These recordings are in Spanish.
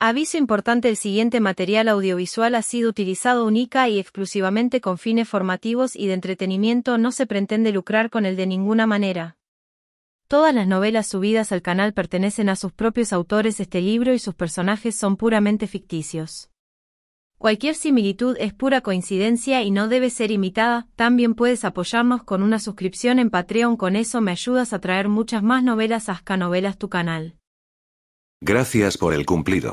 Aviso importante el siguiente material audiovisual ha sido utilizado única y exclusivamente con fines formativos y de entretenimiento no se pretende lucrar con él de ninguna manera. Todas las novelas subidas al canal pertenecen a sus propios autores este libro y sus personajes son puramente ficticios. Cualquier similitud es pura coincidencia y no debe ser imitada, también puedes apoyarnos con una suscripción en Patreon con eso me ayudas a traer muchas más novelas a Novelas tu canal. Gracias por el cumplido.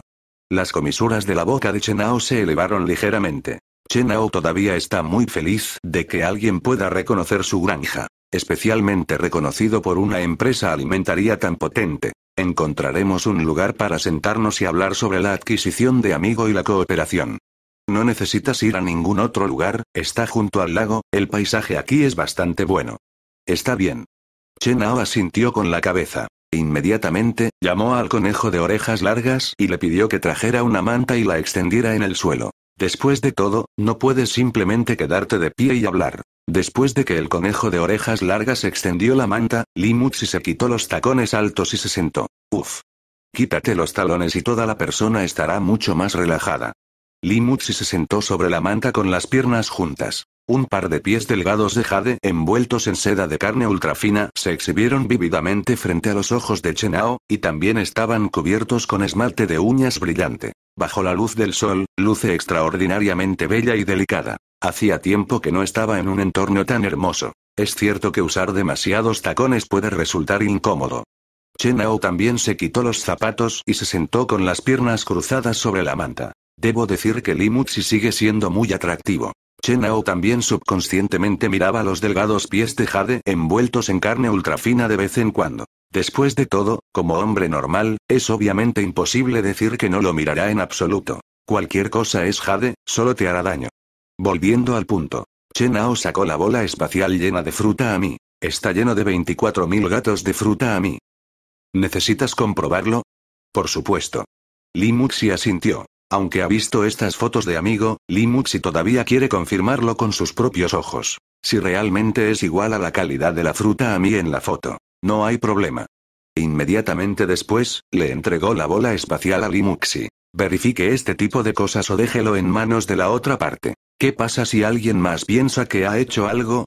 Las comisuras de la boca de Chenao se elevaron ligeramente. Chenao todavía está muy feliz de que alguien pueda reconocer su granja. Especialmente reconocido por una empresa alimentaria tan potente. Encontraremos un lugar para sentarnos y hablar sobre la adquisición de Amigo y la cooperación. No necesitas ir a ningún otro lugar, está junto al lago, el paisaje aquí es bastante bueno. Está bien. Chenao asintió con la cabeza. Inmediatamente, llamó al conejo de orejas largas y le pidió que trajera una manta y la extendiera en el suelo. Después de todo, no puedes simplemente quedarte de pie y hablar. Después de que el conejo de orejas largas extendió la manta, Limutsi se quitó los tacones altos y se sentó. Uf. Quítate los talones y toda la persona estará mucho más relajada. Limutsi se sentó sobre la manta con las piernas juntas. Un par de pies delgados de jade envueltos en seda de carne ultrafina se exhibieron vívidamente frente a los ojos de Chenao, y también estaban cubiertos con esmalte de uñas brillante. Bajo la luz del sol, luce extraordinariamente bella y delicada. Hacía tiempo que no estaba en un entorno tan hermoso. Es cierto que usar demasiados tacones puede resultar incómodo. Chenao también se quitó los zapatos y se sentó con las piernas cruzadas sobre la manta. Debo decir que Limuxi sigue siendo muy atractivo. Chenao también subconscientemente miraba los delgados pies de Jade envueltos en carne ultrafina de vez en cuando. Después de todo, como hombre normal, es obviamente imposible decir que no lo mirará en absoluto. Cualquier cosa es Jade, solo te hará daño. Volviendo al punto. Chenao sacó la bola espacial llena de fruta a mí. Está lleno de 24.000 gatos de fruta a mí. ¿Necesitas comprobarlo? Por supuesto. Limuxi asintió. Aunque ha visto estas fotos de amigo, Limuxi todavía quiere confirmarlo con sus propios ojos. Si realmente es igual a la calidad de la fruta a mí en la foto. No hay problema. Inmediatamente después, le entregó la bola espacial a Limuxi. Verifique este tipo de cosas o déjelo en manos de la otra parte. ¿Qué pasa si alguien más piensa que ha hecho algo?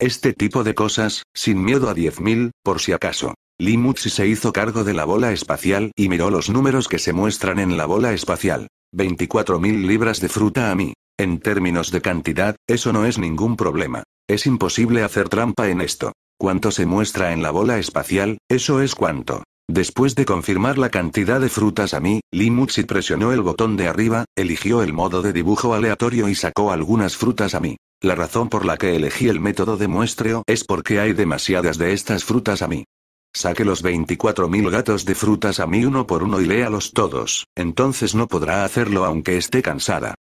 Este tipo de cosas, sin miedo a 10.000, por si acaso. Limutsi se hizo cargo de la bola espacial y miró los números que se muestran en la bola espacial. 24.000 libras de fruta a mí. En términos de cantidad, eso no es ningún problema. Es imposible hacer trampa en esto. Cuánto se muestra en la bola espacial, eso es cuánto. Después de confirmar la cantidad de frutas a mí, Limutsi presionó el botón de arriba, eligió el modo de dibujo aleatorio y sacó algunas frutas a mí. La razón por la que elegí el método de muestreo es porque hay demasiadas de estas frutas a mí. Saque los 24.000 gatos de frutas a mí uno por uno y léalos todos, entonces no podrá hacerlo aunque esté cansada.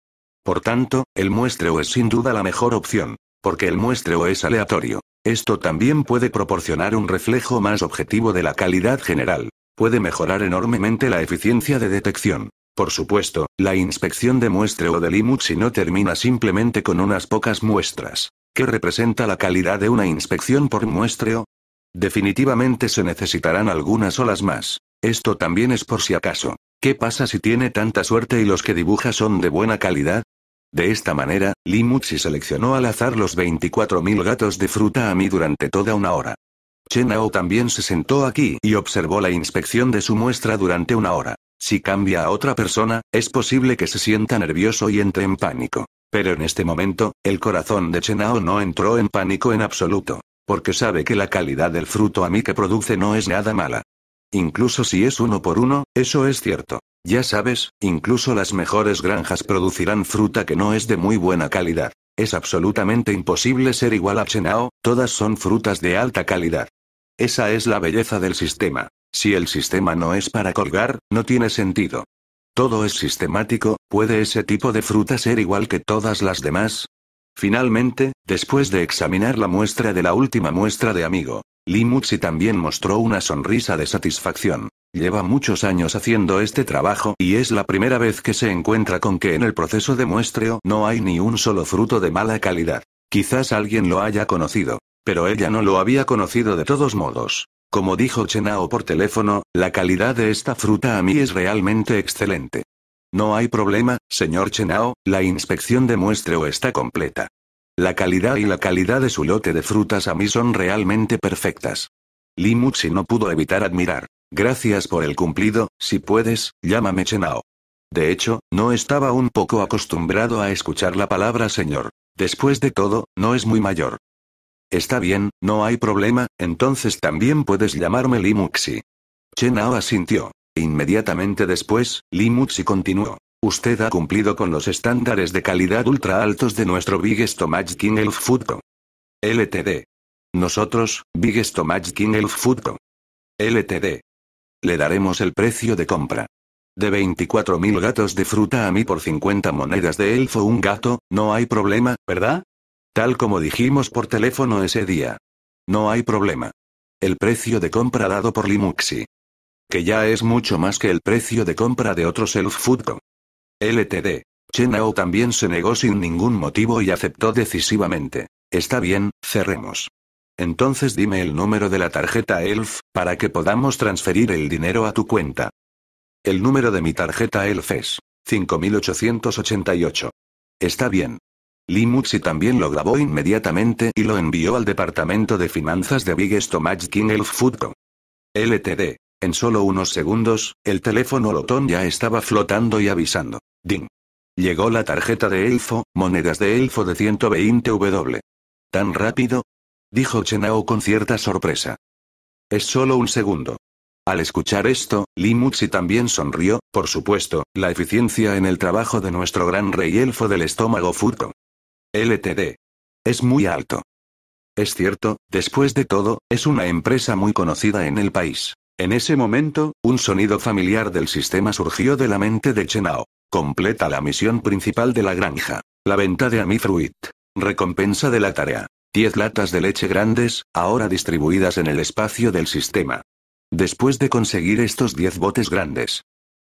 Por tanto, el muestreo es sin duda la mejor opción. Porque el muestreo es aleatorio. Esto también puede proporcionar un reflejo más objetivo de la calidad general. Puede mejorar enormemente la eficiencia de detección. Por supuesto, la inspección de muestreo del si no termina simplemente con unas pocas muestras. ¿Qué representa la calidad de una inspección por muestreo? Definitivamente se necesitarán algunas olas más. Esto también es por si acaso. ¿Qué pasa si tiene tanta suerte y los que dibuja son de buena calidad? De esta manera, Limuxi seleccionó al azar los 24.000 gatos de fruta a mí durante toda una hora. Chenao también se sentó aquí y observó la inspección de su muestra durante una hora. Si cambia a otra persona, es posible que se sienta nervioso y entre en pánico. Pero en este momento, el corazón de Chenao no entró en pánico en absoluto. Porque sabe que la calidad del fruto a mí que produce no es nada mala. Incluso si es uno por uno, eso es cierto. Ya sabes, incluso las mejores granjas producirán fruta que no es de muy buena calidad. Es absolutamente imposible ser igual a Chenao, todas son frutas de alta calidad. Esa es la belleza del sistema. Si el sistema no es para colgar, no tiene sentido. Todo es sistemático, ¿puede ese tipo de fruta ser igual que todas las demás? Finalmente, después de examinar la muestra de la última muestra de amigo, Limuxi también mostró una sonrisa de satisfacción. Lleva muchos años haciendo este trabajo y es la primera vez que se encuentra con que en el proceso de muestreo no hay ni un solo fruto de mala calidad. Quizás alguien lo haya conocido, pero ella no lo había conocido de todos modos. Como dijo Chenao por teléfono, la calidad de esta fruta a mí es realmente excelente. No hay problema, señor Chenao, la inspección de muestreo está completa. La calidad y la calidad de su lote de frutas a mí son realmente perfectas. Limuxi no pudo evitar admirar. Gracias por el cumplido, si puedes, llámame Chenao. De hecho, no estaba un poco acostumbrado a escuchar la palabra señor. Después de todo, no es muy mayor. Está bien, no hay problema, entonces también puedes llamarme Limuxi. Chenao asintió. Inmediatamente después, Limuxi continuó. Usted ha cumplido con los estándares de calidad ultra altos de nuestro Big Stomach King Elf Food LTD. Nosotros, Big Stomach King Elf Food LTD. Le daremos el precio de compra. De 24.000 gatos de fruta a mí por 50 monedas de elfo un gato, no hay problema, ¿verdad? Tal como dijimos por teléfono ese día. No hay problema. El precio de compra dado por Limuxi que ya es mucho más que el precio de compra de otros ELF food LTD. Chenao también se negó sin ningún motivo y aceptó decisivamente. Está bien, cerremos. Entonces dime el número de la tarjeta ELF, para que podamos transferir el dinero a tu cuenta. El número de mi tarjeta ELF es 5888. Está bien. Limuxi también lo grabó inmediatamente y lo envió al departamento de finanzas de Big Stomach King Elf Food LTD. En solo unos segundos, el teléfono Lotón ya estaba flotando y avisando. Ding. Llegó la tarjeta de elfo, monedas de elfo de 120 W. ¿Tan rápido? Dijo Chenao con cierta sorpresa. Es solo un segundo. Al escuchar esto, Limuxi también sonrió, por supuesto, la eficiencia en el trabajo de nuestro gran rey elfo del estómago furto. LTD. Es muy alto. Es cierto, después de todo, es una empresa muy conocida en el país. En ese momento, un sonido familiar del sistema surgió de la mente de Chenao. Completa la misión principal de la granja. La venta de Amifruit. Recompensa de la tarea. 10 latas de leche grandes, ahora distribuidas en el espacio del sistema. Después de conseguir estos 10 botes grandes,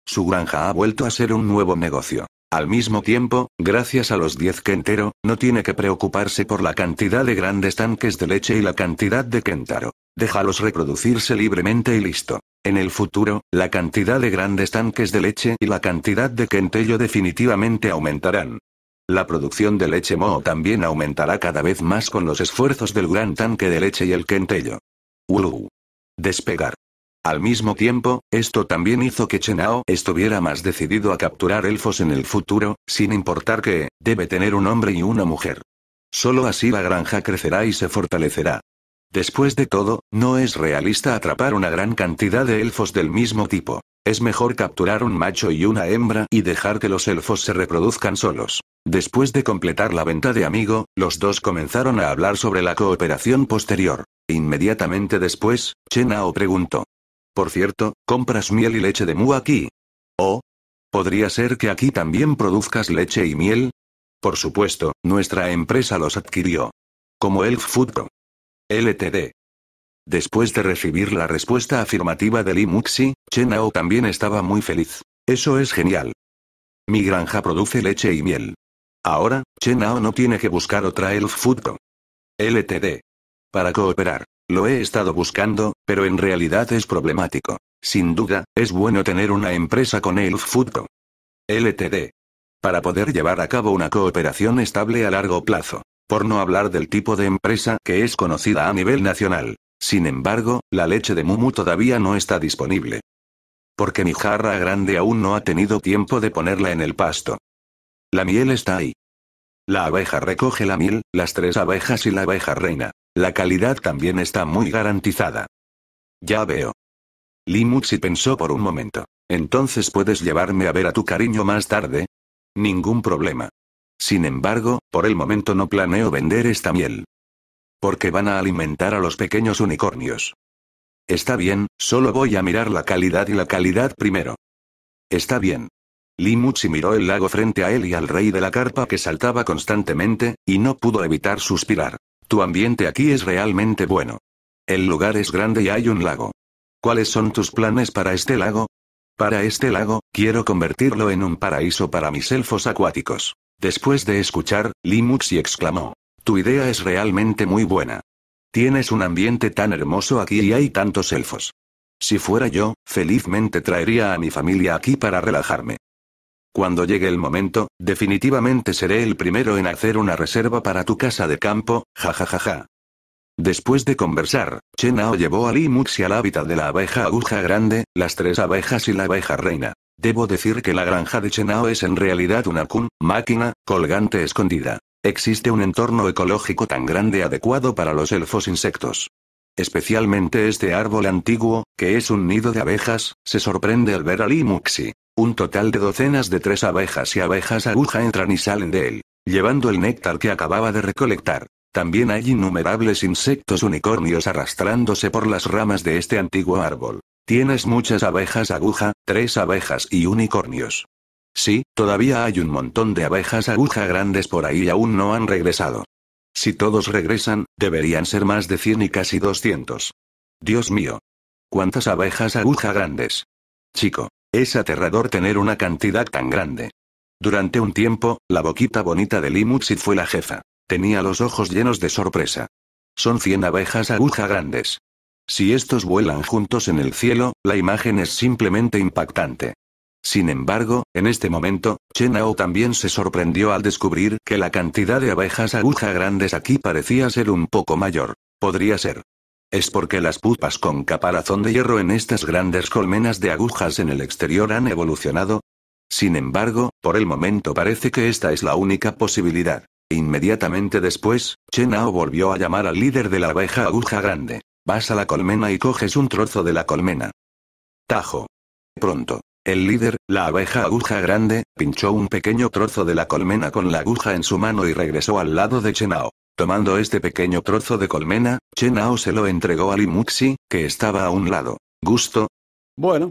su granja ha vuelto a ser un nuevo negocio. Al mismo tiempo, gracias a los 10 Kentero, no tiene que preocuparse por la cantidad de grandes tanques de leche y la cantidad de Kentaro. Déjalos reproducirse libremente y listo. En el futuro, la cantidad de grandes tanques de leche y la cantidad de Kentello definitivamente aumentarán. La producción de leche Moho también aumentará cada vez más con los esfuerzos del gran tanque de leche y el Kentello. Ulu. Despegar. Al mismo tiempo, esto también hizo que Chenao estuviera más decidido a capturar elfos en el futuro, sin importar que, debe tener un hombre y una mujer. Solo así la granja crecerá y se fortalecerá. Después de todo, no es realista atrapar una gran cantidad de elfos del mismo tipo. Es mejor capturar un macho y una hembra y dejar que los elfos se reproduzcan solos. Después de completar la venta de amigo, los dos comenzaron a hablar sobre la cooperación posterior. Inmediatamente después, Chenao preguntó. Por cierto, ¿compras miel y leche de mu aquí? ¿O? ¿Podría ser que aquí también produzcas leche y miel? Por supuesto, nuestra empresa los adquirió. Como Elf Food Co. LTD. Después de recibir la respuesta afirmativa de Li Muxi, Chen también estaba muy feliz. Eso es genial. Mi granja produce leche y miel. Ahora, Chen Ao no tiene que buscar otra Elf Food Co. LTD. Para cooperar. Lo he estado buscando, pero en realidad es problemático. Sin duda, es bueno tener una empresa con el Foodco. LTD. Para poder llevar a cabo una cooperación estable a largo plazo. Por no hablar del tipo de empresa que es conocida a nivel nacional. Sin embargo, la leche de Mumu todavía no está disponible. Porque mi jarra grande aún no ha tenido tiempo de ponerla en el pasto. La miel está ahí. La abeja recoge la miel, las tres abejas y la abeja reina. La calidad también está muy garantizada. Ya veo. Limuchi pensó por un momento. Entonces puedes llevarme a ver a tu cariño más tarde. Ningún problema. Sin embargo, por el momento no planeo vender esta miel. Porque van a alimentar a los pequeños unicornios. Está bien, solo voy a mirar la calidad y la calidad primero. Está bien. Limuchi miró el lago frente a él y al rey de la carpa que saltaba constantemente, y no pudo evitar suspirar. Tu ambiente aquí es realmente bueno. El lugar es grande y hay un lago. ¿Cuáles son tus planes para este lago? Para este lago, quiero convertirlo en un paraíso para mis elfos acuáticos. Después de escuchar, Limuxi exclamó. Tu idea es realmente muy buena. Tienes un ambiente tan hermoso aquí y hay tantos elfos. Si fuera yo, felizmente traería a mi familia aquí para relajarme. Cuando llegue el momento, definitivamente seré el primero en hacer una reserva para tu casa de campo, jajajaja. Después de conversar, Chenao llevó a Li al hábitat de la abeja aguja grande, las tres abejas y la abeja reina. Debo decir que la granja de Chenao es en realidad una kun, máquina, colgante escondida. Existe un entorno ecológico tan grande adecuado para los elfos insectos. Especialmente este árbol antiguo, que es un nido de abejas, se sorprende al ver al Imuxi. Un total de docenas de tres abejas y abejas aguja entran y salen de él, llevando el néctar que acababa de recolectar. También hay innumerables insectos unicornios arrastrándose por las ramas de este antiguo árbol. Tienes muchas abejas aguja, tres abejas y unicornios. Sí, todavía hay un montón de abejas aguja grandes por ahí y aún no han regresado. Si todos regresan, deberían ser más de 100 y casi 200. Dios mío. ¿Cuántas abejas aguja grandes? Chico, es aterrador tener una cantidad tan grande. Durante un tiempo, la boquita bonita de Limuxi fue la jefa. Tenía los ojos llenos de sorpresa. Son 100 abejas aguja grandes. Si estos vuelan juntos en el cielo, la imagen es simplemente impactante. Sin embargo, en este momento, Chenao también se sorprendió al descubrir que la cantidad de abejas aguja grandes aquí parecía ser un poco mayor. Podría ser. Es porque las pupas con caparazón de hierro en estas grandes colmenas de agujas en el exterior han evolucionado. Sin embargo, por el momento parece que esta es la única posibilidad. Inmediatamente después, Chenao volvió a llamar al líder de la abeja aguja grande. Vas a la colmena y coges un trozo de la colmena. Tajo. Pronto. El líder, la abeja aguja grande, pinchó un pequeño trozo de la colmena con la aguja en su mano y regresó al lado de Chenao. Tomando este pequeño trozo de colmena, Chenao se lo entregó a Limuxi, que estaba a un lado. ¿Gusto? Bueno,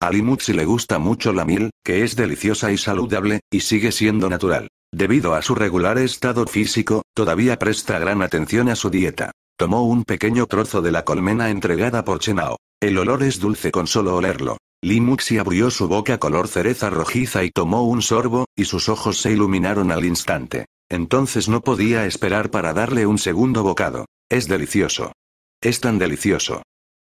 a Limuxi le gusta mucho la miel, que es deliciosa y saludable, y sigue siendo natural. Debido a su regular estado físico, todavía presta gran atención a su dieta. Tomó un pequeño trozo de la colmena entregada por Chenao. El olor es dulce con solo olerlo. Limuxi abrió su boca color cereza rojiza y tomó un sorbo, y sus ojos se iluminaron al instante. Entonces no podía esperar para darle un segundo bocado. Es delicioso. Es tan delicioso.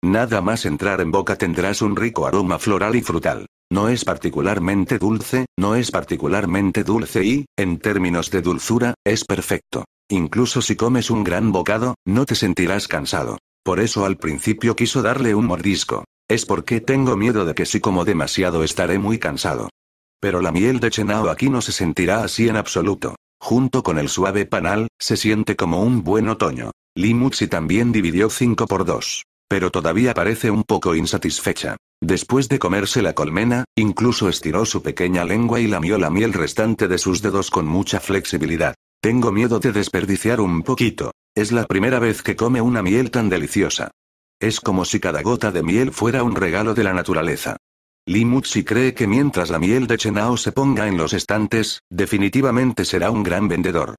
Nada más entrar en boca tendrás un rico aroma floral y frutal. No es particularmente dulce, no es particularmente dulce y, en términos de dulzura, es perfecto. Incluso si comes un gran bocado, no te sentirás cansado. Por eso al principio quiso darle un mordisco. Es porque tengo miedo de que si como demasiado estaré muy cansado. Pero la miel de Chenao aquí no se sentirá así en absoluto. Junto con el suave panal, se siente como un buen otoño. Limuxi también dividió 5 por 2. Pero todavía parece un poco insatisfecha. Después de comerse la colmena, incluso estiró su pequeña lengua y lamió la miel restante de sus dedos con mucha flexibilidad. Tengo miedo de desperdiciar un poquito. Es la primera vez que come una miel tan deliciosa. Es como si cada gota de miel fuera un regalo de la naturaleza. Limuxi cree que mientras la miel de Chenao se ponga en los estantes, definitivamente será un gran vendedor.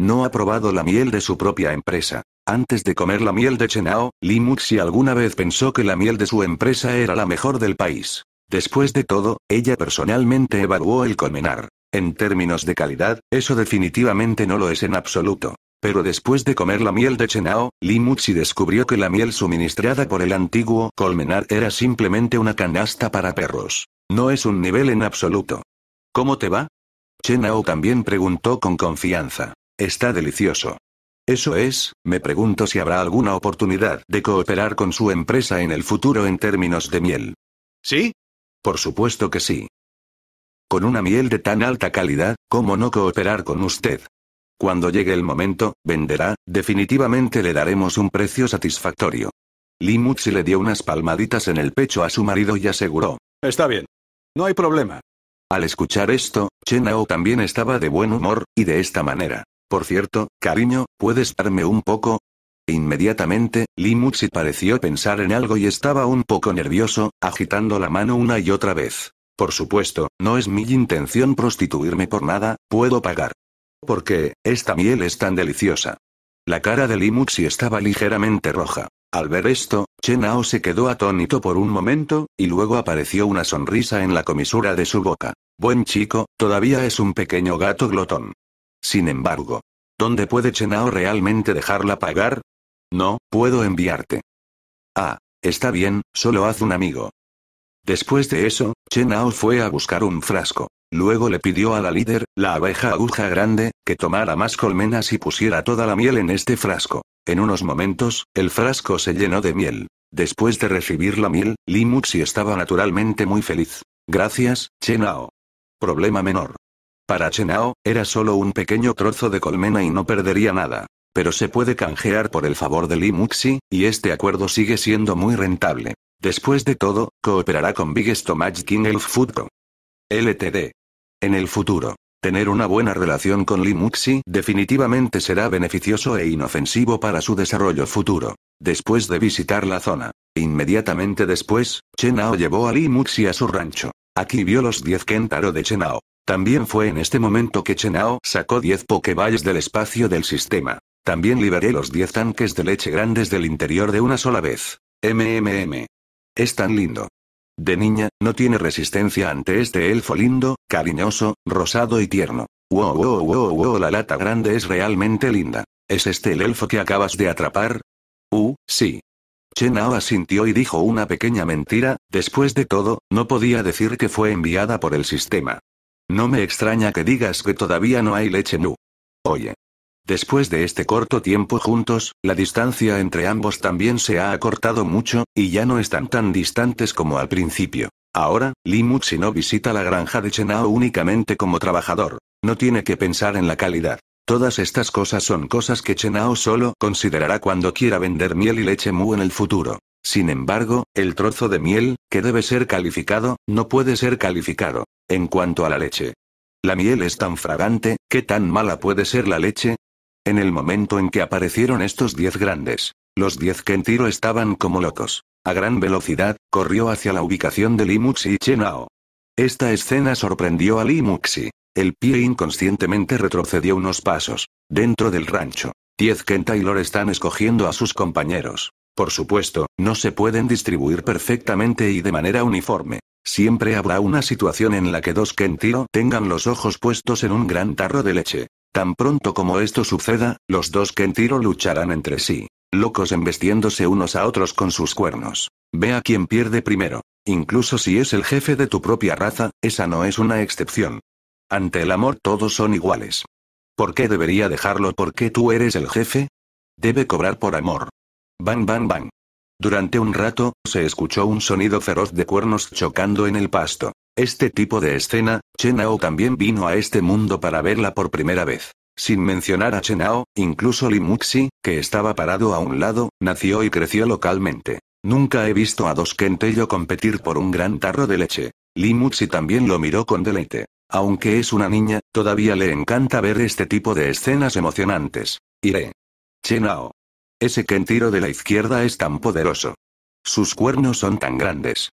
No ha probado la miel de su propia empresa. Antes de comer la miel de Chenao, Limuxi alguna vez pensó que la miel de su empresa era la mejor del país. Después de todo, ella personalmente evaluó el colmenar. En términos de calidad, eso definitivamente no lo es en absoluto. Pero después de comer la miel de Chenao, Limuchi descubrió que la miel suministrada por el antiguo colmenar era simplemente una canasta para perros. No es un nivel en absoluto. ¿Cómo te va? Chenao también preguntó con confianza. Está delicioso. Eso es, me pregunto si habrá alguna oportunidad de cooperar con su empresa en el futuro en términos de miel. ¿Sí? Por supuesto que sí. Con una miel de tan alta calidad, ¿cómo no cooperar con usted? Cuando llegue el momento, venderá, definitivamente le daremos un precio satisfactorio. Muxi le dio unas palmaditas en el pecho a su marido y aseguró. Está bien. No hay problema. Al escuchar esto, Chenao también estaba de buen humor, y de esta manera. Por cierto, cariño, ¿puedes darme un poco? E inmediatamente, Muxi pareció pensar en algo y estaba un poco nervioso, agitando la mano una y otra vez. Por supuesto, no es mi intención prostituirme por nada, puedo pagar porque, esta miel es tan deliciosa. La cara de Limuxi estaba ligeramente roja. Al ver esto, Chenao se quedó atónito por un momento, y luego apareció una sonrisa en la comisura de su boca. Buen chico, todavía es un pequeño gato glotón. Sin embargo, ¿dónde puede Chenao realmente dejarla pagar? No, puedo enviarte. Ah, está bien, solo haz un amigo. Después de eso, Chenao fue a buscar un frasco. Luego le pidió a la líder, la abeja aguja grande, que tomara más colmenas y pusiera toda la miel en este frasco. En unos momentos, el frasco se llenó de miel. Después de recibir la miel, Limuxi estaba naturalmente muy feliz. Gracias, Chenao. Problema menor. Para Chenao, era solo un pequeño trozo de colmena y no perdería nada. Pero se puede canjear por el favor de Limuxi, y este acuerdo sigue siendo muy rentable. Después de todo, cooperará con Big Stomach King Elf Food LTD. En el futuro, tener una buena relación con Limuxi definitivamente será beneficioso e inofensivo para su desarrollo futuro. Después de visitar la zona, inmediatamente después, Chenao llevó a Limuxi a su rancho. Aquí vio los 10 Kentaro de Chenao. También fue en este momento que Chenao sacó 10 Pokeballs del espacio del sistema. También liberé los 10 tanques de leche grandes del interior de una sola vez. MMM. Es tan lindo. De niña, no tiene resistencia ante este elfo lindo, cariñoso, rosado y tierno. Wow, wow, wow, wow, la lata grande es realmente linda. ¿Es este el elfo que acabas de atrapar? Uh, sí. Chenao asintió y dijo una pequeña mentira, después de todo, no podía decir que fue enviada por el sistema. No me extraña que digas que todavía no hay leche nu. Oye, Después de este corto tiempo juntos, la distancia entre ambos también se ha acortado mucho, y ya no están tan distantes como al principio. Ahora, Li no visita la granja de Chenao únicamente como trabajador. No tiene que pensar en la calidad. Todas estas cosas son cosas que Chenao solo considerará cuando quiera vender miel y leche mu en el futuro. Sin embargo, el trozo de miel, que debe ser calificado, no puede ser calificado. En cuanto a la leche. La miel es tan fragante, ¿qué tan mala puede ser la leche? En el momento en que aparecieron estos diez grandes, los diez Kentiro estaban como locos. A gran velocidad, corrió hacia la ubicación de Limuxi y Chenao. Esta escena sorprendió a Limuxi. El pie inconscientemente retrocedió unos pasos. Dentro del rancho, diez Kentailor están escogiendo a sus compañeros. Por supuesto, no se pueden distribuir perfectamente y de manera uniforme. Siempre habrá una situación en la que dos Kentiro tengan los ojos puestos en un gran tarro de leche. Tan pronto como esto suceda, los dos Kentiro lucharán entre sí, locos embestiéndose unos a otros con sus cuernos. Ve a quien pierde primero. Incluso si es el jefe de tu propia raza, esa no es una excepción. Ante el amor todos son iguales. ¿Por qué debería dejarlo porque tú eres el jefe? Debe cobrar por amor. Bang, bang, bang. Durante un rato, se escuchó un sonido feroz de cuernos chocando en el pasto. Este tipo de escena, Chenao también vino a este mundo para verla por primera vez. Sin mencionar a Chenao, incluso Limuxi, que estaba parado a un lado, nació y creció localmente. Nunca he visto a dos Kentello competir por un gran tarro de leche. Limuxi también lo miró con deleite. Aunque es una niña, todavía le encanta ver este tipo de escenas emocionantes. Iré. Chenao. Ese Kentiro de la izquierda es tan poderoso. Sus cuernos son tan grandes.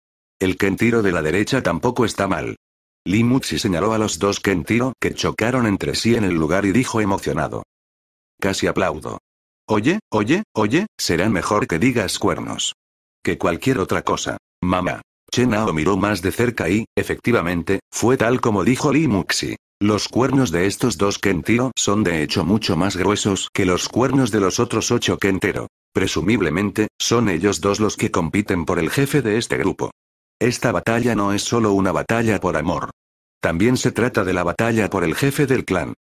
El Kentiro de la derecha tampoco está mal. Limuxi señaló a los dos Kentiro que chocaron entre sí en el lugar y dijo emocionado. Casi aplaudo. Oye, oye, oye, será mejor que digas cuernos. Que cualquier otra cosa. Mamá. Chenao miró más de cerca y, efectivamente, fue tal como dijo Limuxi. Los cuernos de estos dos Kentiro son de hecho mucho más gruesos que los cuernos de los otros ocho Kentero. Presumiblemente, son ellos dos los que compiten por el jefe de este grupo. Esta batalla no es solo una batalla por amor. También se trata de la batalla por el jefe del clan.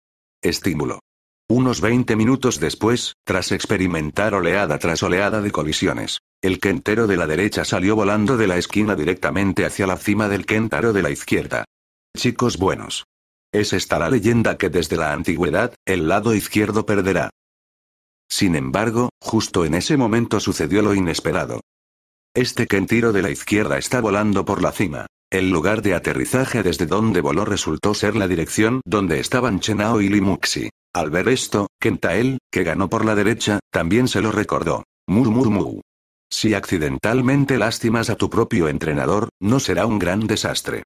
Estímulo. Unos 20 minutos después, tras experimentar oleada tras oleada de colisiones, el Kentaro de la derecha salió volando de la esquina directamente hacia la cima del Kentaro de la izquierda. Chicos buenos. Es esta la leyenda que desde la antigüedad, el lado izquierdo perderá. Sin embargo, justo en ese momento sucedió lo inesperado. Este Kentiro de la izquierda está volando por la cima. El lugar de aterrizaje desde donde voló resultó ser la dirección donde estaban Chenao y Limuxi. Al ver esto, Kentael, que ganó por la derecha, también se lo recordó. Murmurmu. Si accidentalmente lastimas a tu propio entrenador, no será un gran desastre.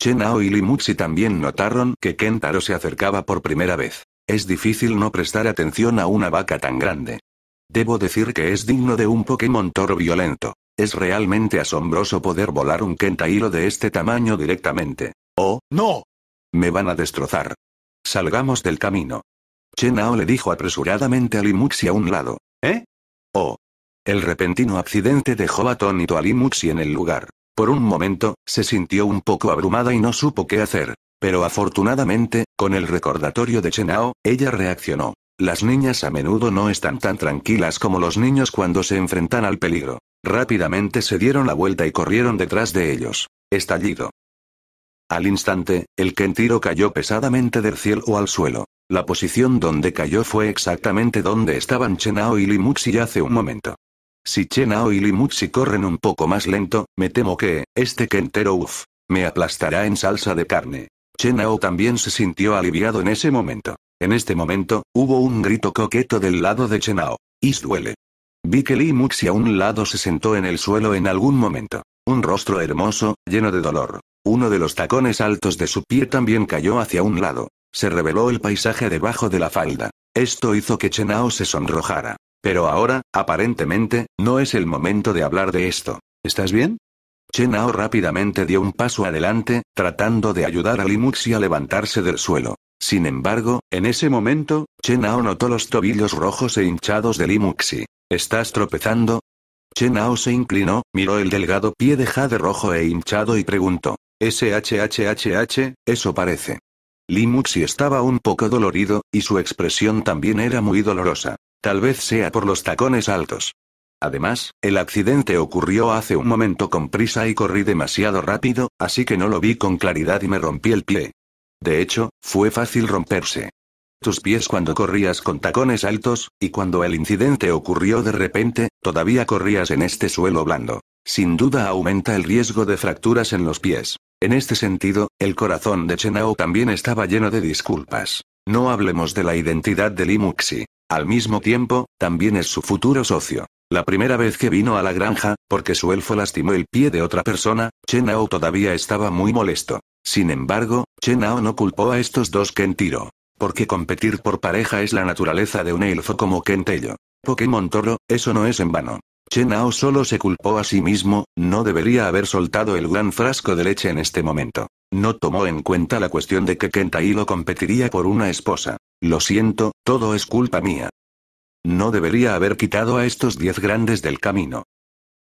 Chenao y Limuxi también notaron que Kentaro se acercaba por primera vez. Es difícil no prestar atención a una vaca tan grande. Debo decir que es digno de un Pokémon toro violento. Es realmente asombroso poder volar un kentairo de este tamaño directamente. ¡Oh, no! Me van a destrozar. Salgamos del camino. Chenao le dijo apresuradamente a Limuxi a un lado. ¿Eh? Oh. El repentino accidente dejó atónito a Limuxi en el lugar. Por un momento, se sintió un poco abrumada y no supo qué hacer. Pero afortunadamente, con el recordatorio de Chenao, ella reaccionó. Las niñas a menudo no están tan tranquilas como los niños cuando se enfrentan al peligro. Rápidamente se dieron la vuelta y corrieron detrás de ellos. Estallido. Al instante, el Kentiro cayó pesadamente del cielo al suelo. La posición donde cayó fue exactamente donde estaban Chenao y Limuxi hace un momento. Si Chenao y Limuxi corren un poco más lento, me temo que, este Kentiro uff, me aplastará en salsa de carne. Chenao también se sintió aliviado en ese momento. En este momento, hubo un grito coqueto del lado de Chenao. Is duele que Muxi a un lado se sentó en el suelo en algún momento. Un rostro hermoso, lleno de dolor. Uno de los tacones altos de su pie también cayó hacia un lado. Se reveló el paisaje debajo de la falda. Esto hizo que Chenao se sonrojara. Pero ahora, aparentemente, no es el momento de hablar de esto. ¿Estás bien? Chenao rápidamente dio un paso adelante, tratando de ayudar a Limuxi a levantarse del suelo. Sin embargo, en ese momento, Chenao notó los tobillos rojos e hinchados de Limuxi. ¿Estás tropezando? Chen se inclinó, miró el delgado pie de jade rojo e hinchado y preguntó. SHHHH, eso parece. Limuxi estaba un poco dolorido, y su expresión también era muy dolorosa. Tal vez sea por los tacones altos. Además, el accidente ocurrió hace un momento con prisa y corrí demasiado rápido, así que no lo vi con claridad y me rompí el pie. De hecho, fue fácil romperse tus pies cuando corrías con tacones altos, y cuando el incidente ocurrió de repente, todavía corrías en este suelo blando. Sin duda aumenta el riesgo de fracturas en los pies. En este sentido, el corazón de Chenao también estaba lleno de disculpas. No hablemos de la identidad de Limuxi. Al mismo tiempo, también es su futuro socio. La primera vez que vino a la granja, porque su elfo lastimó el pie de otra persona, Chenao todavía estaba muy molesto. Sin embargo, Chenao no culpó a estos dos que Kentiro. Porque competir por pareja es la naturaleza de un elfo como Kentello. Pokémon Toro, eso no es en vano. Chenao solo se culpó a sí mismo, no debería haber soltado el gran frasco de leche en este momento. No tomó en cuenta la cuestión de que Kentailo competiría por una esposa. Lo siento, todo es culpa mía. No debería haber quitado a estos diez grandes del camino.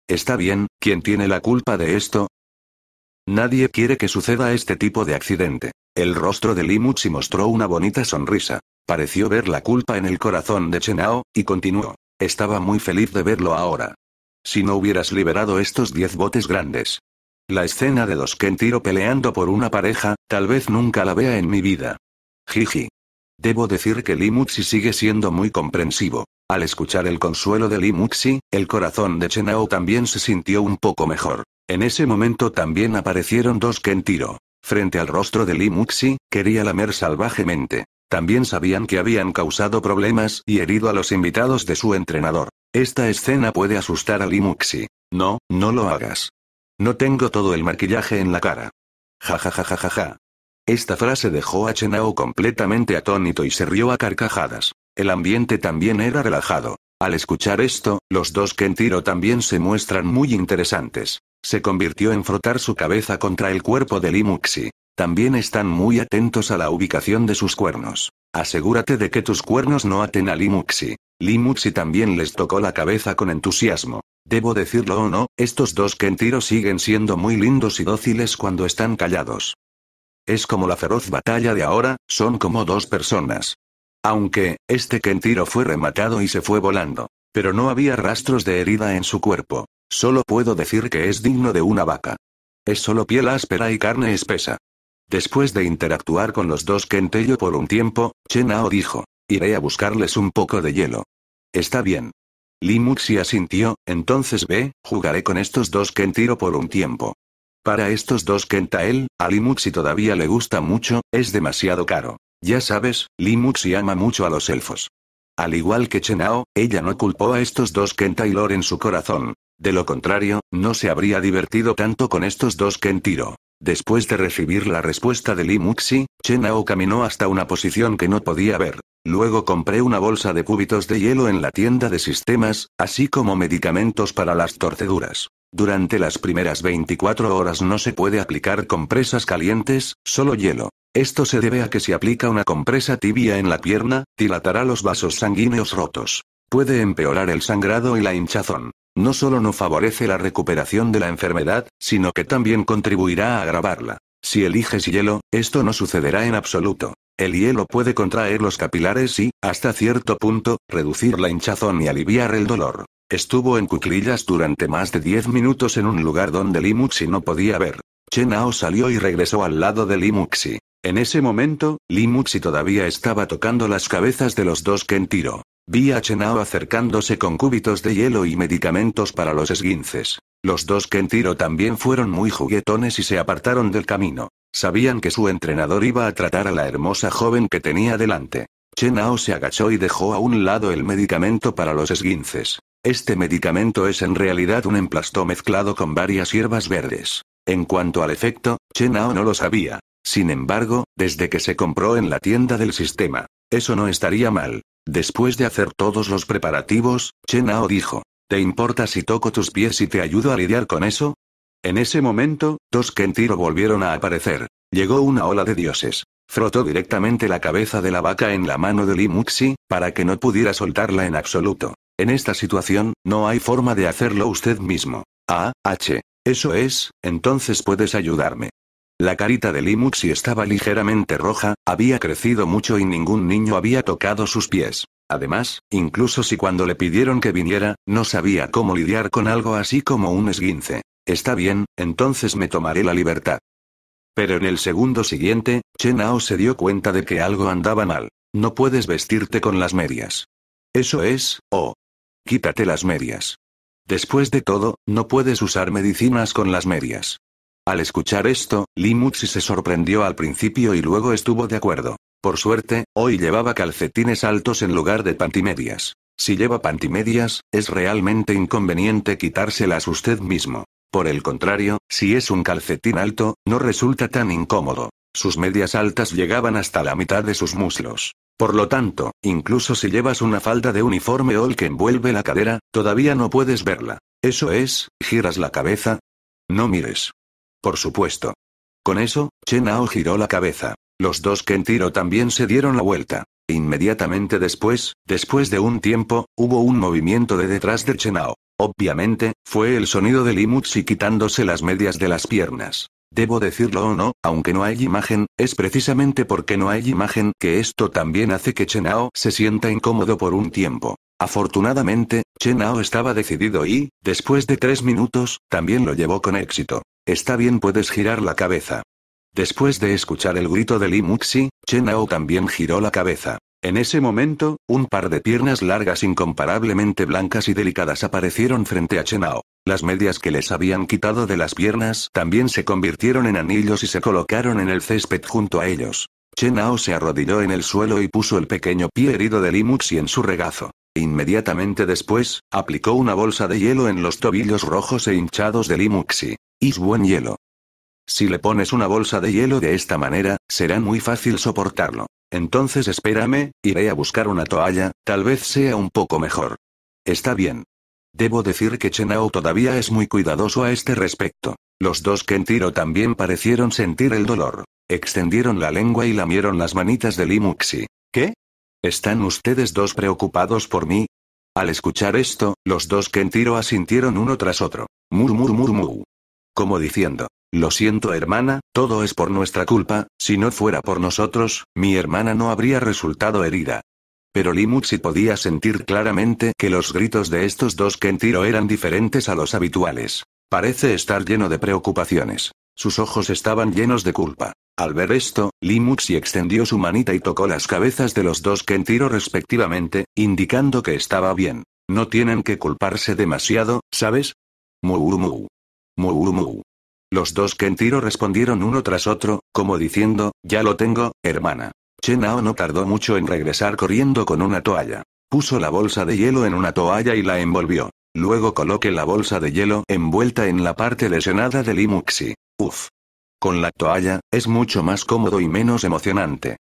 Está bien, ¿quién tiene la culpa de esto? Nadie quiere que suceda este tipo de accidente. El rostro de Limuchi mostró una bonita sonrisa. Pareció ver la culpa en el corazón de Chenao, y continuó. Estaba muy feliz de verlo ahora. Si no hubieras liberado estos diez botes grandes. La escena de los Kentiro peleando por una pareja, tal vez nunca la vea en mi vida. Jiji. Debo decir que Limuxi sigue siendo muy comprensivo. Al escuchar el consuelo de Limuxi, el corazón de Chenao también se sintió un poco mejor. En ese momento también aparecieron dos Kentiro. Frente al rostro de Li quería lamer salvajemente. También sabían que habían causado problemas y herido a los invitados de su entrenador. Esta escena puede asustar a Limuxi. No, no lo hagas. No tengo todo el maquillaje en la cara. Ja Esta frase dejó a Chenao completamente atónito y se rió a carcajadas. El ambiente también era relajado. Al escuchar esto, los dos Kentiro también se muestran muy interesantes. Se convirtió en frotar su cabeza contra el cuerpo de Limuxi. También están muy atentos a la ubicación de sus cuernos. Asegúrate de que tus cuernos no aten a Limuxi. Limuxi también les tocó la cabeza con entusiasmo. Debo decirlo o no, estos dos Kentiro siguen siendo muy lindos y dóciles cuando están callados. Es como la feroz batalla de ahora, son como dos personas. Aunque, este Kentiro fue rematado y se fue volando. Pero no había rastros de herida en su cuerpo. Solo puedo decir que es digno de una vaca. Es solo piel áspera y carne espesa. Después de interactuar con los dos Kentello por un tiempo, Chenao dijo, iré a buscarles un poco de hielo. Está bien. Limuxi asintió, entonces ve, jugaré con estos dos Kentiro por un tiempo. Para estos dos Kentael, a Limuxi todavía le gusta mucho, es demasiado caro. Ya sabes, Limuxi ama mucho a los elfos. Al igual que Chenao, ella no culpó a estos dos Kentailor en su corazón. De lo contrario, no se habría divertido tanto con estos dos que en tiro. Después de recibir la respuesta de Li Muxi, Chenao caminó hasta una posición que no podía ver. Luego compré una bolsa de cúbitos de hielo en la tienda de sistemas, así como medicamentos para las torceduras. Durante las primeras 24 horas no se puede aplicar compresas calientes, solo hielo. Esto se debe a que si aplica una compresa tibia en la pierna, dilatará los vasos sanguíneos rotos. Puede empeorar el sangrado y la hinchazón no solo no favorece la recuperación de la enfermedad, sino que también contribuirá a agravarla. Si eliges hielo, esto no sucederá en absoluto. El hielo puede contraer los capilares y, hasta cierto punto, reducir la hinchazón y aliviar el dolor. Estuvo en cuclillas durante más de 10 minutos en un lugar donde Limuxi no podía ver. Chenao salió y regresó al lado de Limuxi. En ese momento, Limuxi todavía estaba tocando las cabezas de los dos Kentiro. Vi a Chenao acercándose con cúbitos de hielo y medicamentos para los esguinces. Los dos Kentiro también fueron muy juguetones y se apartaron del camino. Sabían que su entrenador iba a tratar a la hermosa joven que tenía delante. Chenao se agachó y dejó a un lado el medicamento para los esguinces. Este medicamento es en realidad un emplasto mezclado con varias hierbas verdes. En cuanto al efecto, Chenao no lo sabía. Sin embargo, desde que se compró en la tienda del sistema, eso no estaría mal. Después de hacer todos los preparativos, Chenao dijo, ¿te importa si toco tus pies y te ayudo a lidiar con eso? En ese momento, dos Kentiro volvieron a aparecer. Llegó una ola de dioses. Frotó directamente la cabeza de la vaca en la mano de Limuxi, para que no pudiera soltarla en absoluto. En esta situación, no hay forma de hacerlo usted mismo. Ah, H. Eso es, entonces puedes ayudarme. La carita de Limuxi estaba ligeramente roja, había crecido mucho y ningún niño había tocado sus pies. Además, incluso si cuando le pidieron que viniera, no sabía cómo lidiar con algo así como un esguince. Está bien, entonces me tomaré la libertad. Pero en el segundo siguiente, Chenao se dio cuenta de que algo andaba mal. No puedes vestirte con las medias. Eso es, oh. Quítate las medias. Después de todo, no puedes usar medicinas con las medias. Al escuchar esto, Limuxi se sorprendió al principio y luego estuvo de acuerdo. Por suerte, hoy llevaba calcetines altos en lugar de pantimedias. Si lleva pantimedias, es realmente inconveniente quitárselas usted mismo. Por el contrario, si es un calcetín alto, no resulta tan incómodo. Sus medias altas llegaban hasta la mitad de sus muslos. Por lo tanto, incluso si llevas una falda de uniforme o el que envuelve la cadera, todavía no puedes verla. Eso es, giras la cabeza. No mires. Por supuesto. Con eso, Chen giró la cabeza. Los dos Kentiro también se dieron la vuelta. Inmediatamente después, después de un tiempo, hubo un movimiento de detrás de Chenao. Obviamente, fue el sonido de Limutsi quitándose las medias de las piernas. Debo decirlo o no, aunque no hay imagen, es precisamente porque no hay imagen que esto también hace que Chenao se sienta incómodo por un tiempo. Afortunadamente, Chenao estaba decidido y, después de tres minutos, también lo llevó con éxito. Está bien, puedes girar la cabeza. Después de escuchar el grito de Li Chen también giró la cabeza. En ese momento, un par de piernas largas incomparablemente blancas y delicadas aparecieron frente a Chenao. Las medias que les habían quitado de las piernas también se convirtieron en anillos y se colocaron en el césped junto a ellos. Chenao se arrodilló en el suelo y puso el pequeño pie herido de Limuxi en su regazo. Inmediatamente después, aplicó una bolsa de hielo en los tobillos rojos e hinchados de Limuxi. Es buen hielo. Si le pones una bolsa de hielo de esta manera, será muy fácil soportarlo. Entonces espérame, iré a buscar una toalla, tal vez sea un poco mejor. Está bien. Debo decir que Chenao todavía es muy cuidadoso a este respecto. Los dos Kentiro también parecieron sentir el dolor. Extendieron la lengua y lamieron las manitas de Limuxi. ¿Qué? ¿Están ustedes dos preocupados por mí? Al escuchar esto, los dos Kentiro asintieron uno tras otro. Mur mur como diciendo, lo siento hermana, todo es por nuestra culpa, si no fuera por nosotros, mi hermana no habría resultado herida. Pero Limuxi podía sentir claramente que los gritos de estos dos Kentiro eran diferentes a los habituales. Parece estar lleno de preocupaciones. Sus ojos estaban llenos de culpa. Al ver esto, Limuxi extendió su manita y tocó las cabezas de los dos Kentiro respectivamente, indicando que estaba bien. No tienen que culparse demasiado, ¿sabes? Mu, Muu Los dos Kentiro respondieron uno tras otro, como diciendo, ya lo tengo, hermana. Chenao no tardó mucho en regresar corriendo con una toalla. Puso la bolsa de hielo en una toalla y la envolvió. Luego coloque la bolsa de hielo envuelta en la parte lesionada de Limuxi. Uf. Con la toalla, es mucho más cómodo y menos emocionante.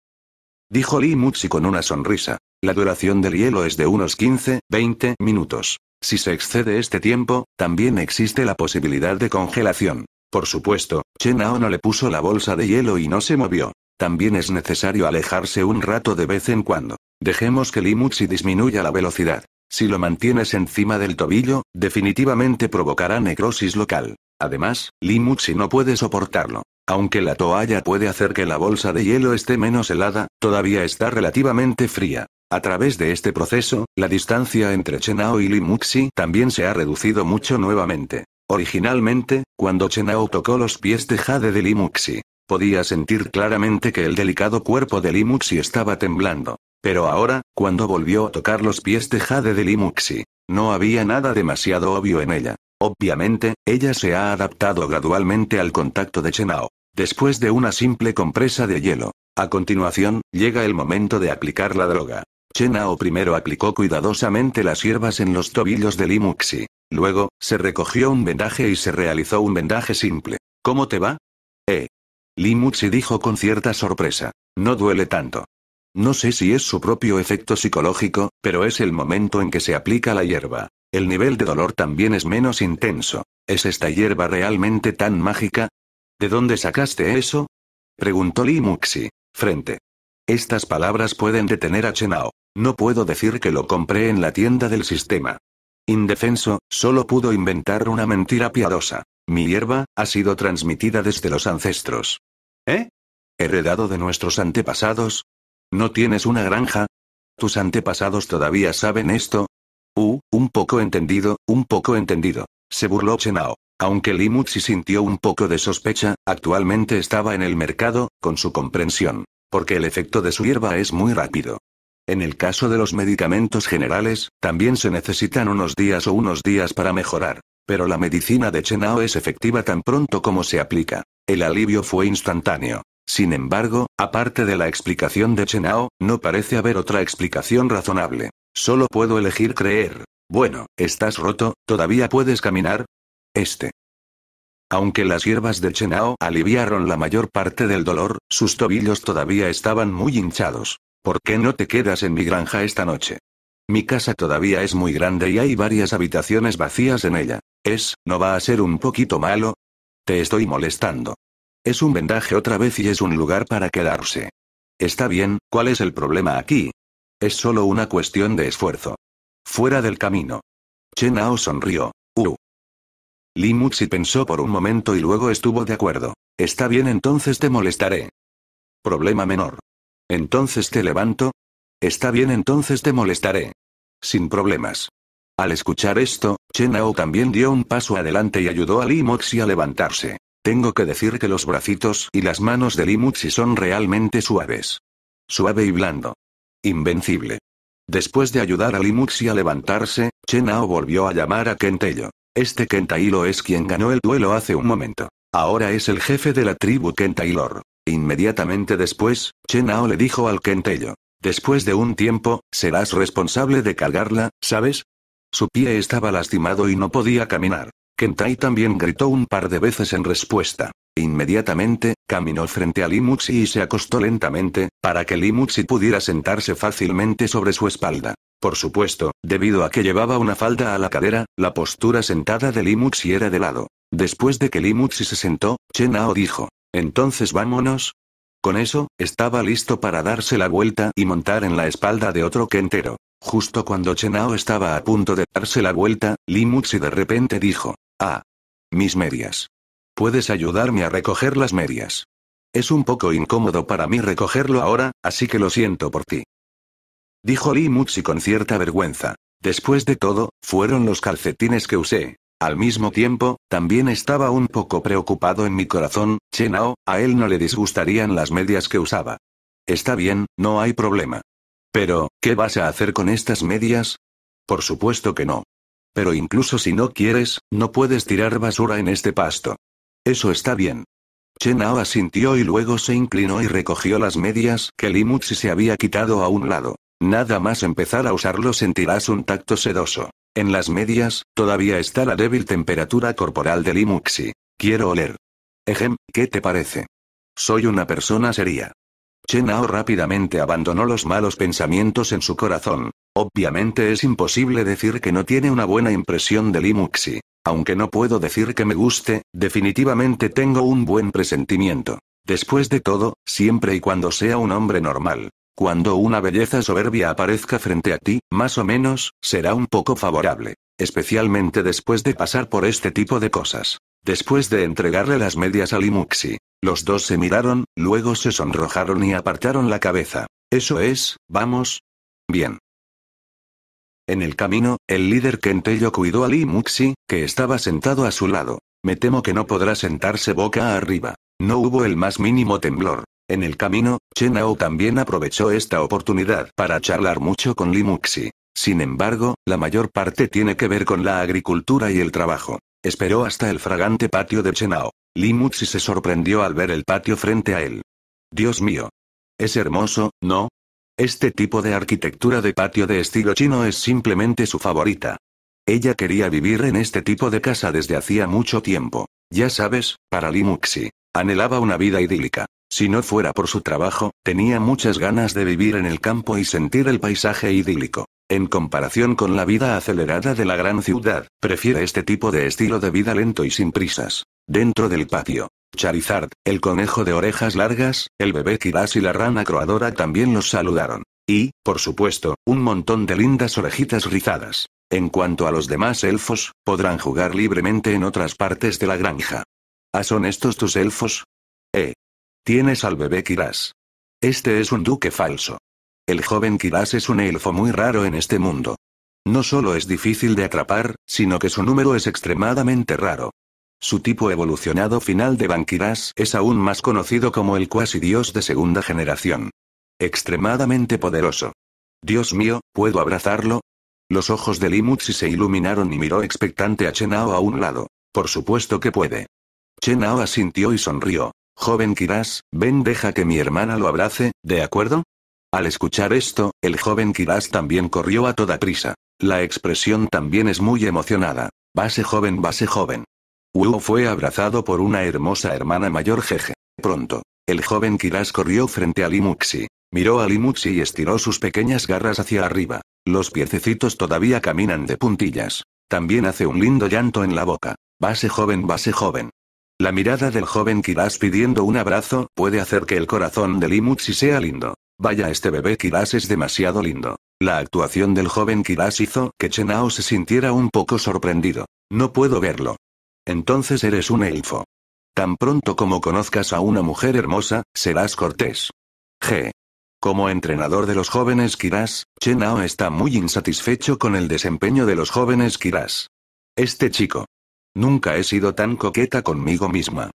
Dijo Li Limuxi con una sonrisa. La duración del hielo es de unos 15, 20 minutos. Si se excede este tiempo, también existe la posibilidad de congelación. Por supuesto, Chen Ao no le puso la bolsa de hielo y no se movió. También es necesario alejarse un rato de vez en cuando. Dejemos que Limuxi disminuya la velocidad. Si lo mantienes encima del tobillo, definitivamente provocará necrosis local. Además, Limuchi no puede soportarlo. Aunque la toalla puede hacer que la bolsa de hielo esté menos helada, todavía está relativamente fría. A través de este proceso, la distancia entre Chenao y Limuxi también se ha reducido mucho nuevamente. Originalmente, cuando Chenao tocó los pies de Jade de Limuxi, podía sentir claramente que el delicado cuerpo de Limuxi estaba temblando. Pero ahora, cuando volvió a tocar los pies de Jade de Limuxi, no había nada demasiado obvio en ella. Obviamente, ella se ha adaptado gradualmente al contacto de Chenao. Después de una simple compresa de hielo, a continuación, llega el momento de aplicar la droga. Chenao primero aplicó cuidadosamente las hierbas en los tobillos de Limuxi. Luego, se recogió un vendaje y se realizó un vendaje simple. ¿Cómo te va? Eh. Limuxi dijo con cierta sorpresa. No duele tanto. No sé si es su propio efecto psicológico, pero es el momento en que se aplica la hierba. El nivel de dolor también es menos intenso. ¿Es esta hierba realmente tan mágica? ¿De dónde sacaste eso? Preguntó Limuxi. Frente. Estas palabras pueden detener a Chenao. No puedo decir que lo compré en la tienda del sistema. Indefenso, solo pudo inventar una mentira piadosa. Mi hierba, ha sido transmitida desde los ancestros. ¿Eh? ¿Heredado de nuestros antepasados? ¿No tienes una granja? ¿Tus antepasados todavía saben esto? Uh, un poco entendido, un poco entendido. Se burló Chenao. Aunque Limutsi sintió un poco de sospecha, actualmente estaba en el mercado, con su comprensión. Porque el efecto de su hierba es muy rápido. En el caso de los medicamentos generales, también se necesitan unos días o unos días para mejorar. Pero la medicina de Chenao es efectiva tan pronto como se aplica. El alivio fue instantáneo. Sin embargo, aparte de la explicación de Chenao, no parece haber otra explicación razonable. Solo puedo elegir creer. Bueno, estás roto, ¿todavía puedes caminar? Este aunque las hierbas de Chenao aliviaron la mayor parte del dolor, sus tobillos todavía estaban muy hinchados. ¿Por qué no te quedas en mi granja esta noche? Mi casa todavía es muy grande y hay varias habitaciones vacías en ella. ¿Es, no va a ser un poquito malo? Te estoy molestando. Es un vendaje otra vez y es un lugar para quedarse. Está bien, ¿cuál es el problema aquí? Es solo una cuestión de esfuerzo. Fuera del camino. Chenao sonrió. Uh, Limuxi pensó por un momento y luego estuvo de acuerdo. Está bien, entonces te molestaré. Problema menor. Entonces te levanto. Está bien, entonces te molestaré. Sin problemas. Al escuchar esto, Ao también dio un paso adelante y ayudó a Limuxi a levantarse. Tengo que decir que los bracitos y las manos de Limuxi son realmente suaves. Suave y blando. Invencible. Después de ayudar a Limuxi a levantarse, Chenao volvió a llamar a Kentello. Este Kentailo es quien ganó el duelo hace un momento. Ahora es el jefe de la tribu Kentailor. Inmediatamente después, Chenao le dijo al Kentello. Después de un tiempo, serás responsable de cargarla, ¿sabes? Su pie estaba lastimado y no podía caminar. Kentai también gritó un par de veces en respuesta. Inmediatamente, caminó frente a Limuxi y se acostó lentamente, para que Limuxi pudiera sentarse fácilmente sobre su espalda. Por supuesto, debido a que llevaba una falda a la cadera, la postura sentada de Limuxi era de lado. Después de que Limuxi se sentó, Chen dijo. Entonces vámonos. Con eso, estaba listo para darse la vuelta y montar en la espalda de otro entero. Justo cuando Chenao estaba a punto de darse la vuelta, Limuxi de repente dijo. Ah. Mis medias. ¿Puedes ayudarme a recoger las medias? Es un poco incómodo para mí recogerlo ahora, así que lo siento por ti. Dijo Li Muxi con cierta vergüenza. Después de todo, fueron los calcetines que usé. Al mismo tiempo, también estaba un poco preocupado en mi corazón, Chenao, a él no le disgustarían las medias que usaba. Está bien, no hay problema. Pero, ¿qué vas a hacer con estas medias? Por supuesto que no. Pero incluso si no quieres, no puedes tirar basura en este pasto. Eso está bien. Ao asintió y luego se inclinó y recogió las medias que Limutsi se había quitado a un lado. Nada más empezar a usarlo sentirás un tacto sedoso. En las medias, todavía está la débil temperatura corporal del Limuxi. Quiero oler. Ejem, ¿qué te parece? Soy una persona seria. Chenao rápidamente abandonó los malos pensamientos en su corazón. Obviamente es imposible decir que no tiene una buena impresión del Limuxi. Aunque no puedo decir que me guste, definitivamente tengo un buen presentimiento. Después de todo, siempre y cuando sea un hombre normal. Cuando una belleza soberbia aparezca frente a ti, más o menos, será un poco favorable. Especialmente después de pasar por este tipo de cosas. Después de entregarle las medias a Limuxi. Los dos se miraron, luego se sonrojaron y apartaron la cabeza. Eso es, vamos. Bien. En el camino, el líder Kentello cuidó a Limuxi, que estaba sentado a su lado. Me temo que no podrá sentarse boca arriba. No hubo el más mínimo temblor. En el camino, Chenao también aprovechó esta oportunidad para charlar mucho con Limuxi. Sin embargo, la mayor parte tiene que ver con la agricultura y el trabajo. Esperó hasta el fragante patio de Chenao. Limuxi se sorprendió al ver el patio frente a él. Dios mío. Es hermoso, ¿no? Este tipo de arquitectura de patio de estilo chino es simplemente su favorita. Ella quería vivir en este tipo de casa desde hacía mucho tiempo. Ya sabes, para Limuxi, anhelaba una vida idílica. Si no fuera por su trabajo, tenía muchas ganas de vivir en el campo y sentir el paisaje idílico. En comparación con la vida acelerada de la gran ciudad, prefiere este tipo de estilo de vida lento y sin prisas. Dentro del patio, Charizard, el conejo de orejas largas, el bebé Kiras y la rana croadora también los saludaron. Y, por supuesto, un montón de lindas orejitas rizadas. En cuanto a los demás elfos, podrán jugar libremente en otras partes de la granja. ¿Ah, son estos tus elfos? Eh, Tienes al bebé Kiras. Este es un duque falso. El joven Kiras es un elfo muy raro en este mundo. No solo es difícil de atrapar, sino que su número es extremadamente raro. Su tipo evolucionado final de Bankiras es aún más conocido como el cuasi dios de segunda generación. Extremadamente poderoso. Dios mío, ¿puedo abrazarlo? Los ojos de Limutsi se iluminaron y miró expectante a Chenao a un lado. Por supuesto que puede. Chenao asintió y sonrió. Joven Kiras, ven deja que mi hermana lo abrace, ¿de acuerdo? Al escuchar esto, el joven Kiras también corrió a toda prisa. La expresión también es muy emocionada. Base joven, base joven. Wu fue abrazado por una hermosa hermana mayor jeje. Pronto, el joven Kiras corrió frente a Limuxi. Miró a Limuxi y estiró sus pequeñas garras hacia arriba. Los piececitos todavía caminan de puntillas. También hace un lindo llanto en la boca. Base joven, base joven. La mirada del joven Kiras pidiendo un abrazo puede hacer que el corazón de Limutsi sea lindo. Vaya, este bebé Kiras es demasiado lindo. La actuación del joven Kiras hizo que Chenao se sintiera un poco sorprendido. No puedo verlo. Entonces eres un elfo. Tan pronto como conozcas a una mujer hermosa, serás cortés. G. Como entrenador de los jóvenes Kiras, Chenao está muy insatisfecho con el desempeño de los jóvenes Kiras. Este chico, Nunca he sido tan coqueta conmigo misma.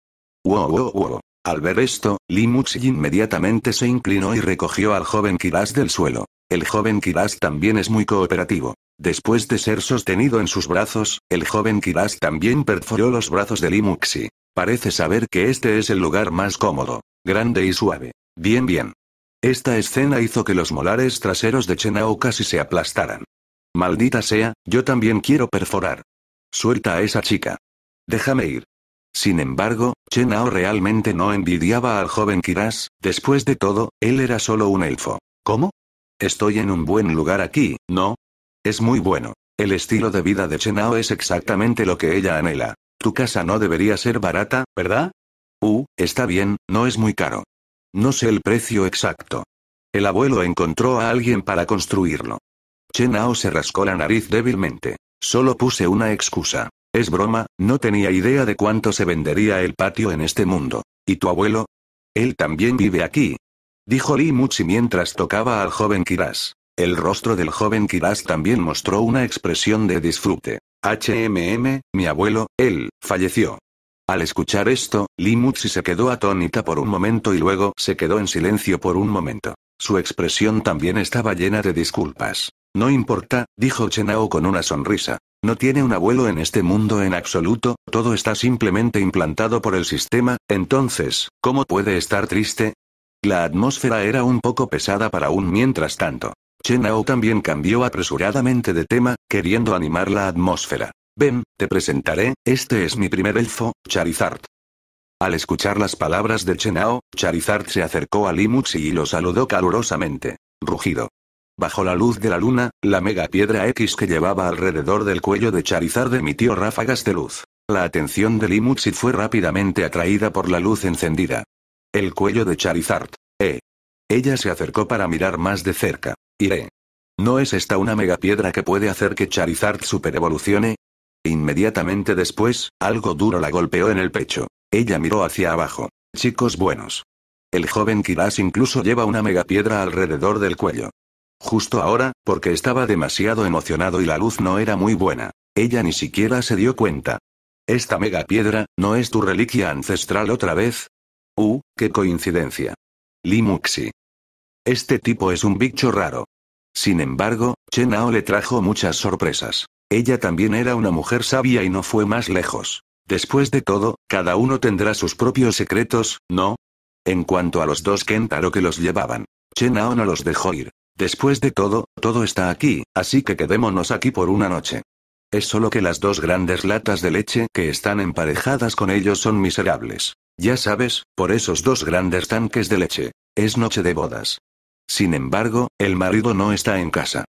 Wow, wow, wow. Al ver esto, Limuxi inmediatamente se inclinó y recogió al joven Kiras del suelo. El joven Kiras también es muy cooperativo. Después de ser sostenido en sus brazos, el joven Kiras también perforó los brazos de Limuxi. Parece saber que este es el lugar más cómodo, grande y suave. Bien, bien. Esta escena hizo que los molares traseros de Chenao casi se aplastaran. Maldita sea, yo también quiero perforar. Suelta a esa chica. Déjame ir. Sin embargo, Chenao realmente no envidiaba al joven Kiras, después de todo, él era solo un elfo. ¿Cómo? Estoy en un buen lugar aquí, ¿no? Es muy bueno. El estilo de vida de Chenao es exactamente lo que ella anhela. Tu casa no debería ser barata, ¿verdad? Uh, está bien, no es muy caro. No sé el precio exacto. El abuelo encontró a alguien para construirlo. Chenao se rascó la nariz débilmente. Solo puse una excusa. Es broma, no tenía idea de cuánto se vendería el patio en este mundo. ¿Y tu abuelo? Él también vive aquí. Dijo Lee mientras tocaba al joven Kiras. El rostro del joven Kiras también mostró una expresión de disfrute. HMM, mi abuelo, él, falleció. Al escuchar esto, Limutsi se quedó atónita por un momento y luego se quedó en silencio por un momento. Su expresión también estaba llena de disculpas. No importa, dijo Chenao con una sonrisa. No tiene un abuelo en este mundo en absoluto, todo está simplemente implantado por el sistema, entonces, ¿cómo puede estar triste? La atmósfera era un poco pesada para un mientras tanto. Chenao también cambió apresuradamente de tema, queriendo animar la atmósfera. Ven, te presentaré, este es mi primer elfo, Charizard. Al escuchar las palabras de Chenao, Charizard se acercó a Limuxi y lo saludó calurosamente. Rugido. Bajo la luz de la luna, la mega piedra X que llevaba alrededor del cuello de Charizard emitió ráfagas de luz. La atención de Limuxit fue rápidamente atraída por la luz encendida. El cuello de Charizard. Eh. Ella se acercó para mirar más de cerca. Iré. ¿No es esta una mega piedra que puede hacer que Charizard superevolucione? Inmediatamente después, algo duro la golpeó en el pecho. Ella miró hacia abajo. Chicos buenos. El joven Kiras incluso lleva una megapiedra alrededor del cuello. Justo ahora, porque estaba demasiado emocionado y la luz no era muy buena. Ella ni siquiera se dio cuenta. Esta mega piedra, ¿no es tu reliquia ancestral otra vez? Uh, qué coincidencia. Limuxi. Este tipo es un bicho raro. Sin embargo, Chenao le trajo muchas sorpresas. Ella también era una mujer sabia y no fue más lejos. Después de todo, cada uno tendrá sus propios secretos, ¿no? En cuanto a los dos Kentaro que los llevaban, Chenao no los dejó ir. Después de todo, todo está aquí, así que quedémonos aquí por una noche. Es solo que las dos grandes latas de leche que están emparejadas con ellos son miserables. Ya sabes, por esos dos grandes tanques de leche. Es noche de bodas. Sin embargo, el marido no está en casa.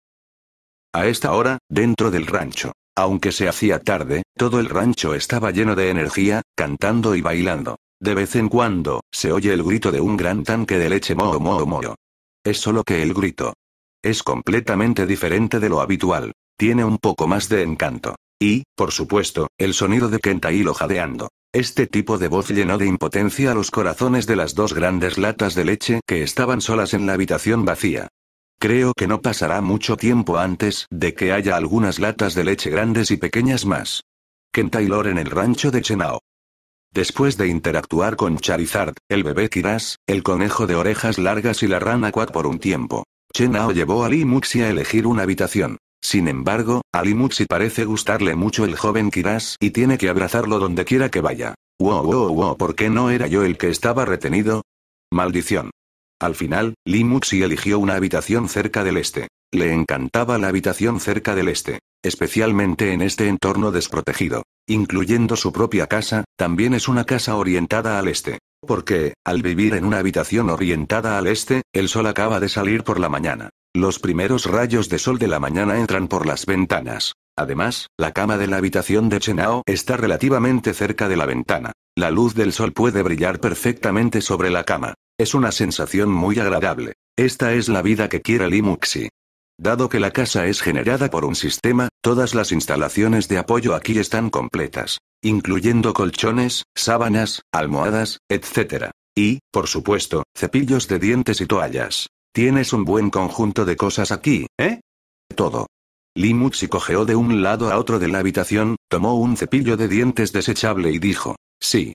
A esta hora, dentro del rancho. Aunque se hacía tarde, todo el rancho estaba lleno de energía, cantando y bailando. De vez en cuando, se oye el grito de un gran tanque de leche moo moo moo. Es solo que el grito. Es completamente diferente de lo habitual. Tiene un poco más de encanto. Y, por supuesto, el sonido de Kentailo jadeando. Este tipo de voz llenó de impotencia los corazones de las dos grandes latas de leche que estaban solas en la habitación vacía. Creo que no pasará mucho tiempo antes de que haya algunas latas de leche grandes y pequeñas más. Kentailor en el rancho de Chenao. Después de interactuar con Charizard, el bebé Kiras, el conejo de orejas largas y la rana Quack por un tiempo, Chenao llevó a Li a elegir una habitación. Sin embargo, a Li parece gustarle mucho el joven Kiras y tiene que abrazarlo donde quiera que vaya. Wow, wow, wow, ¿por qué no era yo el que estaba retenido? Maldición. Al final, Limuxi eligió una habitación cerca del este. Le encantaba la habitación cerca del este especialmente en este entorno desprotegido, incluyendo su propia casa, también es una casa orientada al este. Porque, al vivir en una habitación orientada al este, el sol acaba de salir por la mañana. Los primeros rayos de sol de la mañana entran por las ventanas. Además, la cama de la habitación de Chenao está relativamente cerca de la ventana. La luz del sol puede brillar perfectamente sobre la cama. Es una sensación muy agradable. Esta es la vida que quiere Limuxi. Dado que la casa es generada por un sistema, todas las instalaciones de apoyo aquí están completas, incluyendo colchones, sábanas, almohadas, etc. Y, por supuesto, cepillos de dientes y toallas. Tienes un buen conjunto de cosas aquí, ¿eh? Todo. Limut y cojeó de un lado a otro de la habitación, tomó un cepillo de dientes desechable y dijo, sí.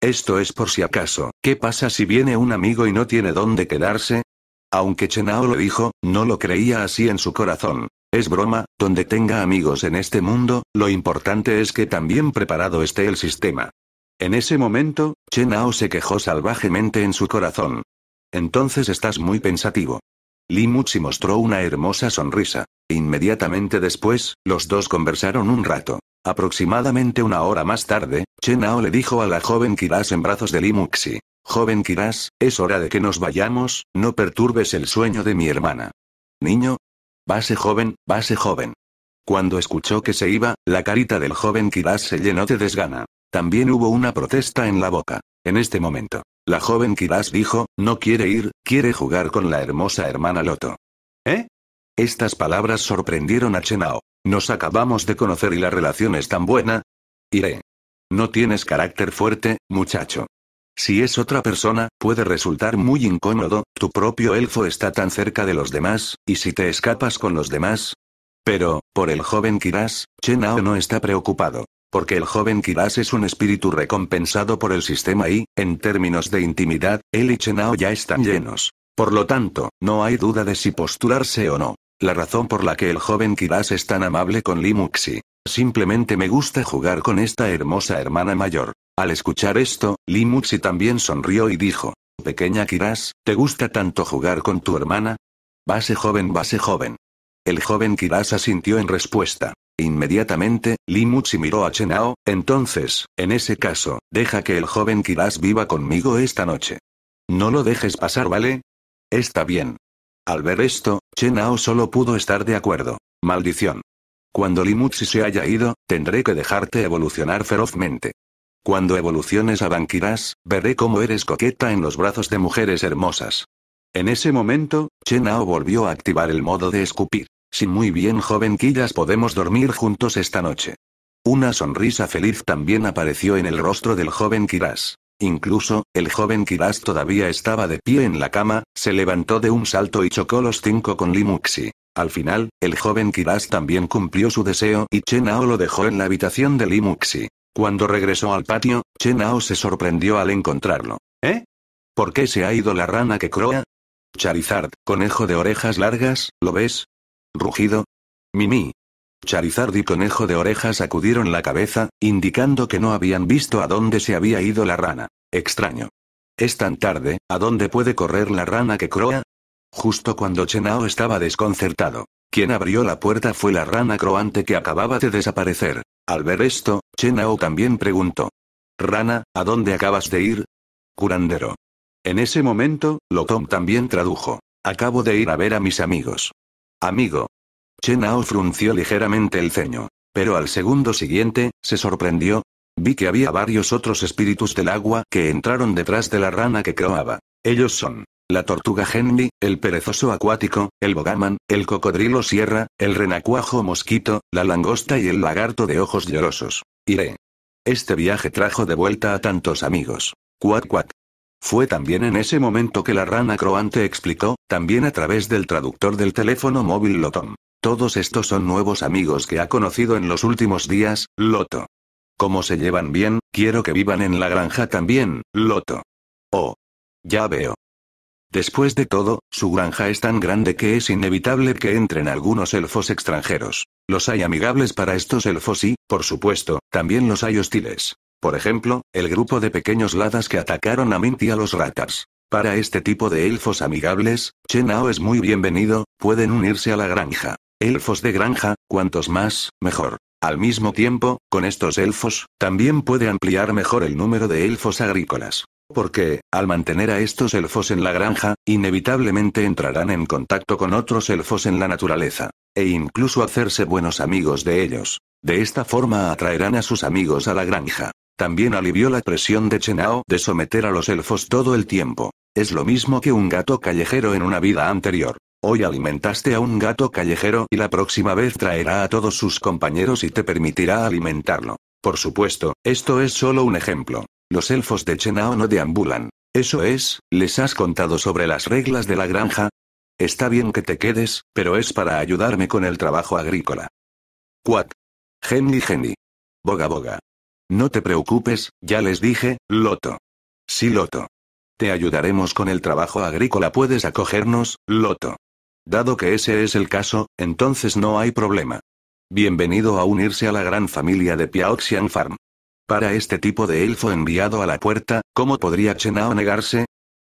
Esto es por si acaso, ¿qué pasa si viene un amigo y no tiene dónde quedarse? Aunque Chenao lo dijo, no lo creía así en su corazón. Es broma, donde tenga amigos en este mundo, lo importante es que también preparado esté el sistema. En ese momento, Chenao se quejó salvajemente en su corazón. Entonces estás muy pensativo. Xi mostró una hermosa sonrisa. Inmediatamente después, los dos conversaron un rato. Aproximadamente una hora más tarde, Chenao le dijo a la joven Kiras en brazos de Limuxi. Joven Kirás, es hora de que nos vayamos, no perturbes el sueño de mi hermana. Niño. Base joven, base joven. Cuando escuchó que se iba, la carita del joven Kirás se llenó de desgana. También hubo una protesta en la boca. En este momento, la joven Kirás dijo, no quiere ir, quiere jugar con la hermosa hermana Loto. ¿Eh? Estas palabras sorprendieron a Chenao. Nos acabamos de conocer y la relación es tan buena. Iré. No tienes carácter fuerte, muchacho. Si es otra persona, puede resultar muy incómodo, tu propio elfo está tan cerca de los demás, y si te escapas con los demás. Pero, por el joven Kiras, Chenao no está preocupado. Porque el joven Kiras es un espíritu recompensado por el sistema y, en términos de intimidad, él y Chenao ya están llenos. Por lo tanto, no hay duda de si postularse o no. La razón por la que el joven Kiras es tan amable con Limuxi. Simplemente me gusta jugar con esta hermosa hermana mayor. Al escuchar esto, Limuchi también sonrió y dijo, Pequeña Kiras, ¿te gusta tanto jugar con tu hermana? Base joven, base joven. El joven Kiras asintió en respuesta. Inmediatamente, Limuchi miró a Chenao, entonces, en ese caso, deja que el joven Kiras viva conmigo esta noche. No lo dejes pasar, ¿vale? Está bien. Al ver esto, Chenao solo pudo estar de acuerdo. Maldición. Cuando Limuchi se haya ido, tendré que dejarte evolucionar ferozmente. Cuando evoluciones a Banquirás, veré cómo eres coqueta en los brazos de mujeres hermosas. En ese momento, Chenao volvió a activar el modo de escupir. Si muy bien joven jovenquillas podemos dormir juntos esta noche. Una sonrisa feliz también apareció en el rostro del joven Kiras. Incluso, el joven Kiras todavía estaba de pie en la cama, se levantó de un salto y chocó los cinco con Limuxi. Al final, el joven Kiras también cumplió su deseo y Chenao lo dejó en la habitación de Limuxi. Cuando regresó al patio, Chenao se sorprendió al encontrarlo. ¿Eh? ¿Por qué se ha ido la rana que croa? Charizard, conejo de orejas largas, ¿lo ves? Rugido. Mimi. Charizard y conejo de orejas acudieron la cabeza, indicando que no habían visto a dónde se había ido la rana. Extraño. Es tan tarde, ¿a dónde puede correr la rana que croa? Justo cuando Chenao estaba desconcertado. Quien abrió la puerta fue la rana croante que acababa de desaparecer. Al ver esto, Chenao también preguntó. Rana, ¿a dónde acabas de ir? Curandero. En ese momento, Lotom también tradujo. Acabo de ir a ver a mis amigos. Amigo. Chenao frunció ligeramente el ceño. Pero al segundo siguiente, se sorprendió. Vi que había varios otros espíritus del agua que entraron detrás de la rana que croaba. Ellos son la tortuga Henry, el perezoso acuático, el bogaman, el cocodrilo sierra, el renacuajo mosquito, la langosta y el lagarto de ojos llorosos. Iré. Este viaje trajo de vuelta a tantos amigos. Cuac cuac. Fue también en ese momento que la rana croante explicó, también a través del traductor del teléfono móvil Lotom. Todos estos son nuevos amigos que ha conocido en los últimos días, Loto. Como se llevan bien, quiero que vivan en la granja también, Loto. Oh. Ya veo. Después de todo, su granja es tan grande que es inevitable que entren algunos elfos extranjeros. Los hay amigables para estos elfos y, por supuesto, también los hay hostiles. Por ejemplo, el grupo de pequeños ladas que atacaron a Minty a los ratas. Para este tipo de elfos amigables, Chenao es muy bienvenido, pueden unirse a la granja. Elfos de granja, cuantos más, mejor. Al mismo tiempo, con estos elfos, también puede ampliar mejor el número de elfos agrícolas porque, al mantener a estos elfos en la granja, inevitablemente entrarán en contacto con otros elfos en la naturaleza, e incluso hacerse buenos amigos de ellos. De esta forma atraerán a sus amigos a la granja. También alivió la presión de Chenao de someter a los elfos todo el tiempo. Es lo mismo que un gato callejero en una vida anterior. Hoy alimentaste a un gato callejero y la próxima vez traerá a todos sus compañeros y te permitirá alimentarlo. Por supuesto, esto es solo un ejemplo. Los elfos de Chenao no deambulan. Eso es, ¿les has contado sobre las reglas de la granja? Está bien que te quedes, pero es para ayudarme con el trabajo agrícola. Quack. Geni geni. Boga boga. No te preocupes, ya les dije, Loto. Sí, Loto. Te ayudaremos con el trabajo agrícola, puedes acogernos, Loto. Dado que ese es el caso, entonces no hay problema. Bienvenido a unirse a la gran familia de Piaoxian Farm. Para este tipo de elfo enviado a la puerta, ¿cómo podría Chenao negarse?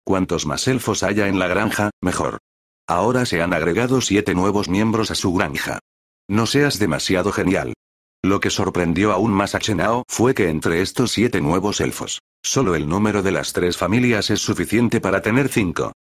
Cuantos más elfos haya en la granja, mejor. Ahora se han agregado siete nuevos miembros a su granja. No seas demasiado genial. Lo que sorprendió aún más a Chenao fue que entre estos siete nuevos elfos, solo el número de las tres familias es suficiente para tener cinco.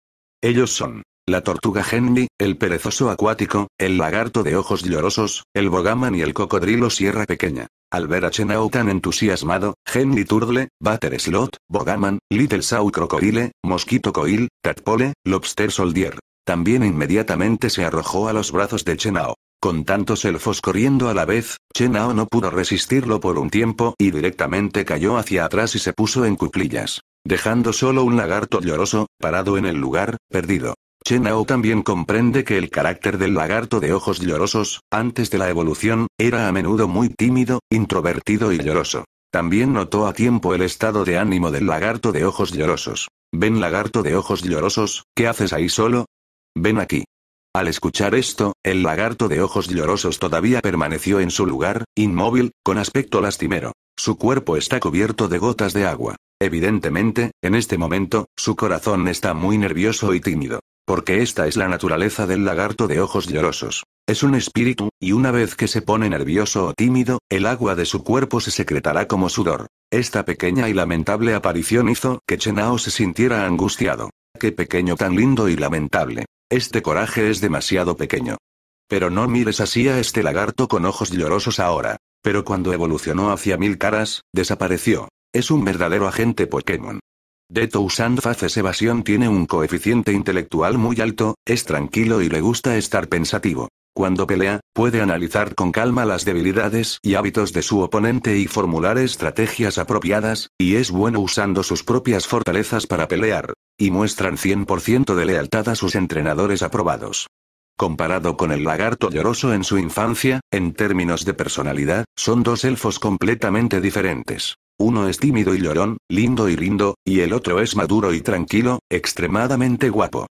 Ellos son la tortuga Henry, el perezoso acuático, el lagarto de ojos llorosos, el bogaman y el cocodrilo Sierra Pequeña. Al ver a Chenao tan entusiasmado, Henry turdle, Batter Slot, Bogaman, Little Sau Crocodile, Mosquito Coil, Tadpole, Lobster Soldier. También inmediatamente se arrojó a los brazos de Chenao. Con tantos elfos corriendo a la vez, Chenao no pudo resistirlo por un tiempo y directamente cayó hacia atrás y se puso en cuclillas, dejando solo un lagarto lloroso, parado en el lugar, perdido. Chenao también comprende que el carácter del lagarto de ojos llorosos, antes de la evolución, era a menudo muy tímido, introvertido y lloroso. También notó a tiempo el estado de ánimo del lagarto de ojos llorosos. Ven lagarto de ojos llorosos, ¿qué haces ahí solo? Ven aquí. Al escuchar esto, el lagarto de ojos llorosos todavía permaneció en su lugar, inmóvil, con aspecto lastimero. Su cuerpo está cubierto de gotas de agua. Evidentemente, en este momento, su corazón está muy nervioso y tímido. Porque esta es la naturaleza del lagarto de ojos llorosos. Es un espíritu, y una vez que se pone nervioso o tímido, el agua de su cuerpo se secretará como sudor. Esta pequeña y lamentable aparición hizo que Chenao se sintiera angustiado. Qué pequeño tan lindo y lamentable. Este coraje es demasiado pequeño. Pero no mires así a este lagarto con ojos llorosos ahora. Pero cuando evolucionó hacia mil caras, desapareció. Es un verdadero agente Pokémon. Deto Sandface Faces Evasión tiene un coeficiente intelectual muy alto, es tranquilo y le gusta estar pensativo. Cuando pelea, puede analizar con calma las debilidades y hábitos de su oponente y formular estrategias apropiadas, y es bueno usando sus propias fortalezas para pelear. Y muestran 100% de lealtad a sus entrenadores aprobados. Comparado con el lagarto lloroso en su infancia, en términos de personalidad, son dos elfos completamente diferentes. Uno es tímido y llorón, lindo y rindo, y el otro es maduro y tranquilo, extremadamente guapo.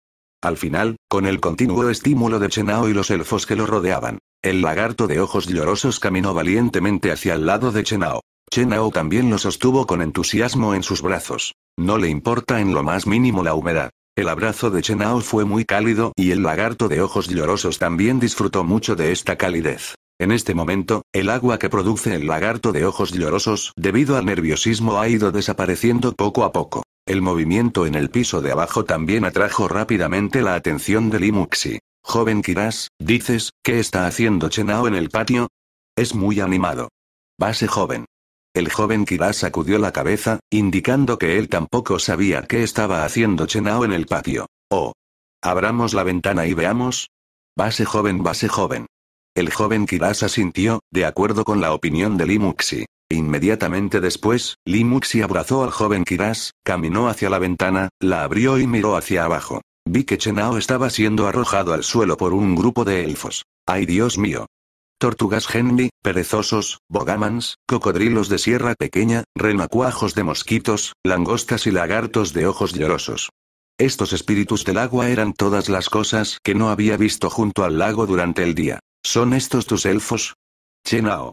Al final, con el continuo estímulo de Chenao y los elfos que lo rodeaban, el lagarto de ojos llorosos caminó valientemente hacia el lado de Chenao. Chenao también lo sostuvo con entusiasmo en sus brazos. No le importa en lo más mínimo la humedad. El abrazo de Chenao fue muy cálido y el lagarto de ojos llorosos también disfrutó mucho de esta calidez. En este momento, el agua que produce el lagarto de ojos llorosos debido al nerviosismo ha ido desapareciendo poco a poco. El movimiento en el piso de abajo también atrajo rápidamente la atención de Limuxi. Joven Kiras, dices, ¿qué está haciendo Chenao en el patio? Es muy animado. Base joven. El joven Kiras sacudió la cabeza, indicando que él tampoco sabía qué estaba haciendo Chenao en el patio. Oh. Abramos la ventana y veamos. Base joven, base joven. El joven Kiras asintió, de acuerdo con la opinión de Limuxi. E inmediatamente después, Limuxi abrazó al joven Kiras, caminó hacia la ventana, la abrió y miró hacia abajo. Vi que Chenao estaba siendo arrojado al suelo por un grupo de elfos. ¡Ay Dios mío! Tortugas Henry, perezosos, bogamans, cocodrilos de sierra pequeña, renacuajos de mosquitos, langostas y lagartos de ojos llorosos. Estos espíritus del agua eran todas las cosas que no había visto junto al lago durante el día. ¿Son estos tus elfos? Chenao.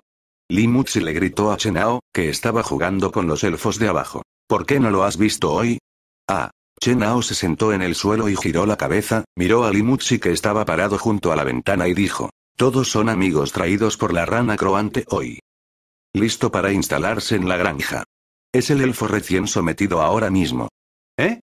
Limutsi le gritó a Chenao, que estaba jugando con los elfos de abajo. ¿Por qué no lo has visto hoy? Ah. Chenao se sentó en el suelo y giró la cabeza, miró a Limutsi que estaba parado junto a la ventana y dijo. Todos son amigos traídos por la rana croante hoy. Listo para instalarse en la granja. Es el elfo recién sometido ahora mismo. ¿Eh?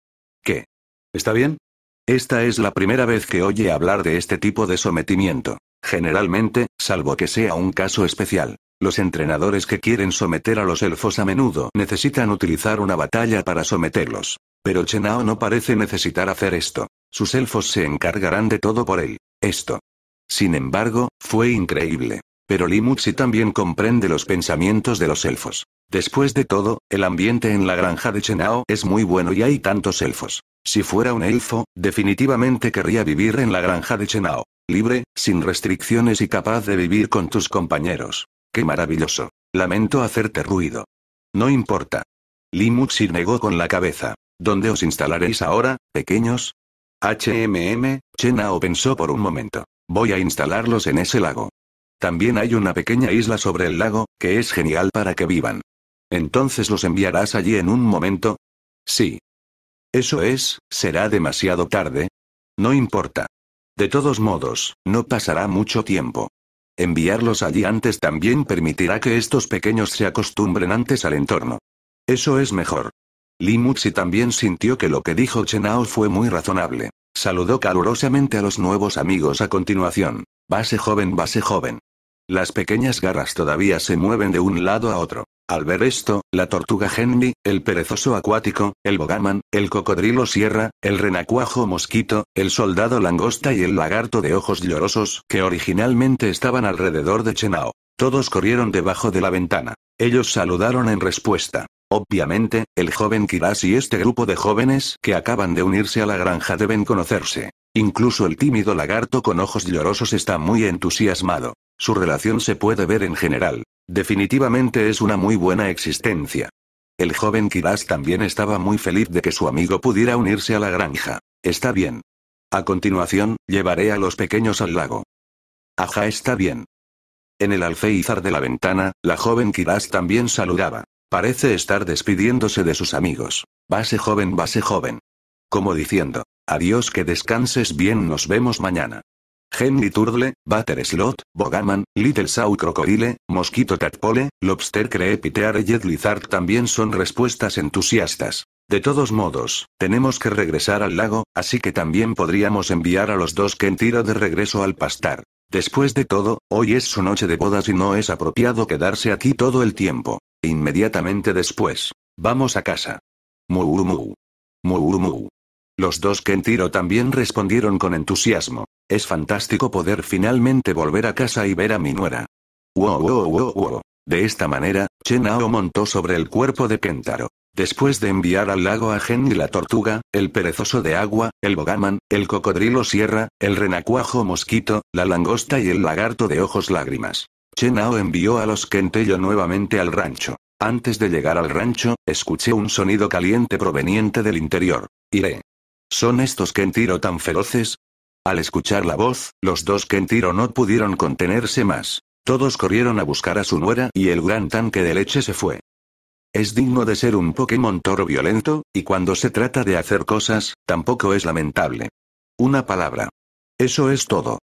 ¿Qué? ¿Está bien? Esta es la primera vez que oye hablar de este tipo de sometimiento. Generalmente, salvo que sea un caso especial. Los entrenadores que quieren someter a los elfos a menudo necesitan utilizar una batalla para someterlos. Pero Chenao no parece necesitar hacer esto. Sus elfos se encargarán de todo por él. Esto. Sin embargo, fue increíble. Pero Limutsi también comprende los pensamientos de los elfos. Después de todo, el ambiente en la granja de Chenao es muy bueno y hay tantos elfos. Si fuera un elfo, definitivamente querría vivir en la granja de Chenao. Libre, sin restricciones y capaz de vivir con tus compañeros. ¡Qué maravilloso! Lamento hacerte ruido. No importa. Limuxi negó con la cabeza. ¿Dónde os instalaréis ahora, pequeños? HMM, Chenao pensó por un momento. Voy a instalarlos en ese lago. También hay una pequeña isla sobre el lago, que es genial para que vivan. Entonces los enviarás allí en un momento. Sí, eso es, será demasiado tarde. No importa. De todos modos, no pasará mucho tiempo. Enviarlos allí antes también permitirá que estos pequeños se acostumbren antes al entorno. Eso es mejor. Limuxi también sintió que lo que dijo Chenao fue muy razonable. Saludó calurosamente a los nuevos amigos a continuación. Base joven, base joven. Las pequeñas garras todavía se mueven de un lado a otro. Al ver esto, la tortuga Henry, el perezoso acuático, el bogaman, el cocodrilo sierra, el renacuajo mosquito, el soldado langosta y el lagarto de ojos llorosos, que originalmente estaban alrededor de Chenao. Todos corrieron debajo de la ventana. Ellos saludaron en respuesta. Obviamente, el joven Kiras y este grupo de jóvenes que acaban de unirse a la granja deben conocerse. Incluso el tímido lagarto con ojos llorosos está muy entusiasmado. Su relación se puede ver en general. Definitivamente es una muy buena existencia. El joven Kiraz también estaba muy feliz de que su amigo pudiera unirse a la granja. Está bien. A continuación, llevaré a los pequeños al lago. Ajá, está bien. En el alféizar de la ventana, la joven Kiraz también saludaba. Parece estar despidiéndose de sus amigos. Base joven, base joven. Como diciendo, adiós que descanses bien, nos vemos mañana. Henry Turdle, Butter Slot, Bogaman, Little Saw Crocodile, Mosquito Tadpole, Lobster Creepitear y Ed Lizard también son respuestas entusiastas. De todos modos, tenemos que regresar al lago, así que también podríamos enviar a los dos tiro de regreso al pastar. Después de todo, hoy es su noche de bodas y no es apropiado quedarse aquí todo el tiempo. Inmediatamente después. Vamos a casa. Murumu. Los dos Kentiro también respondieron con entusiasmo. Es fantástico poder finalmente volver a casa y ver a mi nuera. Wow, wow, wow, wow. De esta manera, Chenao montó sobre el cuerpo de Kentaro. Después de enviar al lago a Gen y la tortuga, el perezoso de agua, el bogaman, el cocodrilo sierra, el renacuajo mosquito, la langosta y el lagarto de ojos lágrimas. Chenao envió a los Kentello nuevamente al rancho. Antes de llegar al rancho, escuché un sonido caliente proveniente del interior. Iré. ¿Son estos Kentiro tan feroces? Al escuchar la voz, los dos Kentiro no pudieron contenerse más. Todos corrieron a buscar a su nuera y el gran tanque de leche se fue. Es digno de ser un Pokémon toro violento, y cuando se trata de hacer cosas, tampoco es lamentable. Una palabra. Eso es todo.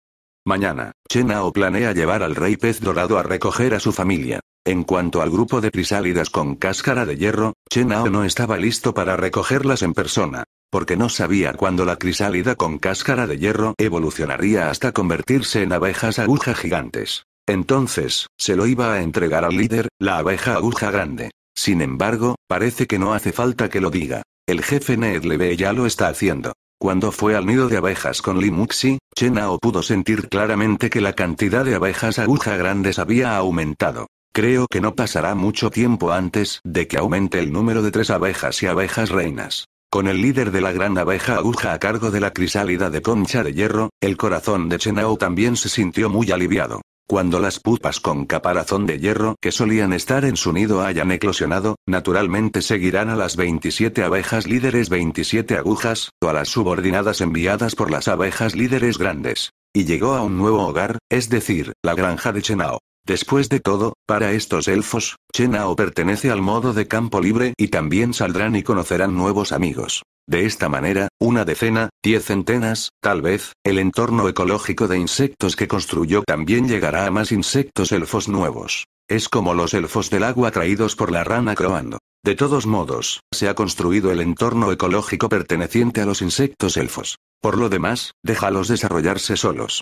Mañana, Chenao planea llevar al rey pez dorado a recoger a su familia. En cuanto al grupo de crisálidas con cáscara de hierro, Chenao no estaba listo para recogerlas en persona porque no sabía cuándo la crisálida con cáscara de hierro evolucionaría hasta convertirse en abejas aguja gigantes. Entonces, se lo iba a entregar al líder, la abeja aguja grande. Sin embargo, parece que no hace falta que lo diga. El jefe Ned Leve ya lo está haciendo. Cuando fue al nido de abejas con Limuxi, Chenao pudo sentir claramente que la cantidad de abejas aguja grandes había aumentado. Creo que no pasará mucho tiempo antes de que aumente el número de tres abejas y abejas reinas. Con el líder de la gran abeja aguja a cargo de la crisálida de concha de hierro, el corazón de Chenao también se sintió muy aliviado. Cuando las pupas con caparazón de hierro que solían estar en su nido hayan eclosionado, naturalmente seguirán a las 27 abejas líderes 27 agujas, o a las subordinadas enviadas por las abejas líderes grandes. Y llegó a un nuevo hogar, es decir, la granja de Chenao. Después de todo, para estos elfos, Chenao pertenece al modo de campo libre y también saldrán y conocerán nuevos amigos. De esta manera, una decena, diez centenas, tal vez, el entorno ecológico de insectos que construyó también llegará a más insectos elfos nuevos. Es como los elfos del agua traídos por la rana croando. De todos modos, se ha construido el entorno ecológico perteneciente a los insectos elfos. Por lo demás, déjalos desarrollarse solos.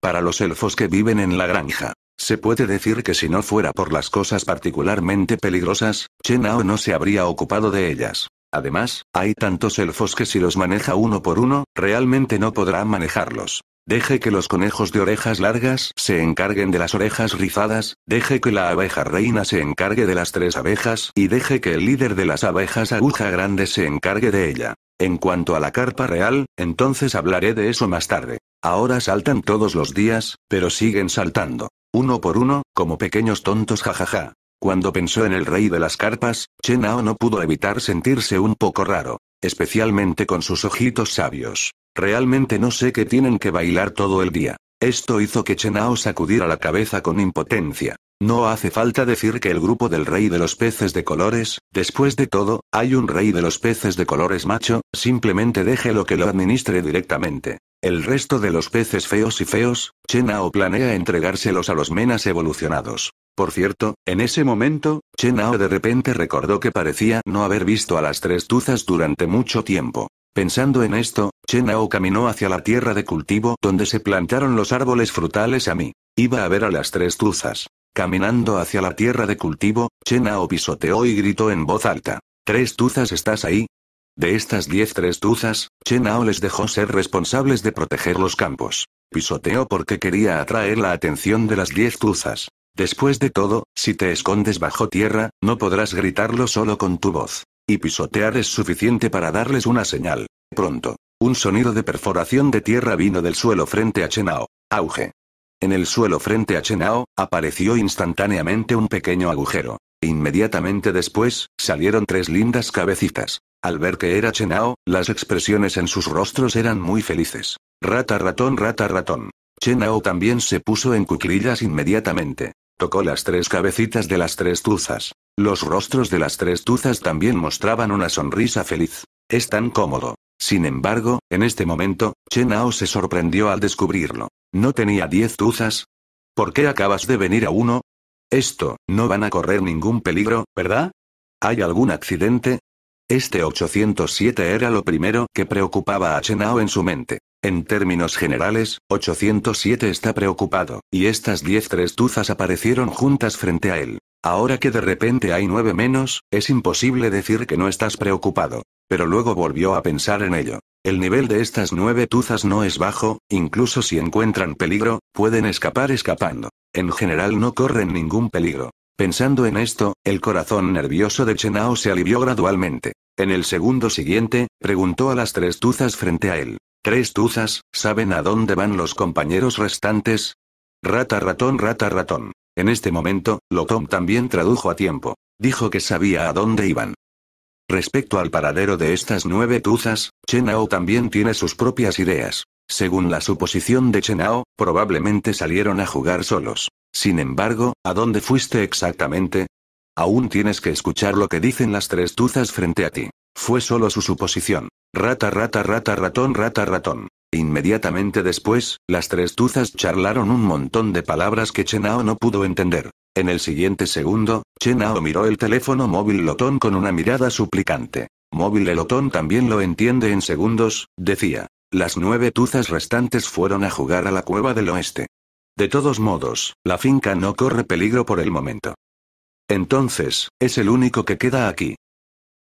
Para los elfos que viven en la granja, se puede decir que si no fuera por las cosas particularmente peligrosas, Chenao no se habría ocupado de ellas. Además, hay tantos elfos que si los maneja uno por uno, realmente no podrá manejarlos. Deje que los conejos de orejas largas se encarguen de las orejas rizadas, deje que la abeja reina se encargue de las tres abejas y deje que el líder de las abejas aguja grande se encargue de ella. En cuanto a la carpa real, entonces hablaré de eso más tarde. Ahora saltan todos los días, pero siguen saltando. Uno por uno, como pequeños tontos jajaja. Cuando pensó en el rey de las carpas, Chenao no pudo evitar sentirse un poco raro, especialmente con sus ojitos sabios. Realmente no sé qué tienen que bailar todo el día. Esto hizo que Chenao sacudiera la cabeza con impotencia. No hace falta decir que el grupo del rey de los peces de colores, después de todo, hay un rey de los peces de colores macho, simplemente lo que lo administre directamente. El resto de los peces feos y feos, Chenao planea entregárselos a los menas evolucionados. Por cierto, en ese momento, Chenao de repente recordó que parecía no haber visto a las tres tuzas durante mucho tiempo. Pensando en esto, Chenao caminó hacia la tierra de cultivo donde se plantaron los árboles frutales a mí. Iba a ver a las tres tuzas. Caminando hacia la tierra de cultivo, Chenao pisoteó y gritó en voz alta. ¿Tres tuzas estás ahí? De estas diez tres tuzas, Chenao les dejó ser responsables de proteger los campos. Pisoteó porque quería atraer la atención de las diez tuzas. Después de todo, si te escondes bajo tierra, no podrás gritarlo solo con tu voz. Y pisotear es suficiente para darles una señal. Pronto. Un sonido de perforación de tierra vino del suelo frente a Chenao. Auge. En el suelo frente a Chenao, apareció instantáneamente un pequeño agujero. Inmediatamente después, salieron tres lindas cabecitas. Al ver que era Chenao, las expresiones en sus rostros eran muy felices. Rata ratón rata ratón. Chenao también se puso en cuclillas inmediatamente. Tocó las tres cabecitas de las tres tuzas. Los rostros de las tres tuzas también mostraban una sonrisa feliz. Es tan cómodo. Sin embargo, en este momento, Chenao se sorprendió al descubrirlo. ¿No tenía diez tuzas? ¿Por qué acabas de venir a uno? Esto, no van a correr ningún peligro, ¿verdad? ¿Hay algún accidente? Este 807 era lo primero que preocupaba a Chenao en su mente. En términos generales, 807 está preocupado, y estas 10 tuzas aparecieron juntas frente a él. Ahora que de repente hay nueve menos, es imposible decir que no estás preocupado. Pero luego volvió a pensar en ello. El nivel de estas 9 tuzas no es bajo, incluso si encuentran peligro, pueden escapar escapando. En general no corren ningún peligro. Pensando en esto, el corazón nervioso de Chenao se alivió gradualmente. En el segundo siguiente, preguntó a las tres tuzas frente a él. Tres tuzas, ¿saben a dónde van los compañeros restantes? Rata ratón rata ratón. En este momento, Lotom también tradujo a tiempo. Dijo que sabía a dónde iban. Respecto al paradero de estas nueve tuzas, Chenao también tiene sus propias ideas. Según la suposición de Chenao, probablemente salieron a jugar solos. Sin embargo, ¿a dónde fuiste exactamente? Aún tienes que escuchar lo que dicen las tres tuzas frente a ti. Fue solo su suposición. Rata, rata, rata, ratón, rata, ratón. Inmediatamente después, las tres tuzas charlaron un montón de palabras que Chenao no pudo entender. En el siguiente segundo, Chenao miró el teléfono móvil Lotón con una mirada suplicante. Móvil Lotón también lo entiende en segundos, decía. Las nueve tuzas restantes fueron a jugar a la cueva del oeste. De todos modos, la finca no corre peligro por el momento. Entonces, es el único que queda aquí.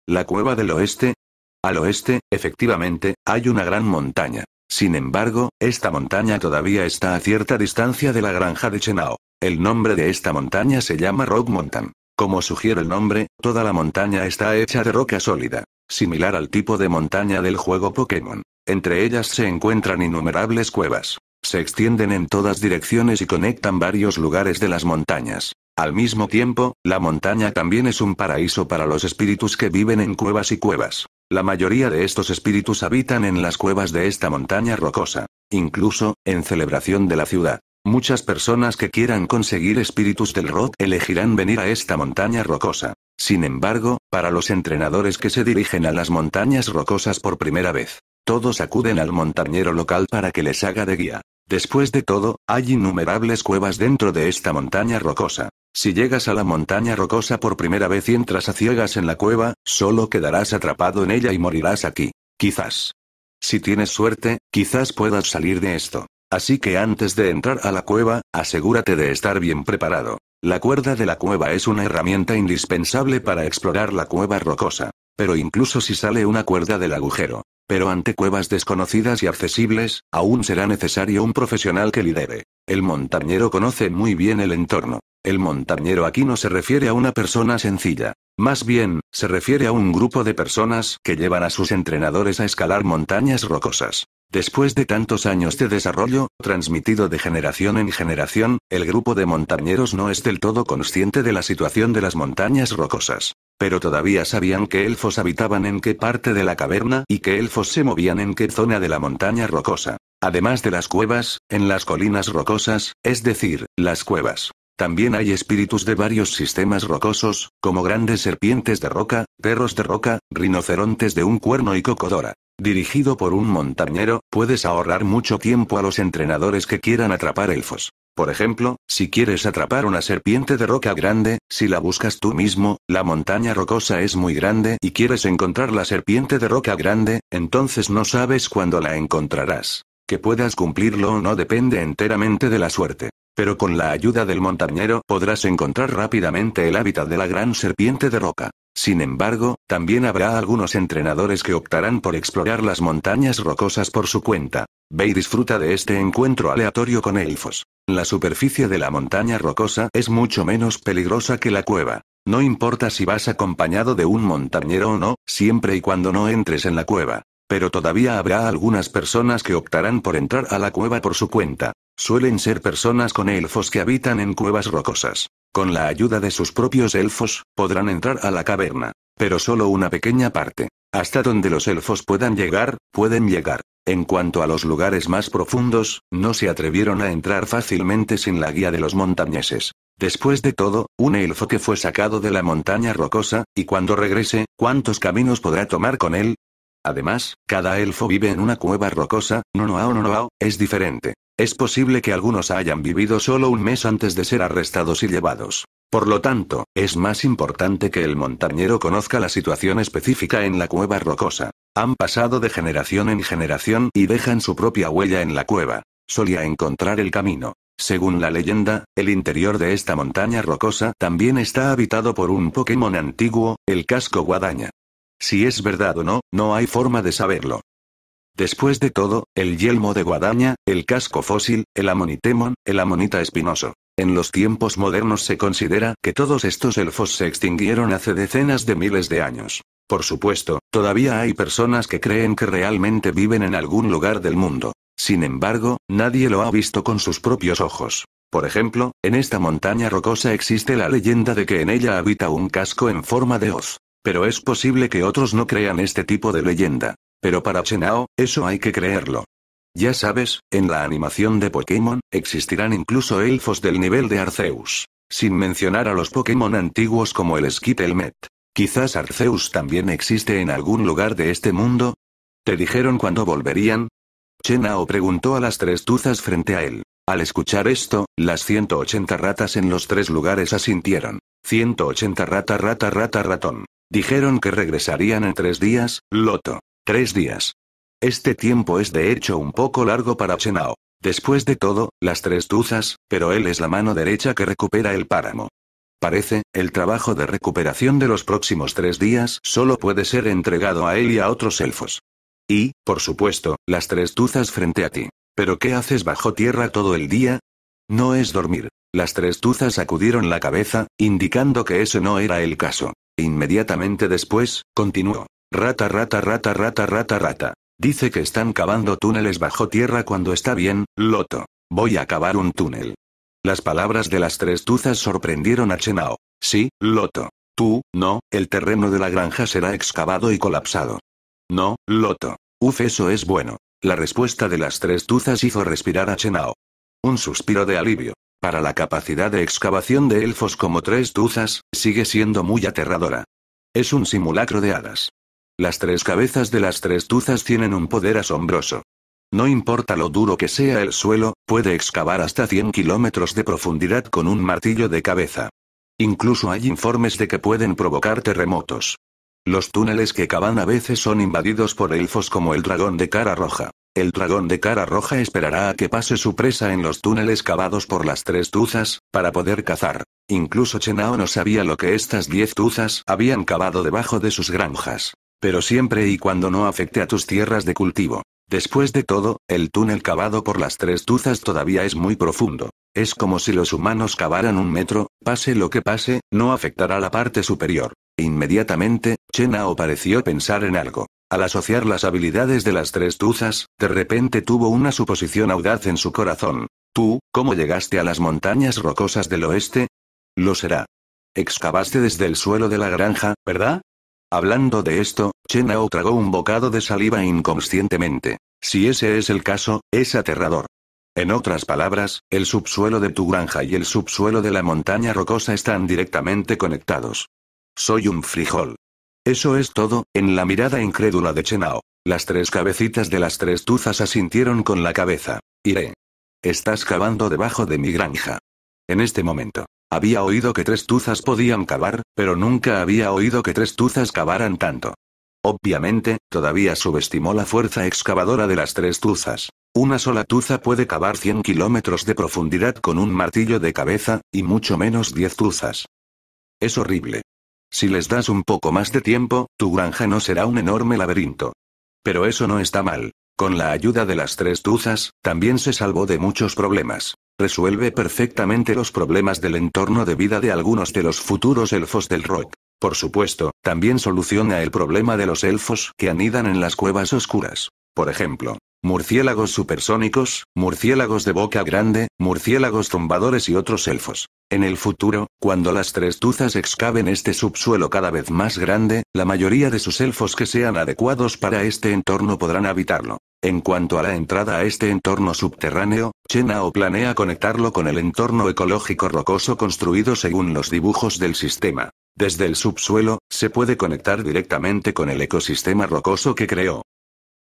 La cueva del oeste. Al oeste, efectivamente, hay una gran montaña. Sin embargo, esta montaña todavía está a cierta distancia de la granja de Chenao. El nombre de esta montaña se llama Rock Mountain. Como sugiere el nombre, toda la montaña está hecha de roca sólida, similar al tipo de montaña del juego Pokémon. Entre ellas se encuentran innumerables cuevas, se extienden en todas direcciones y conectan varios lugares de las montañas. Al mismo tiempo, la montaña también es un paraíso para los espíritus que viven en cuevas y cuevas. La mayoría de estos espíritus habitan en las cuevas de esta montaña rocosa. Incluso, en celebración de la ciudad. Muchas personas que quieran conseguir espíritus del rock elegirán venir a esta montaña rocosa. Sin embargo, para los entrenadores que se dirigen a las montañas rocosas por primera vez, todos acuden al montañero local para que les haga de guía. Después de todo, hay innumerables cuevas dentro de esta montaña rocosa. Si llegas a la montaña rocosa por primera vez y entras a ciegas en la cueva, solo quedarás atrapado en ella y morirás aquí. Quizás. Si tienes suerte, quizás puedas salir de esto. Así que antes de entrar a la cueva, asegúrate de estar bien preparado. La cuerda de la cueva es una herramienta indispensable para explorar la cueva rocosa. Pero incluso si sale una cuerda del agujero, pero ante cuevas desconocidas y accesibles, aún será necesario un profesional que lidere. El montañero conoce muy bien el entorno. El montañero aquí no se refiere a una persona sencilla. Más bien, se refiere a un grupo de personas que llevan a sus entrenadores a escalar montañas rocosas. Después de tantos años de desarrollo, transmitido de generación en generación, el grupo de montañeros no es del todo consciente de la situación de las montañas rocosas. Pero todavía sabían que elfos habitaban en qué parte de la caverna y que elfos se movían en qué zona de la montaña rocosa. Además de las cuevas, en las colinas rocosas, es decir, las cuevas. También hay espíritus de varios sistemas rocosos, como grandes serpientes de roca, perros de roca, rinocerontes de un cuerno y cocodora. Dirigido por un montañero, puedes ahorrar mucho tiempo a los entrenadores que quieran atrapar elfos. Por ejemplo, si quieres atrapar una serpiente de roca grande, si la buscas tú mismo, la montaña rocosa es muy grande y quieres encontrar la serpiente de roca grande, entonces no sabes cuándo la encontrarás. Que puedas cumplirlo o no depende enteramente de la suerte. Pero con la ayuda del montañero podrás encontrar rápidamente el hábitat de la gran serpiente de roca. Sin embargo, también habrá algunos entrenadores que optarán por explorar las montañas rocosas por su cuenta. Ve y disfruta de este encuentro aleatorio con elfos. La superficie de la montaña rocosa es mucho menos peligrosa que la cueva. No importa si vas acompañado de un montañero o no, siempre y cuando no entres en la cueva. Pero todavía habrá algunas personas que optarán por entrar a la cueva por su cuenta. Suelen ser personas con elfos que habitan en cuevas rocosas. Con la ayuda de sus propios elfos, podrán entrar a la caverna. Pero solo una pequeña parte. Hasta donde los elfos puedan llegar, pueden llegar. En cuanto a los lugares más profundos, no se atrevieron a entrar fácilmente sin la guía de los montañeses. Después de todo, un elfo que fue sacado de la montaña rocosa, y cuando regrese, ¿cuántos caminos podrá tomar con él? Además, cada elfo vive en una cueva rocosa, no no, no, no, no es diferente. Es posible que algunos hayan vivido solo un mes antes de ser arrestados y llevados. Por lo tanto, es más importante que el montañero conozca la situación específica en la cueva rocosa. Han pasado de generación en generación y dejan su propia huella en la cueva. Solía encontrar el camino. Según la leyenda, el interior de esta montaña rocosa también está habitado por un Pokémon antiguo, el casco guadaña. Si es verdad o no, no hay forma de saberlo. Después de todo, el yelmo de guadaña, el casco fósil, el amonitemon, el amonita espinoso. En los tiempos modernos se considera que todos estos elfos se extinguieron hace decenas de miles de años. Por supuesto, todavía hay personas que creen que realmente viven en algún lugar del mundo. Sin embargo, nadie lo ha visto con sus propios ojos. Por ejemplo, en esta montaña rocosa existe la leyenda de que en ella habita un casco en forma de hoz. Pero es posible que otros no crean este tipo de leyenda. Pero para Chenao, eso hay que creerlo. Ya sabes, en la animación de Pokémon, existirán incluso elfos del nivel de Arceus. Sin mencionar a los Pokémon antiguos como el Skittlemet. Quizás Arceus también existe en algún lugar de este mundo. ¿Te dijeron cuándo volverían? Chenao preguntó a las tres tuzas frente a él. Al escuchar esto, las 180 ratas en los tres lugares asintieron. 180 rata rata rata ratón. Dijeron que regresarían en tres días, Loto. Tres días. Este tiempo es de hecho un poco largo para Chenao. Después de todo, las tres tuzas, pero él es la mano derecha que recupera el páramo. Parece, el trabajo de recuperación de los próximos tres días solo puede ser entregado a él y a otros elfos. Y, por supuesto, las tres tuzas frente a ti. ¿Pero qué haces bajo tierra todo el día? No es dormir. Las tres tuzas sacudieron la cabeza, indicando que eso no era el caso. Inmediatamente después, continuó. Rata rata rata rata rata rata. Dice que están cavando túneles bajo tierra cuando está bien, Loto. Voy a cavar un túnel. Las palabras de las tres tuzas sorprendieron a Chenao. Sí, Loto. Tú, no, el terreno de la granja será excavado y colapsado. No, Loto. Uf, eso es bueno. La respuesta de las tres tuzas hizo respirar a Chenao. Un suspiro de alivio. Para la capacidad de excavación de elfos como tres tuzas, sigue siendo muy aterradora. Es un simulacro de hadas. Las tres cabezas de las tres tuzas tienen un poder asombroso. No importa lo duro que sea el suelo, puede excavar hasta 100 kilómetros de profundidad con un martillo de cabeza. Incluso hay informes de que pueden provocar terremotos. Los túneles que cavan a veces son invadidos por elfos como el dragón de cara roja. El dragón de cara roja esperará a que pase su presa en los túneles cavados por las tres tuzas, para poder cazar. Incluso Chenao no sabía lo que estas diez tuzas habían cavado debajo de sus granjas. Pero siempre y cuando no afecte a tus tierras de cultivo. Después de todo, el túnel cavado por las tres tuzas todavía es muy profundo. Es como si los humanos cavaran un metro, pase lo que pase, no afectará la parte superior. Inmediatamente, Chenao pareció pensar en algo. Al asociar las habilidades de las tres tuzas, de repente tuvo una suposición audaz en su corazón. ¿Tú, cómo llegaste a las montañas rocosas del oeste? Lo será. Excavaste desde el suelo de la granja, ¿verdad? Hablando de esto, Chenao tragó un bocado de saliva inconscientemente. Si ese es el caso, es aterrador. En otras palabras, el subsuelo de tu granja y el subsuelo de la montaña rocosa están directamente conectados. Soy un frijol. Eso es todo, en la mirada incrédula de Chenao. Las tres cabecitas de las tres tuzas asintieron con la cabeza. Iré. Estás cavando debajo de mi granja. En este momento. Había oído que tres tuzas podían cavar, pero nunca había oído que tres tuzas cavaran tanto. Obviamente, todavía subestimó la fuerza excavadora de las tres tuzas. Una sola tuza puede cavar 100 kilómetros de profundidad con un martillo de cabeza, y mucho menos 10 tuzas. Es horrible. Si les das un poco más de tiempo, tu granja no será un enorme laberinto. Pero eso no está mal. Con la ayuda de las tres tuzas, también se salvó de muchos problemas. Resuelve perfectamente los problemas del entorno de vida de algunos de los futuros elfos del rock. Por supuesto, también soluciona el problema de los elfos que anidan en las cuevas oscuras. Por ejemplo, murciélagos supersónicos, murciélagos de boca grande, murciélagos tumbadores y otros elfos. En el futuro, cuando las tres tuzas excaven este subsuelo cada vez más grande, la mayoría de sus elfos que sean adecuados para este entorno podrán habitarlo. En cuanto a la entrada a este entorno subterráneo, Chenao planea conectarlo con el entorno ecológico rocoso construido según los dibujos del sistema. Desde el subsuelo, se puede conectar directamente con el ecosistema rocoso que creó.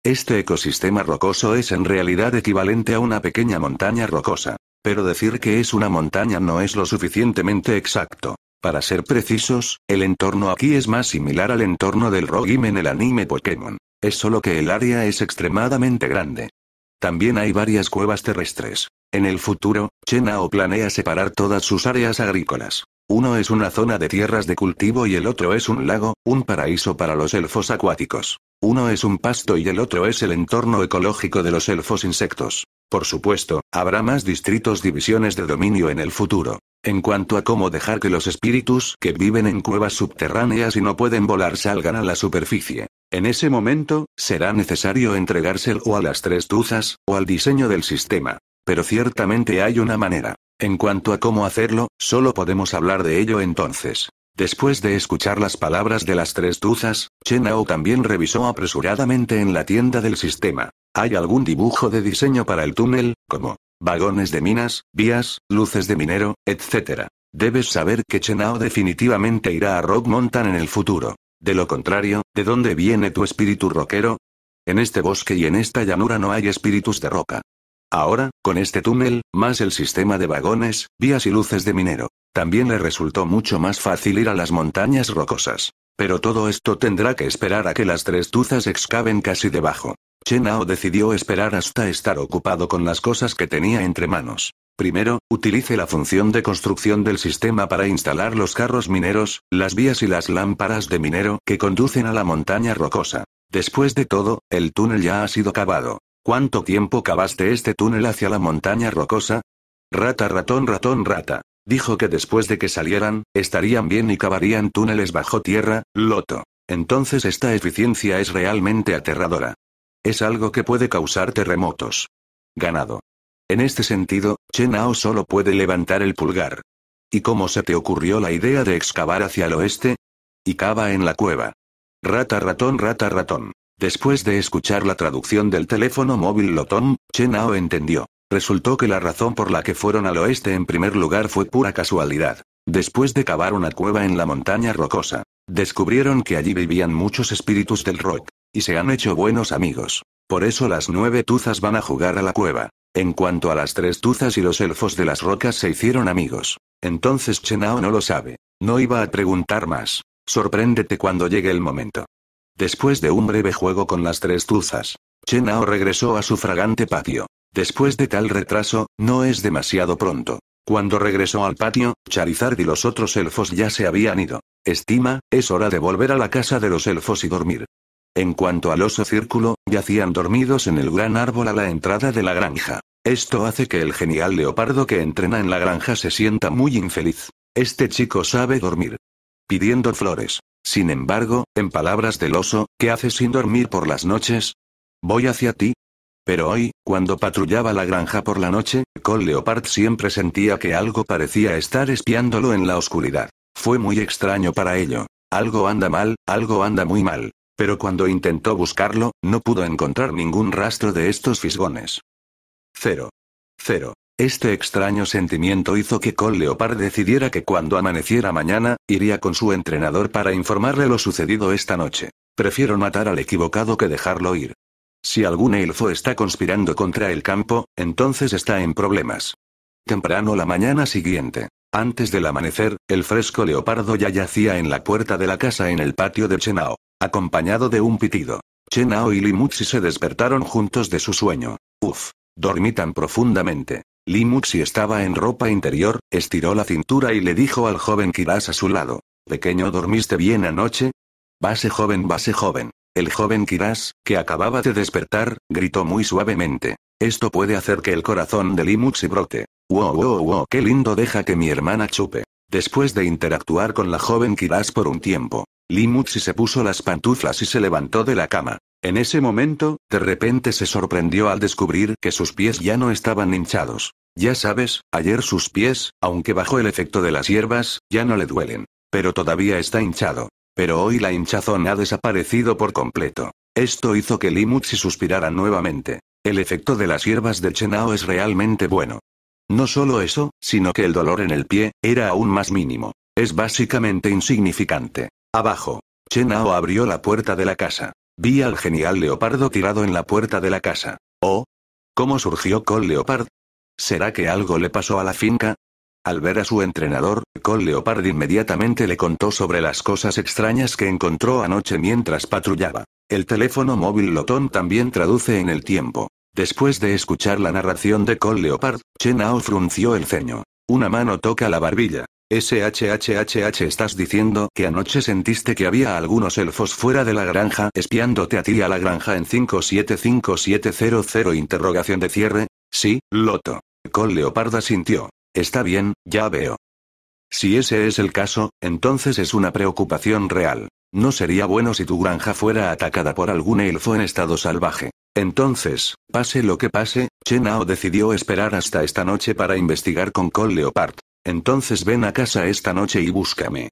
Este ecosistema rocoso es en realidad equivalente a una pequeña montaña rocosa. Pero decir que es una montaña no es lo suficientemente exacto. Para ser precisos, el entorno aquí es más similar al entorno del Rogim en el anime Pokémon. Es solo que el área es extremadamente grande. También hay varias cuevas terrestres. En el futuro, Chenao planea separar todas sus áreas agrícolas. Uno es una zona de tierras de cultivo y el otro es un lago, un paraíso para los elfos acuáticos. Uno es un pasto y el otro es el entorno ecológico de los elfos insectos. Por supuesto, habrá más distritos divisiones de dominio en el futuro. En cuanto a cómo dejar que los espíritus que viven en cuevas subterráneas y no pueden volar salgan a la superficie, en ese momento, será necesario entregárselo a las tres tuzas, o al diseño del sistema. Pero ciertamente hay una manera. En cuanto a cómo hacerlo, solo podemos hablar de ello entonces. Después de escuchar las palabras de las tres tuzas, Chenao también revisó apresuradamente en la tienda del sistema. ¿Hay algún dibujo de diseño para el túnel, como vagones de minas, vías, luces de minero, etc.? Debes saber que Chenao definitivamente irá a Rock Mountain en el futuro. De lo contrario, ¿de dónde viene tu espíritu roquero? En este bosque y en esta llanura no hay espíritus de roca. Ahora, con este túnel, más el sistema de vagones, vías y luces de minero. También le resultó mucho más fácil ir a las montañas rocosas. Pero todo esto tendrá que esperar a que las tres tuzas excaven casi debajo. Chenao decidió esperar hasta estar ocupado con las cosas que tenía entre manos. Primero, utilice la función de construcción del sistema para instalar los carros mineros, las vías y las lámparas de minero que conducen a la montaña rocosa. Después de todo, el túnel ya ha sido cavado. ¿Cuánto tiempo cavaste este túnel hacia la montaña rocosa? Rata ratón ratón rata. Dijo que después de que salieran, estarían bien y cavarían túneles bajo tierra, loto. Entonces esta eficiencia es realmente aterradora. Es algo que puede causar terremotos. Ganado. En este sentido, Chen Ao solo puede levantar el pulgar. ¿Y cómo se te ocurrió la idea de excavar hacia el oeste? Y cava en la cueva. Rata ratón rata ratón. Después de escuchar la traducción del teléfono móvil Lotón, Chen Ao entendió. Resultó que la razón por la que fueron al oeste en primer lugar fue pura casualidad. Después de cavar una cueva en la montaña rocosa, descubrieron que allí vivían muchos espíritus del rock, y se han hecho buenos amigos. Por eso las nueve tuzas van a jugar a la cueva. En cuanto a las tres tuzas y los elfos de las rocas se hicieron amigos. Entonces Chenao no lo sabe. No iba a preguntar más. Sorpréndete cuando llegue el momento. Después de un breve juego con las tres tuzas, Chenao regresó a su fragante patio. Después de tal retraso, no es demasiado pronto. Cuando regresó al patio, Charizard y los otros elfos ya se habían ido. Estima, es hora de volver a la casa de los elfos y dormir. En cuanto al oso círculo, yacían dormidos en el gran árbol a la entrada de la granja. Esto hace que el genial leopardo que entrena en la granja se sienta muy infeliz. Este chico sabe dormir. Pidiendo flores. Sin embargo, en palabras del oso, ¿qué hace sin dormir por las noches? Voy hacia ti. Pero hoy, cuando patrullaba la granja por la noche, con Leopard siempre sentía que algo parecía estar espiándolo en la oscuridad. Fue muy extraño para ello. Algo anda mal, algo anda muy mal pero cuando intentó buscarlo, no pudo encontrar ningún rastro de estos fisgones. Cero. Cero. Este extraño sentimiento hizo que Cole Leopard decidiera que cuando amaneciera mañana, iría con su entrenador para informarle lo sucedido esta noche. Prefiero matar al equivocado que dejarlo ir. Si algún elfo está conspirando contra el campo, entonces está en problemas. Temprano la mañana siguiente. Antes del amanecer, el fresco leopardo ya yacía en la puerta de la casa en el patio de Chenao acompañado de un pitido. Chenao y Limuxi se despertaron juntos de su sueño. Uf. Dormí tan profundamente. Limuxi estaba en ropa interior, estiró la cintura y le dijo al joven Kiras a su lado. Pequeño, ¿dormiste bien anoche? Base joven, base joven. El joven Kiras, que acababa de despertar, gritó muy suavemente. Esto puede hacer que el corazón de Limuxi brote. Wow, wow, wow, qué lindo deja que mi hermana chupe. Después de interactuar con la joven Kiras por un tiempo, Limutsi se puso las pantuflas y se levantó de la cama. En ese momento, de repente se sorprendió al descubrir que sus pies ya no estaban hinchados. Ya sabes, ayer sus pies, aunque bajo el efecto de las hierbas, ya no le duelen. Pero todavía está hinchado. Pero hoy la hinchazón ha desaparecido por completo. Esto hizo que Limutsi suspirara nuevamente. El efecto de las hierbas de Chenao es realmente bueno. No solo eso, sino que el dolor en el pie, era aún más mínimo. Es básicamente insignificante. Abajo. Chenao abrió la puerta de la casa. Vi al genial leopardo tirado en la puerta de la casa. Oh. ¿Cómo surgió Col Leopard? ¿Será que algo le pasó a la finca? Al ver a su entrenador, Col Leopard inmediatamente le contó sobre las cosas extrañas que encontró anoche mientras patrullaba. El teléfono móvil Lotón también traduce en el tiempo. Después de escuchar la narración de Col Leopard, Chenao frunció el ceño. Una mano toca la barbilla. SHHHH estás diciendo que anoche sentiste que había algunos elfos fuera de la granja espiándote a ti y a la granja en 575700 interrogación de cierre. Sí, Loto. Col Leoparda sintió. Está bien, ya veo. Si ese es el caso, entonces es una preocupación real. No sería bueno si tu granja fuera atacada por algún elfo en estado salvaje. Entonces, pase lo que pase, Chenao decidió esperar hasta esta noche para investigar con Col Leopard. Entonces ven a casa esta noche y búscame.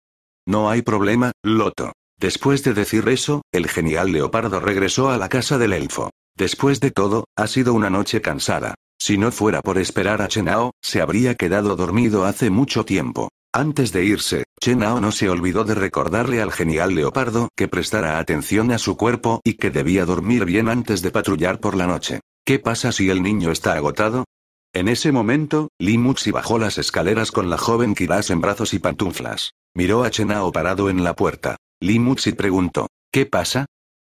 No hay problema, Loto. Después de decir eso, el genial leopardo regresó a la casa del elfo. Después de todo, ha sido una noche cansada. Si no fuera por esperar a Chenao, se habría quedado dormido hace mucho tiempo. Antes de irse, Chenao no se olvidó de recordarle al genial leopardo que prestara atención a su cuerpo y que debía dormir bien antes de patrullar por la noche. ¿Qué pasa si el niño está agotado? En ese momento, Limuxi bajó las escaleras con la joven Kiras en brazos y pantuflas. Miró a Chenao parado en la puerta. Limuxi preguntó: ¿Qué pasa?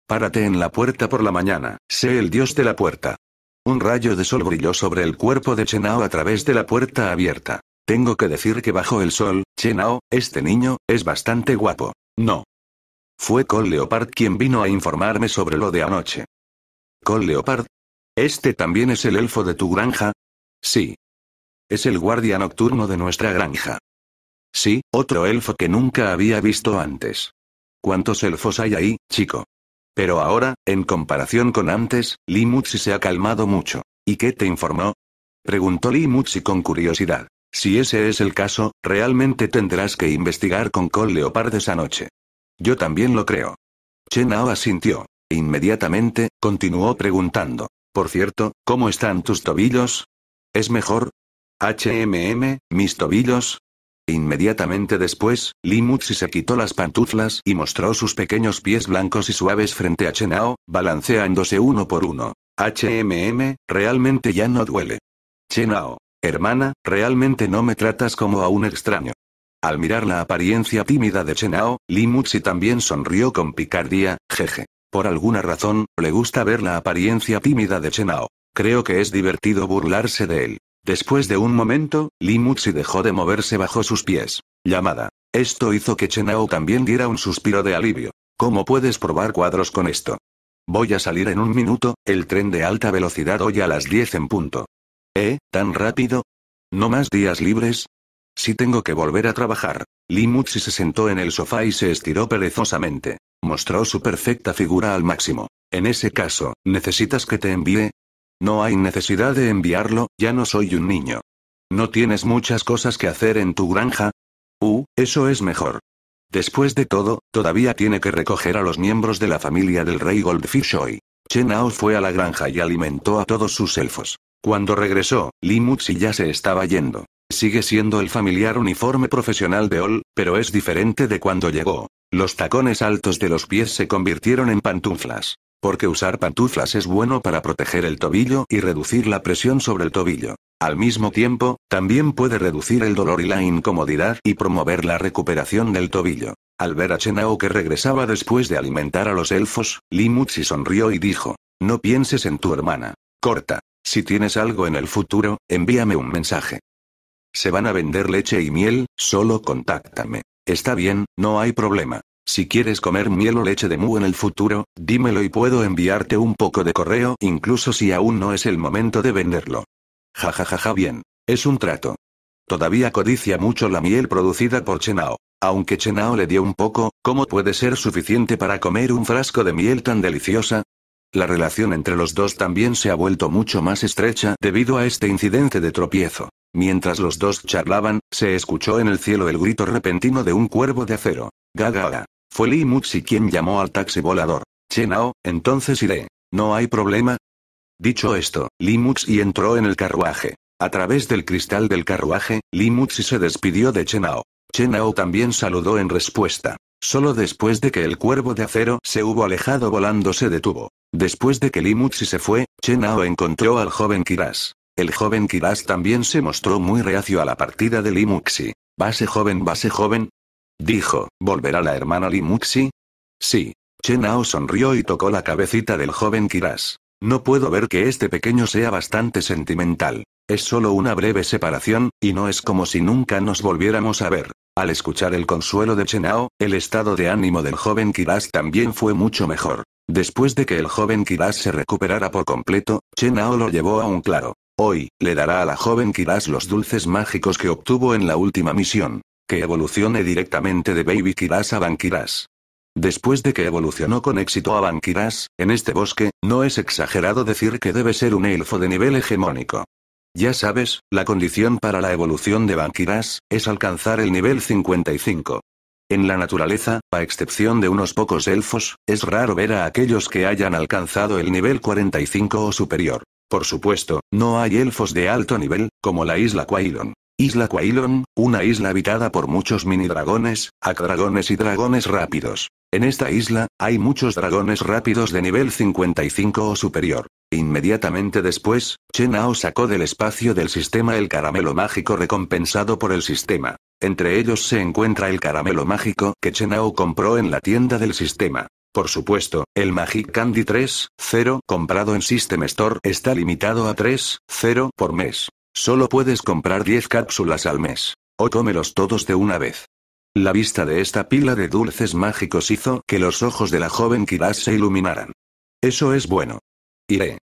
Párate en la puerta por la mañana, sé el dios de la puerta. Un rayo de sol brilló sobre el cuerpo de Chenao a través de la puerta abierta. Tengo que decir que bajo el sol, Chenao, este niño, es bastante guapo. No. Fue Col Leopard quien vino a informarme sobre lo de anoche. Col Leopard? ¿Este también es el elfo de tu granja? Sí. Es el guardia nocturno de nuestra granja. Sí, otro elfo que nunca había visto antes. ¿Cuántos elfos hay ahí, chico? Pero ahora, en comparación con antes, Limuxi se ha calmado mucho. ¿Y qué te informó? Preguntó Limuxi con curiosidad. Si ese es el caso, realmente tendrás que investigar con Col Leopard esa noche. Yo también lo creo. Chenao asintió. E inmediatamente, continuó preguntando. Por cierto, ¿cómo están tus tobillos? ¿Es mejor? HMM, mis tobillos. Inmediatamente después, Limutsi se quitó las pantuflas y mostró sus pequeños pies blancos y suaves frente a Chenao, balanceándose uno por uno. HMM, realmente ya no duele. Chenao, Hermana, realmente no me tratas como a un extraño. Al mirar la apariencia tímida de Chenao, Limuxi también sonrió con picardía, jeje. Por alguna razón, le gusta ver la apariencia tímida de Chenao. Creo que es divertido burlarse de él. Después de un momento, Limuxi dejó de moverse bajo sus pies. Llamada. Esto hizo que Chenao también diera un suspiro de alivio. ¿Cómo puedes probar cuadros con esto? Voy a salir en un minuto, el tren de alta velocidad hoy a las 10 en punto. ¿Eh? ¿Tan rápido? ¿No más días libres? Si tengo que volver a trabajar. Limutsi se sentó en el sofá y se estiró perezosamente. Mostró su perfecta figura al máximo. En ese caso, ¿necesitas que te envíe? No hay necesidad de enviarlo, ya no soy un niño. ¿No tienes muchas cosas que hacer en tu granja? Uh, eso es mejor. Después de todo, todavía tiene que recoger a los miembros de la familia del rey Goldfish hoy. Chenao fue a la granja y alimentó a todos sus elfos. Cuando regresó, Limutsi ya se estaba yendo. Sigue siendo el familiar uniforme profesional de Ol, pero es diferente de cuando llegó. Los tacones altos de los pies se convirtieron en pantuflas. Porque usar pantuflas es bueno para proteger el tobillo y reducir la presión sobre el tobillo. Al mismo tiempo, también puede reducir el dolor y la incomodidad y promover la recuperación del tobillo. Al ver a Chenao que regresaba después de alimentar a los elfos, Limutsi sonrió y dijo, no pienses en tu hermana. Corta. Si tienes algo en el futuro, envíame un mensaje. Se van a vender leche y miel, solo contáctame. Está bien, no hay problema. Si quieres comer miel o leche de mu en el futuro, dímelo y puedo enviarte un poco de correo, incluso si aún no es el momento de venderlo. Ja ja ja ja bien. Es un trato. Todavía codicia mucho la miel producida por Chenao. Aunque Chenao le dio un poco, ¿cómo puede ser suficiente para comer un frasco de miel tan deliciosa? La relación entre los dos también se ha vuelto mucho más estrecha debido a este incidente de tropiezo. Mientras los dos charlaban, se escuchó en el cielo el grito repentino de un cuervo de acero. Gagaga. Fue Li quien llamó al taxi volador. Chenao, entonces iré. ¿No hay problema? Dicho esto, Li entró en el carruaje. A través del cristal del carruaje, Li se despidió de Chenao. Chenao también saludó en respuesta. Solo después de que el cuervo de acero se hubo alejado volando se detuvo. Después de que Limuxi se fue, Chenao encontró al joven Kiras. El joven Kiras también se mostró muy reacio a la partida de Limuxi. Base joven, base joven. Dijo, ¿volverá la hermana Limuxi? Sí. Chenao sonrió y tocó la cabecita del joven Kiras. No puedo ver que este pequeño sea bastante sentimental. Es solo una breve separación, y no es como si nunca nos volviéramos a ver. Al escuchar el consuelo de Chenao, el estado de ánimo del joven Kiras también fue mucho mejor. Después de que el joven Kiras se recuperara por completo, Chenao lo llevó a un claro. Hoy, le dará a la joven Kiras los dulces mágicos que obtuvo en la última misión. Que evolucione directamente de Baby Kiras a Kiras. Después de que evolucionó con éxito a Kiras, en este bosque, no es exagerado decir que debe ser un elfo de nivel hegemónico. Ya sabes, la condición para la evolución de Banquiras, es alcanzar el nivel 55. En la naturaleza, a excepción de unos pocos elfos, es raro ver a aquellos que hayan alcanzado el nivel 45 o superior. Por supuesto, no hay elfos de alto nivel, como la isla Quailon. Isla Quailon, una isla habitada por muchos mini dragones, dragones y dragones rápidos. En esta isla, hay muchos dragones rápidos de nivel 55 o superior. Inmediatamente después, Chenao sacó del espacio del sistema el caramelo mágico recompensado por el sistema. Entre ellos se encuentra el caramelo mágico que Chenao compró en la tienda del sistema. Por supuesto, el Magic Candy 3.0 comprado en System Store está limitado a 3.0 por mes. Solo puedes comprar 10 cápsulas al mes. O cómelos todos de una vez. La vista de esta pila de dulces mágicos hizo que los ojos de la joven Kiras se iluminaran. Eso es bueno. Iré.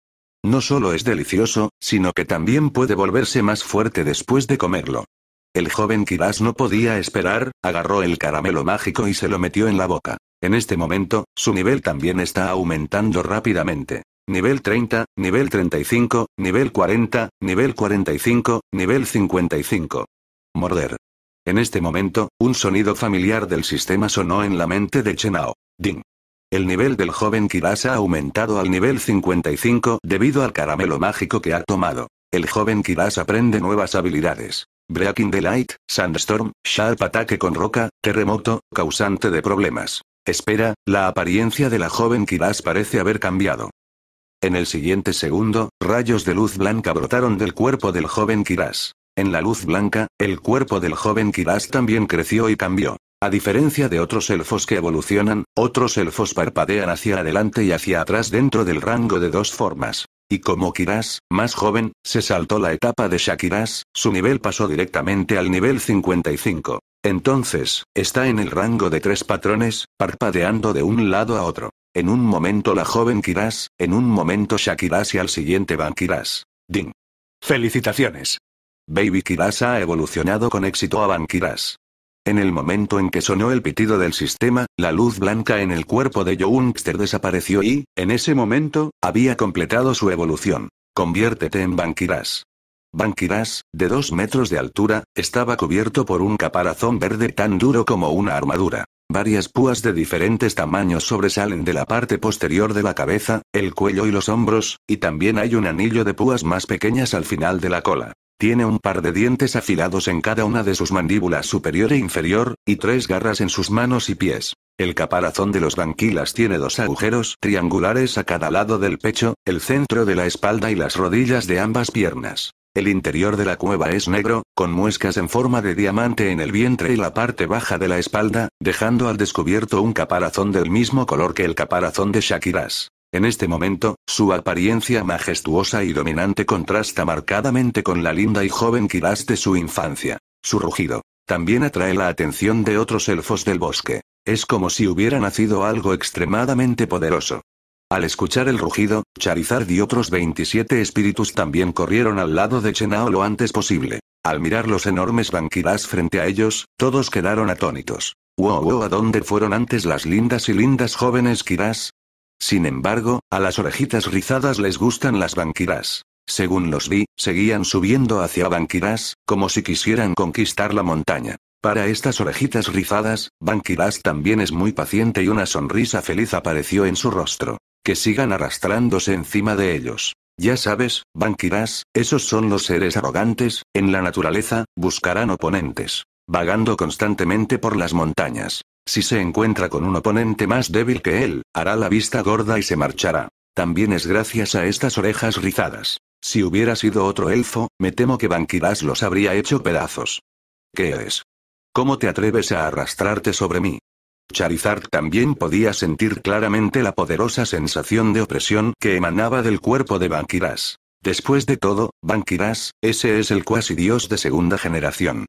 No solo es delicioso, sino que también puede volverse más fuerte después de comerlo. El joven Kiras no podía esperar, agarró el caramelo mágico y se lo metió en la boca. En este momento, su nivel también está aumentando rápidamente. Nivel 30, nivel 35, nivel 40, nivel 45, nivel 55. Morder. En este momento, un sonido familiar del sistema sonó en la mente de Chenao. Ding. El nivel del joven Kirasa ha aumentado al nivel 55 debido al caramelo mágico que ha tomado. El joven Kirasa aprende nuevas habilidades. Breaking the Light, Sandstorm, Sharp Ataque con Roca, Terremoto, causante de problemas. Espera, la apariencia de la joven Kiras parece haber cambiado. En el siguiente segundo, rayos de luz blanca brotaron del cuerpo del joven Kiras. En la luz blanca, el cuerpo del joven Kiras también creció y cambió. A diferencia de otros elfos que evolucionan, otros elfos parpadean hacia adelante y hacia atrás dentro del rango de dos formas. Y como Kiras, más joven, se saltó la etapa de Shakiras, su nivel pasó directamente al nivel 55. Entonces, está en el rango de tres patrones, parpadeando de un lado a otro. En un momento la joven Kiras, en un momento Shakiras y al siguiente van Kiras. Ding. Felicitaciones. Baby Kiras ha evolucionado con éxito a Kiras. En el momento en que sonó el pitido del sistema, la luz blanca en el cuerpo de Youngster desapareció y, en ese momento, había completado su evolución. Conviértete en Banquiras. Banquiras, de dos metros de altura, estaba cubierto por un caparazón verde tan duro como una armadura. Varias púas de diferentes tamaños sobresalen de la parte posterior de la cabeza, el cuello y los hombros, y también hay un anillo de púas más pequeñas al final de la cola. Tiene un par de dientes afilados en cada una de sus mandíbulas superior e inferior, y tres garras en sus manos y pies. El caparazón de los banquilas tiene dos agujeros triangulares a cada lado del pecho, el centro de la espalda y las rodillas de ambas piernas. El interior de la cueva es negro, con muescas en forma de diamante en el vientre y la parte baja de la espalda, dejando al descubierto un caparazón del mismo color que el caparazón de Shakiras. En este momento, su apariencia majestuosa y dominante contrasta marcadamente con la linda y joven Kiras de su infancia. Su rugido también atrae la atención de otros elfos del bosque. Es como si hubiera nacido algo extremadamente poderoso. Al escuchar el rugido, Charizard y otros 27 espíritus también corrieron al lado de Chenao lo antes posible. Al mirar los enormes banquiras frente a ellos, todos quedaron atónitos. Wow, wow, ¿a dónde fueron antes las lindas y lindas jóvenes Kiras? Sin embargo, a las orejitas rizadas les gustan las banquiras. Según los vi, seguían subiendo hacia Banquirás, como si quisieran conquistar la montaña. Para estas orejitas rizadas, Banquirás también es muy paciente y una sonrisa feliz apareció en su rostro. Que sigan arrastrándose encima de ellos. Ya sabes, Banquirás, esos son los seres arrogantes, en la naturaleza, buscarán oponentes. Vagando constantemente por las montañas. Si se encuentra con un oponente más débil que él, hará la vista gorda y se marchará. También es gracias a estas orejas rizadas. Si hubiera sido otro elfo, me temo que Banquiras los habría hecho pedazos. ¿Qué es? ¿Cómo te atreves a arrastrarte sobre mí? Charizard también podía sentir claramente la poderosa sensación de opresión que emanaba del cuerpo de Banquiras. Después de todo, Banquiras, ese es el cuasi dios de segunda generación.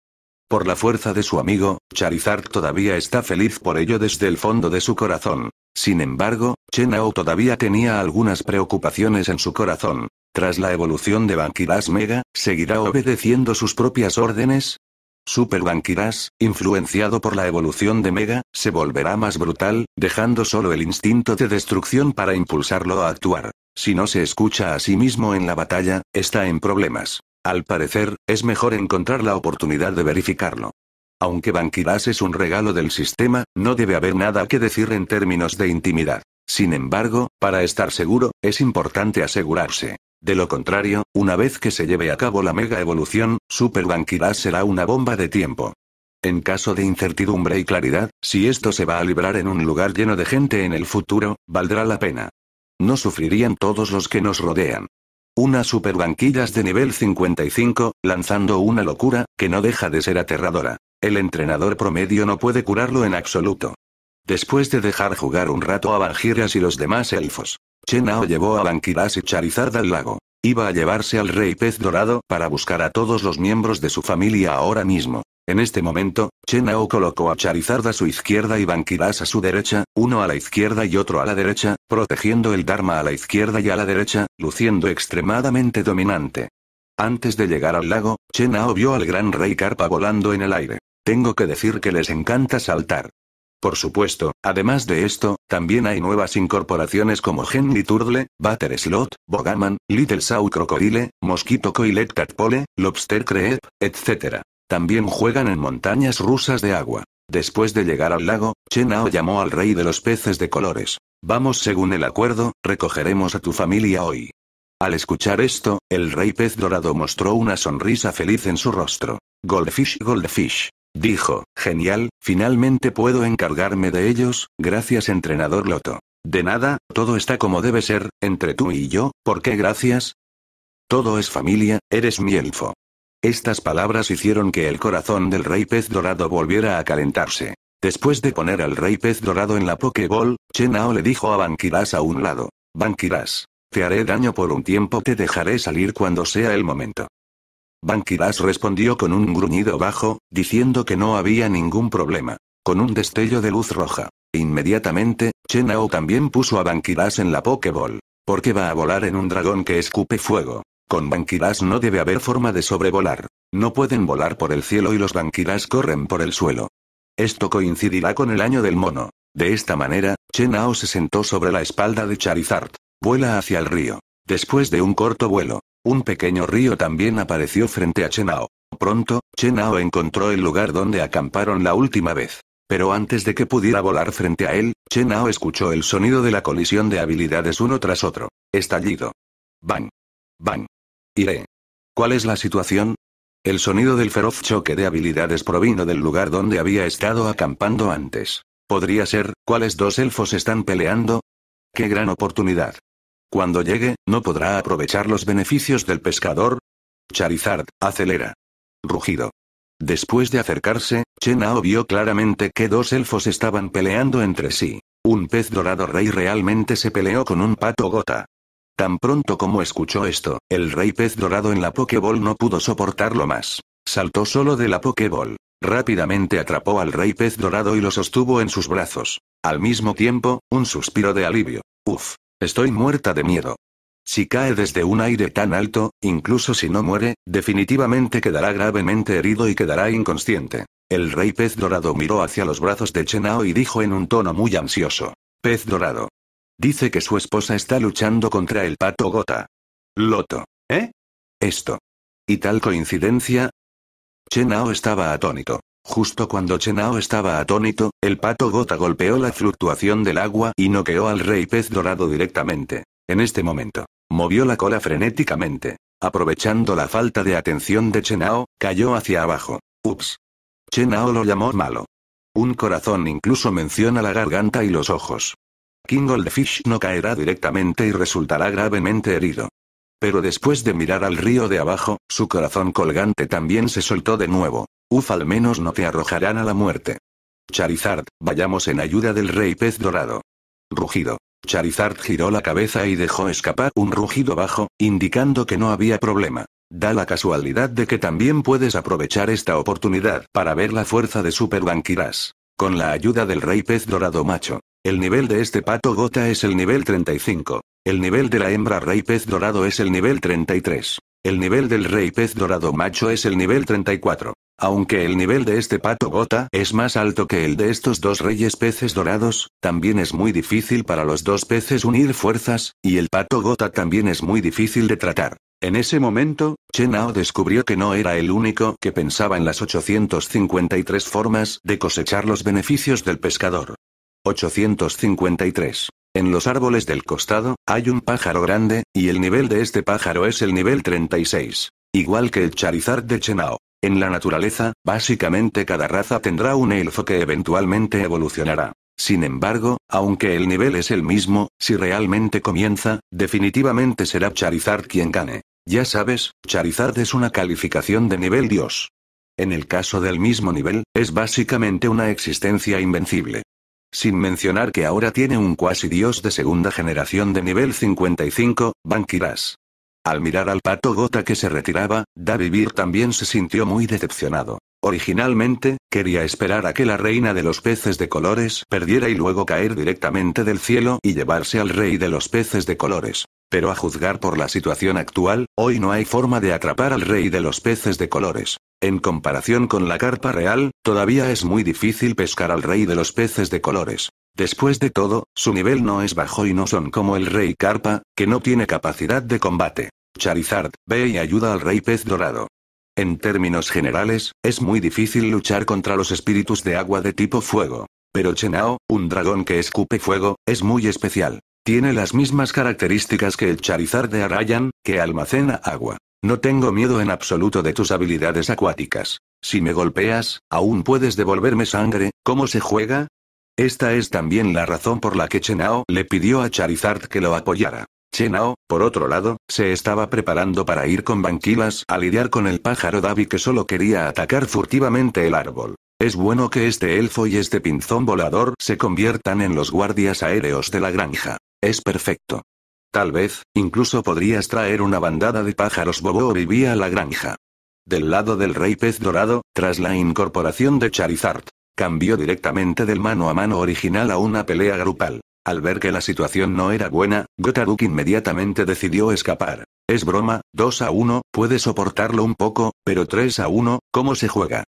Por la fuerza de su amigo, Charizard todavía está feliz por ello desde el fondo de su corazón. Sin embargo, Chenao todavía tenía algunas preocupaciones en su corazón. Tras la evolución de Bankiras Mega, ¿seguirá obedeciendo sus propias órdenes? Super Bankiras, influenciado por la evolución de Mega, se volverá más brutal, dejando solo el instinto de destrucción para impulsarlo a actuar. Si no se escucha a sí mismo en la batalla, está en problemas. Al parecer, es mejor encontrar la oportunidad de verificarlo. Aunque Bankiras es un regalo del sistema, no debe haber nada que decir en términos de intimidad. Sin embargo, para estar seguro, es importante asegurarse. De lo contrario, una vez que se lleve a cabo la mega evolución, Super Bankiras será una bomba de tiempo. En caso de incertidumbre y claridad, si esto se va a librar en un lugar lleno de gente en el futuro, valdrá la pena. No sufrirían todos los que nos rodean. Unas superbanquillas de nivel 55, lanzando una locura, que no deja de ser aterradora. El entrenador promedio no puede curarlo en absoluto. Después de dejar jugar un rato a Banjiras y los demás elfos, Chenao llevó a Banjiras y Charizard al lago. Iba a llevarse al rey pez dorado para buscar a todos los miembros de su familia ahora mismo. En este momento, Chenao colocó a Charizard a su izquierda y Bankiras a su derecha, uno a la izquierda y otro a la derecha, protegiendo el Dharma a la izquierda y a la derecha, luciendo extremadamente dominante. Antes de llegar al lago, Chenao vio al gran rey Carpa volando en el aire. Tengo que decir que les encanta saltar. Por supuesto, además de esto, también hay nuevas incorporaciones como Henry Turtle, Butter Slot, Bogaman, Little Sau Crocodile, Mosquito Coilet Tadpole, Lobster Creep, etc. También juegan en montañas rusas de agua. Después de llegar al lago, Chenao llamó al rey de los peces de colores. Vamos según el acuerdo, recogeremos a tu familia hoy. Al escuchar esto, el rey pez dorado mostró una sonrisa feliz en su rostro. Goldfish, goldfish. Dijo, genial, finalmente puedo encargarme de ellos, gracias entrenador Loto. De nada, todo está como debe ser, entre tú y yo, ¿por qué gracias? Todo es familia, eres mi elfo. Estas palabras hicieron que el corazón del rey pez dorado volviera a calentarse. Después de poner al rey pez dorado en la pokeball, Chenao le dijo a Banquiras a un lado. Banquiras. Te haré daño por un tiempo, te dejaré salir cuando sea el momento. Banquiras respondió con un gruñido bajo, diciendo que no había ningún problema. Con un destello de luz roja. Inmediatamente, Chenao también puso a Banquiras en la pokeball. Porque va a volar en un dragón que escupe fuego. Con banquiras no debe haber forma de sobrevolar. No pueden volar por el cielo y los Banquirás corren por el suelo. Esto coincidirá con el año del mono. De esta manera, Chenao se sentó sobre la espalda de Charizard. Vuela hacia el río. Después de un corto vuelo, un pequeño río también apareció frente a Chenao. Pronto, Chenao encontró el lugar donde acamparon la última vez. Pero antes de que pudiera volar frente a él, Chenao escuchó el sonido de la colisión de habilidades uno tras otro. Estallido. Bang. Bang. Iré. ¿Cuál es la situación? El sonido del feroz choque de habilidades provino del lugar donde había estado acampando antes. Podría ser, ¿cuáles dos elfos están peleando? ¡Qué gran oportunidad! Cuando llegue, ¿no podrá aprovechar los beneficios del pescador? Charizard, acelera. Rugido. Después de acercarse, Chenao vio claramente que dos elfos estaban peleando entre sí. Un pez dorado rey realmente se peleó con un pato gota. Tan pronto como escuchó esto, el rey pez dorado en la Pokéball no pudo soportarlo más. Saltó solo de la Pokéball. Rápidamente atrapó al rey pez dorado y lo sostuvo en sus brazos. Al mismo tiempo, un suspiro de alivio. Uf, estoy muerta de miedo. Si cae desde un aire tan alto, incluso si no muere, definitivamente quedará gravemente herido y quedará inconsciente. El rey pez dorado miró hacia los brazos de Chenao y dijo en un tono muy ansioso. Pez dorado, Dice que su esposa está luchando contra el pato gota. Loto. ¿Eh? Esto. ¿Y tal coincidencia? Chenao estaba atónito. Justo cuando Chenao estaba atónito, el pato gota golpeó la fluctuación del agua y noqueó al rey pez dorado directamente. En este momento, movió la cola frenéticamente. Aprovechando la falta de atención de Chenao, cayó hacia abajo. Ups. Chenao lo llamó malo. Un corazón incluso menciona la garganta y los ojos. King Goldfish no caerá directamente y resultará gravemente herido. Pero después de mirar al río de abajo, su corazón colgante también se soltó de nuevo. Uf, al menos no te arrojarán a la muerte. Charizard, vayamos en ayuda del rey pez dorado. Rugido. Charizard giró la cabeza y dejó escapar un rugido bajo, indicando que no había problema. Da la casualidad de que también puedes aprovechar esta oportunidad para ver la fuerza de Super Bankiras. Con la ayuda del rey pez dorado macho, el nivel de este pato gota es el nivel 35. El nivel de la hembra rey pez dorado es el nivel 33. El nivel del rey pez dorado macho es el nivel 34. Aunque el nivel de este pato gota es más alto que el de estos dos reyes peces dorados, también es muy difícil para los dos peces unir fuerzas, y el pato gota también es muy difícil de tratar. En ese momento, Chenao descubrió que no era el único que pensaba en las 853 formas de cosechar los beneficios del pescador. 853. En los árboles del costado, hay un pájaro grande, y el nivel de este pájaro es el nivel 36. Igual que el Charizard de Chenao. En la naturaleza, básicamente cada raza tendrá un elfo que eventualmente evolucionará. Sin embargo, aunque el nivel es el mismo, si realmente comienza, definitivamente será Charizard quien gane. Ya sabes, Charizard es una calificación de nivel Dios. En el caso del mismo nivel, es básicamente una existencia invencible. Sin mencionar que ahora tiene un cuasi dios de segunda generación de nivel 55, Bankiras. Al mirar al pato gota que se retiraba, Davivir también se sintió muy decepcionado. Originalmente, quería esperar a que la reina de los peces de colores perdiera y luego caer directamente del cielo y llevarse al rey de los peces de colores. Pero a juzgar por la situación actual, hoy no hay forma de atrapar al rey de los peces de colores. En comparación con la carpa real, todavía es muy difícil pescar al rey de los peces de colores. Después de todo, su nivel no es bajo y no son como el rey carpa, que no tiene capacidad de combate. Charizard, ve y ayuda al rey pez dorado. En términos generales, es muy difícil luchar contra los espíritus de agua de tipo fuego. Pero Chenao, un dragón que escupe fuego, es muy especial. Tiene las mismas características que el Charizard de Arayan, que almacena agua. No tengo miedo en absoluto de tus habilidades acuáticas. Si me golpeas, aún puedes devolverme sangre, ¿cómo se juega? Esta es también la razón por la que Chenao le pidió a Charizard que lo apoyara. Chenao, por otro lado, se estaba preparando para ir con Banquilas a lidiar con el pájaro Davi que solo quería atacar furtivamente el árbol. Es bueno que este elfo y este pinzón volador se conviertan en los guardias aéreos de la granja. Es perfecto. Tal vez, incluso podrías traer una bandada de pájaros bobo vivía la granja. Del lado del rey pez dorado, tras la incorporación de Charizard, cambió directamente del mano a mano original a una pelea grupal. Al ver que la situación no era buena, Gotaruk inmediatamente decidió escapar. Es broma, 2 a 1, puede soportarlo un poco, pero 3 a 1, ¿cómo se juega?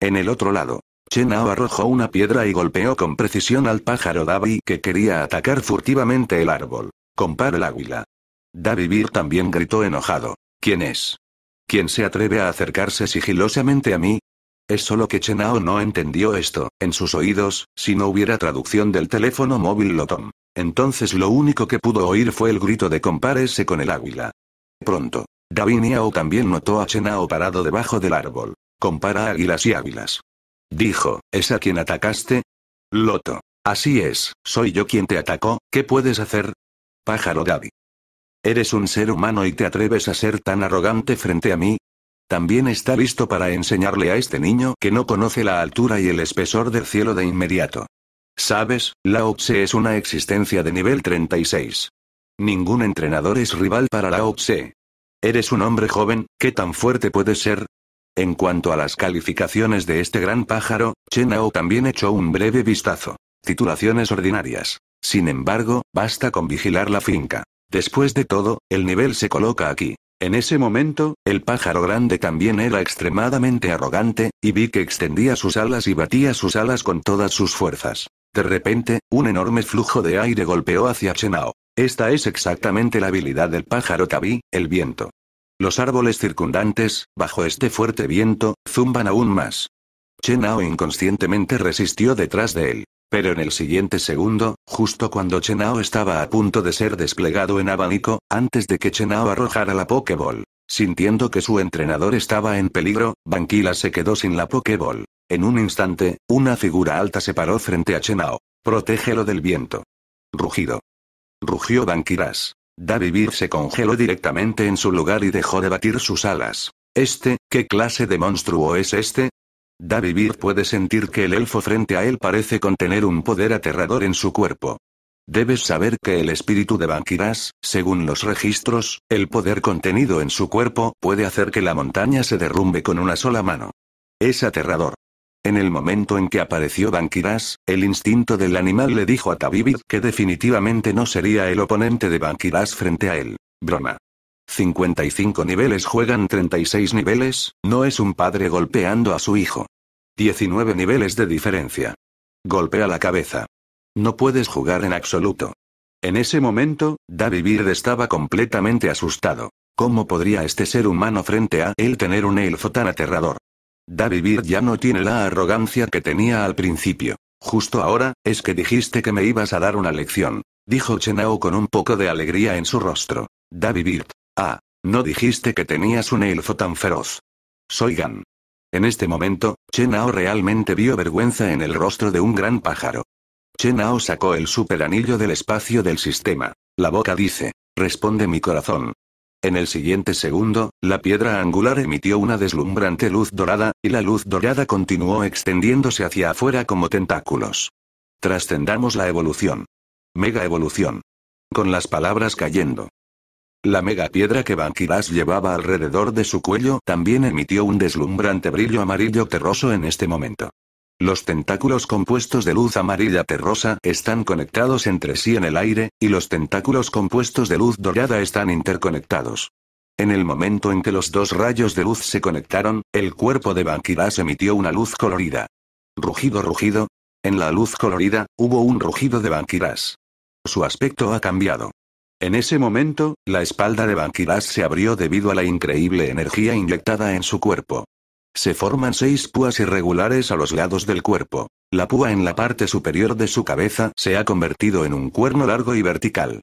En el otro lado, Chenao arrojó una piedra y golpeó con precisión al pájaro Davi que quería atacar furtivamente el árbol. Compara el águila. Davi Bir también gritó enojado. ¿Quién es? ¿Quién se atreve a acercarse sigilosamente a mí? Es solo que Chenao no entendió esto, en sus oídos, si no hubiera traducción del teléfono móvil Lotom. Entonces lo único que pudo oír fue el grito de compárese con el águila. Pronto. Davi Niao también notó a Chenao parado debajo del árbol. Compara águilas y águilas. Dijo, ¿es a quien atacaste? Loto. Así es, soy yo quien te atacó, ¿qué puedes hacer? Pájaro Gaby. ¿Eres un ser humano y te atreves a ser tan arrogante frente a mí? También está listo para enseñarle a este niño que no conoce la altura y el espesor del cielo de inmediato. Sabes, Lao Tse es una existencia de nivel 36. Ningún entrenador es rival para Lao Tse. Eres un hombre joven, ¿qué tan fuerte puedes ser? En cuanto a las calificaciones de este gran pájaro, Chenao también echó un breve vistazo. Titulaciones ordinarias. Sin embargo, basta con vigilar la finca. Después de todo, el nivel se coloca aquí. En ese momento, el pájaro grande también era extremadamente arrogante, y vi que extendía sus alas y batía sus alas con todas sus fuerzas. De repente, un enorme flujo de aire golpeó hacia Chenao. Esta es exactamente la habilidad del pájaro Tabi, el viento. Los árboles circundantes, bajo este fuerte viento, zumban aún más. Chenao inconscientemente resistió detrás de él. Pero en el siguiente segundo, justo cuando Chenao estaba a punto de ser desplegado en abanico, antes de que Chenao arrojara la Pokéball, sintiendo que su entrenador estaba en peligro, Banquila se quedó sin la Pokéball. En un instante, una figura alta se paró frente a Chenao. Protégelo del viento. Rugido. Rugió Banquiras. David se congeló directamente en su lugar y dejó de batir sus alas. ¿Este, qué clase de monstruo es este? David puede sentir que el elfo frente a él parece contener un poder aterrador en su cuerpo. Debes saber que el espíritu de Bankiras, según los registros, el poder contenido en su cuerpo puede hacer que la montaña se derrumbe con una sola mano. Es aterrador. En el momento en que apareció Bankiras, el instinto del animal le dijo a Tabibid que definitivamente no sería el oponente de Bankiras frente a él. Broma. 55 niveles juegan 36 niveles, no es un padre golpeando a su hijo. 19 niveles de diferencia. Golpea la cabeza. No puedes jugar en absoluto. En ese momento, David estaba completamente asustado. ¿Cómo podría este ser humano frente a él tener un elfo tan aterrador? David ya no tiene la arrogancia que tenía al principio. Justo ahora, es que dijiste que me ibas a dar una lección, dijo Chenao con un poco de alegría en su rostro. David. Ah, no dijiste que tenías un elfo tan feroz. Soy Gan. En este momento, Chenao realmente vio vergüenza en el rostro de un gran pájaro. Chenao sacó el superanillo del espacio del sistema. La boca dice, responde mi corazón. En el siguiente segundo, la piedra angular emitió una deslumbrante luz dorada, y la luz dorada continuó extendiéndose hacia afuera como tentáculos. Trascendamos la evolución. Mega evolución. Con las palabras cayendo. La mega piedra que Bankiras llevaba alrededor de su cuello también emitió un deslumbrante brillo amarillo terroso en este momento. Los tentáculos compuestos de luz amarilla terrosa están conectados entre sí en el aire, y los tentáculos compuestos de luz dorada están interconectados. En el momento en que los dos rayos de luz se conectaron, el cuerpo de Banquirás emitió una luz colorida. Rugido, rugido. En la luz colorida, hubo un rugido de Banquiras. Su aspecto ha cambiado. En ese momento, la espalda de Banquirás se abrió debido a la increíble energía inyectada en su cuerpo. Se forman seis púas irregulares a los lados del cuerpo. La púa en la parte superior de su cabeza se ha convertido en un cuerno largo y vertical.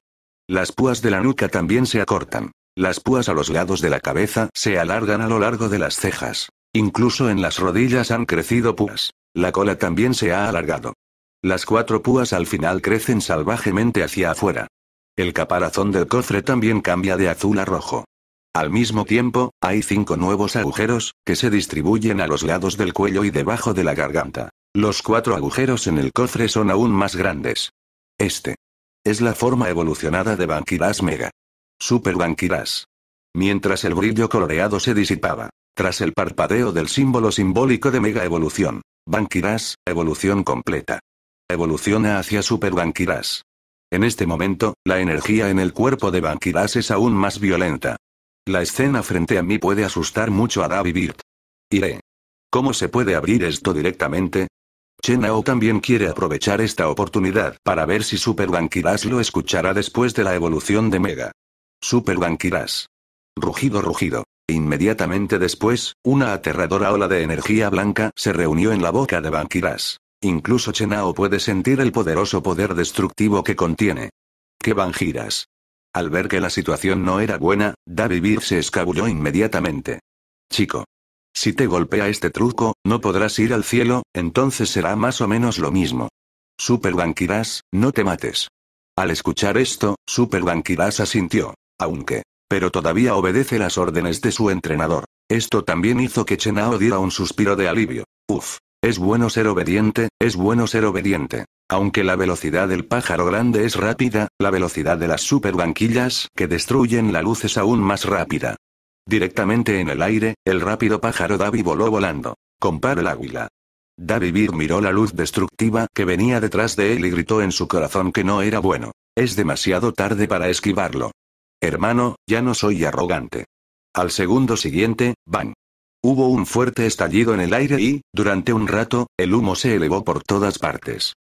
Las púas de la nuca también se acortan. Las púas a los lados de la cabeza se alargan a lo largo de las cejas. Incluso en las rodillas han crecido púas. La cola también se ha alargado. Las cuatro púas al final crecen salvajemente hacia afuera. El caparazón del cofre también cambia de azul a rojo. Al mismo tiempo, hay cinco nuevos agujeros, que se distribuyen a los lados del cuello y debajo de la garganta. Los cuatro agujeros en el cofre son aún más grandes. Este. Es la forma evolucionada de Banquirás Mega. Super Banquirás. Mientras el brillo coloreado se disipaba. Tras el parpadeo del símbolo simbólico de Mega Evolución. Banquirás, evolución completa. Evoluciona hacia Super Banquirás. En este momento, la energía en el cuerpo de Banquirás es aún más violenta. La escena frente a mí puede asustar mucho a David Bird. Iré. ¿Cómo se puede abrir esto directamente? Chenao también quiere aprovechar esta oportunidad para ver si Super Bankiras lo escuchará después de la evolución de Mega. Super Bankiras. Rugido, rugido. Inmediatamente después, una aterradora ola de energía blanca se reunió en la boca de Bankiras. Incluso Chenao puede sentir el poderoso poder destructivo que contiene. ¡Qué Bankiras? Al ver que la situación no era buena, David se escabulló inmediatamente. Chico. Si te golpea este truco, no podrás ir al cielo, entonces será más o menos lo mismo. Super no te mates. Al escuchar esto, Super asintió. Aunque. Pero todavía obedece las órdenes de su entrenador. Esto también hizo que Chenao diera un suspiro de alivio. Uf. Es bueno ser obediente, es bueno ser obediente. Aunque la velocidad del pájaro grande es rápida, la velocidad de las superbanquillas que destruyen la luz es aún más rápida. Directamente en el aire, el rápido pájaro Davi voló volando. Compara el águila. Davi Beer miró la luz destructiva que venía detrás de él y gritó en su corazón que no era bueno. Es demasiado tarde para esquivarlo. Hermano, ya no soy arrogante. Al segundo siguiente, bang. Hubo un fuerte estallido en el aire y, durante un rato, el humo se elevó por todas partes.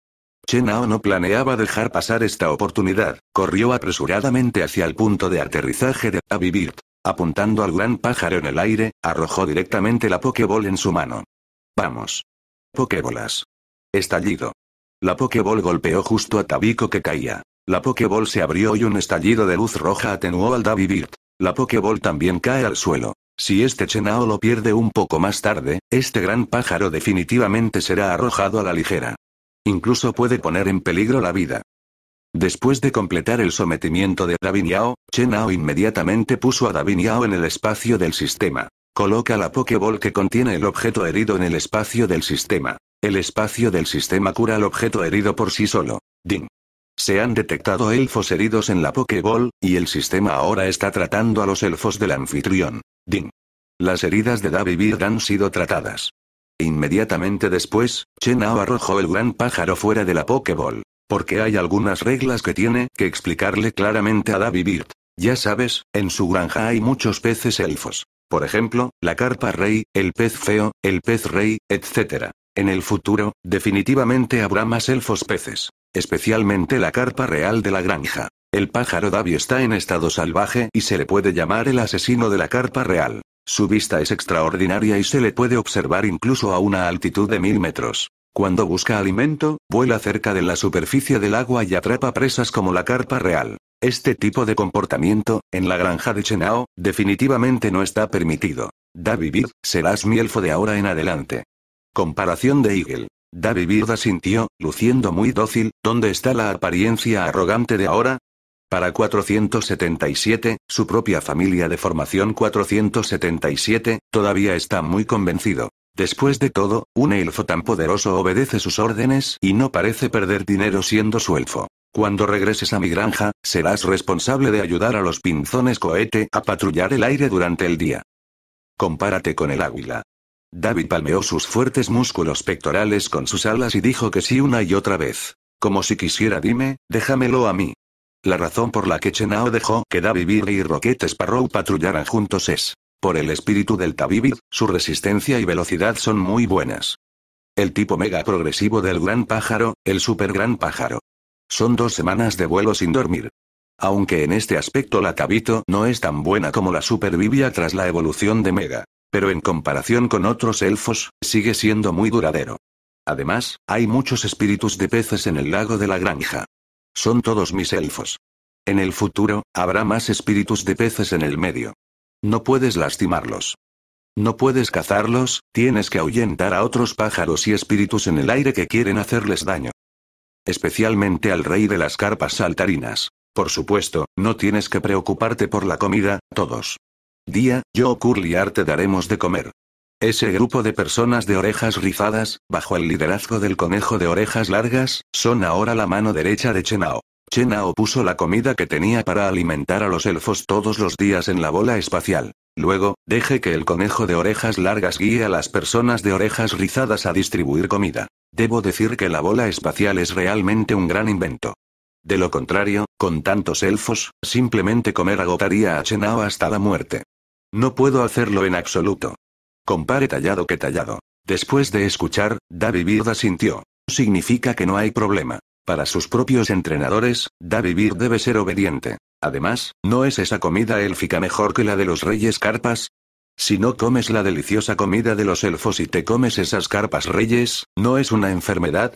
Chenao no planeaba dejar pasar esta oportunidad, corrió apresuradamente hacia el punto de aterrizaje de Avivirt. Apuntando al gran pájaro en el aire, arrojó directamente la Pokéball en su mano. Vamos. Pokébolas. Estallido. La Pokéball golpeó justo a Tabico que caía. La Pokéball se abrió y un estallido de luz roja atenuó al Davivirt. La Pokéball también cae al suelo. Si este Chenao lo pierde un poco más tarde, este gran pájaro definitivamente será arrojado a la ligera. Incluso puede poner en peligro la vida. Después de completar el sometimiento de Davin Yao, Chen Ao inmediatamente puso a Davin Yao en el espacio del sistema. Coloca la Pokéball que contiene el objeto herido en el espacio del sistema. El espacio del sistema cura al objeto herido por sí solo. Ding. Se han detectado elfos heridos en la Pokéball, y el sistema ahora está tratando a los elfos del anfitrión. Ding. Las heridas de David han sido tratadas. E inmediatamente después, Chenao arrojó el gran pájaro fuera de la pokeball. Porque hay algunas reglas que tiene que explicarle claramente a David Bird. Ya sabes, en su granja hay muchos peces elfos. Por ejemplo, la carpa rey, el pez feo, el pez rey, etc. En el futuro, definitivamente habrá más elfos peces. Especialmente la carpa real de la granja. El pájaro Davi está en estado salvaje y se le puede llamar el asesino de la carpa real. Su vista es extraordinaria y se le puede observar incluso a una altitud de mil metros. Cuando busca alimento, vuela cerca de la superficie del agua y atrapa presas como la carpa real. Este tipo de comportamiento, en la granja de Chenao, definitivamente no está permitido. David serás mi elfo de ahora en adelante. Comparación de Eagle. David Bird asintió, luciendo muy dócil, ¿dónde está la apariencia arrogante de ahora? Para 477, su propia familia de formación 477, todavía está muy convencido. Después de todo, un elfo tan poderoso obedece sus órdenes y no parece perder dinero siendo su elfo. Cuando regreses a mi granja, serás responsable de ayudar a los pinzones cohete a patrullar el aire durante el día. Compárate con el águila. David palmeó sus fuertes músculos pectorales con sus alas y dijo que sí una y otra vez. Como si quisiera dime, déjamelo a mí. La razón por la que Chenao dejó que Davivir y Rocket Sparrow patrullaran juntos es, por el espíritu del Tavivir, su resistencia y velocidad son muy buenas. El tipo mega progresivo del gran pájaro, el super gran pájaro. Son dos semanas de vuelo sin dormir. Aunque en este aspecto la Tabito no es tan buena como la Supervivia tras la evolución de Mega, pero en comparación con otros elfos, sigue siendo muy duradero. Además, hay muchos espíritus de peces en el lago de la granja. Son todos mis elfos. En el futuro, habrá más espíritus de peces en el medio. No puedes lastimarlos. No puedes cazarlos, tienes que ahuyentar a otros pájaros y espíritus en el aire que quieren hacerles daño. Especialmente al rey de las carpas saltarinas. Por supuesto, no tienes que preocuparte por la comida, todos. Día, yo Curly te daremos de comer. Ese grupo de personas de orejas rizadas, bajo el liderazgo del conejo de orejas largas, son ahora la mano derecha de Chenao. Chenao puso la comida que tenía para alimentar a los elfos todos los días en la bola espacial. Luego, deje que el conejo de orejas largas guíe a las personas de orejas rizadas a distribuir comida. Debo decir que la bola espacial es realmente un gran invento. De lo contrario, con tantos elfos, simplemente comer agotaría a Chenao hasta la muerte. No puedo hacerlo en absoluto. Compare tallado que tallado. Después de escuchar, David Bird asintió. Significa que no hay problema. Para sus propios entrenadores, David Bird debe ser obediente. Además, ¿no es esa comida élfica mejor que la de los reyes carpas? Si no comes la deliciosa comida de los elfos y te comes esas carpas reyes, ¿no es una enfermedad?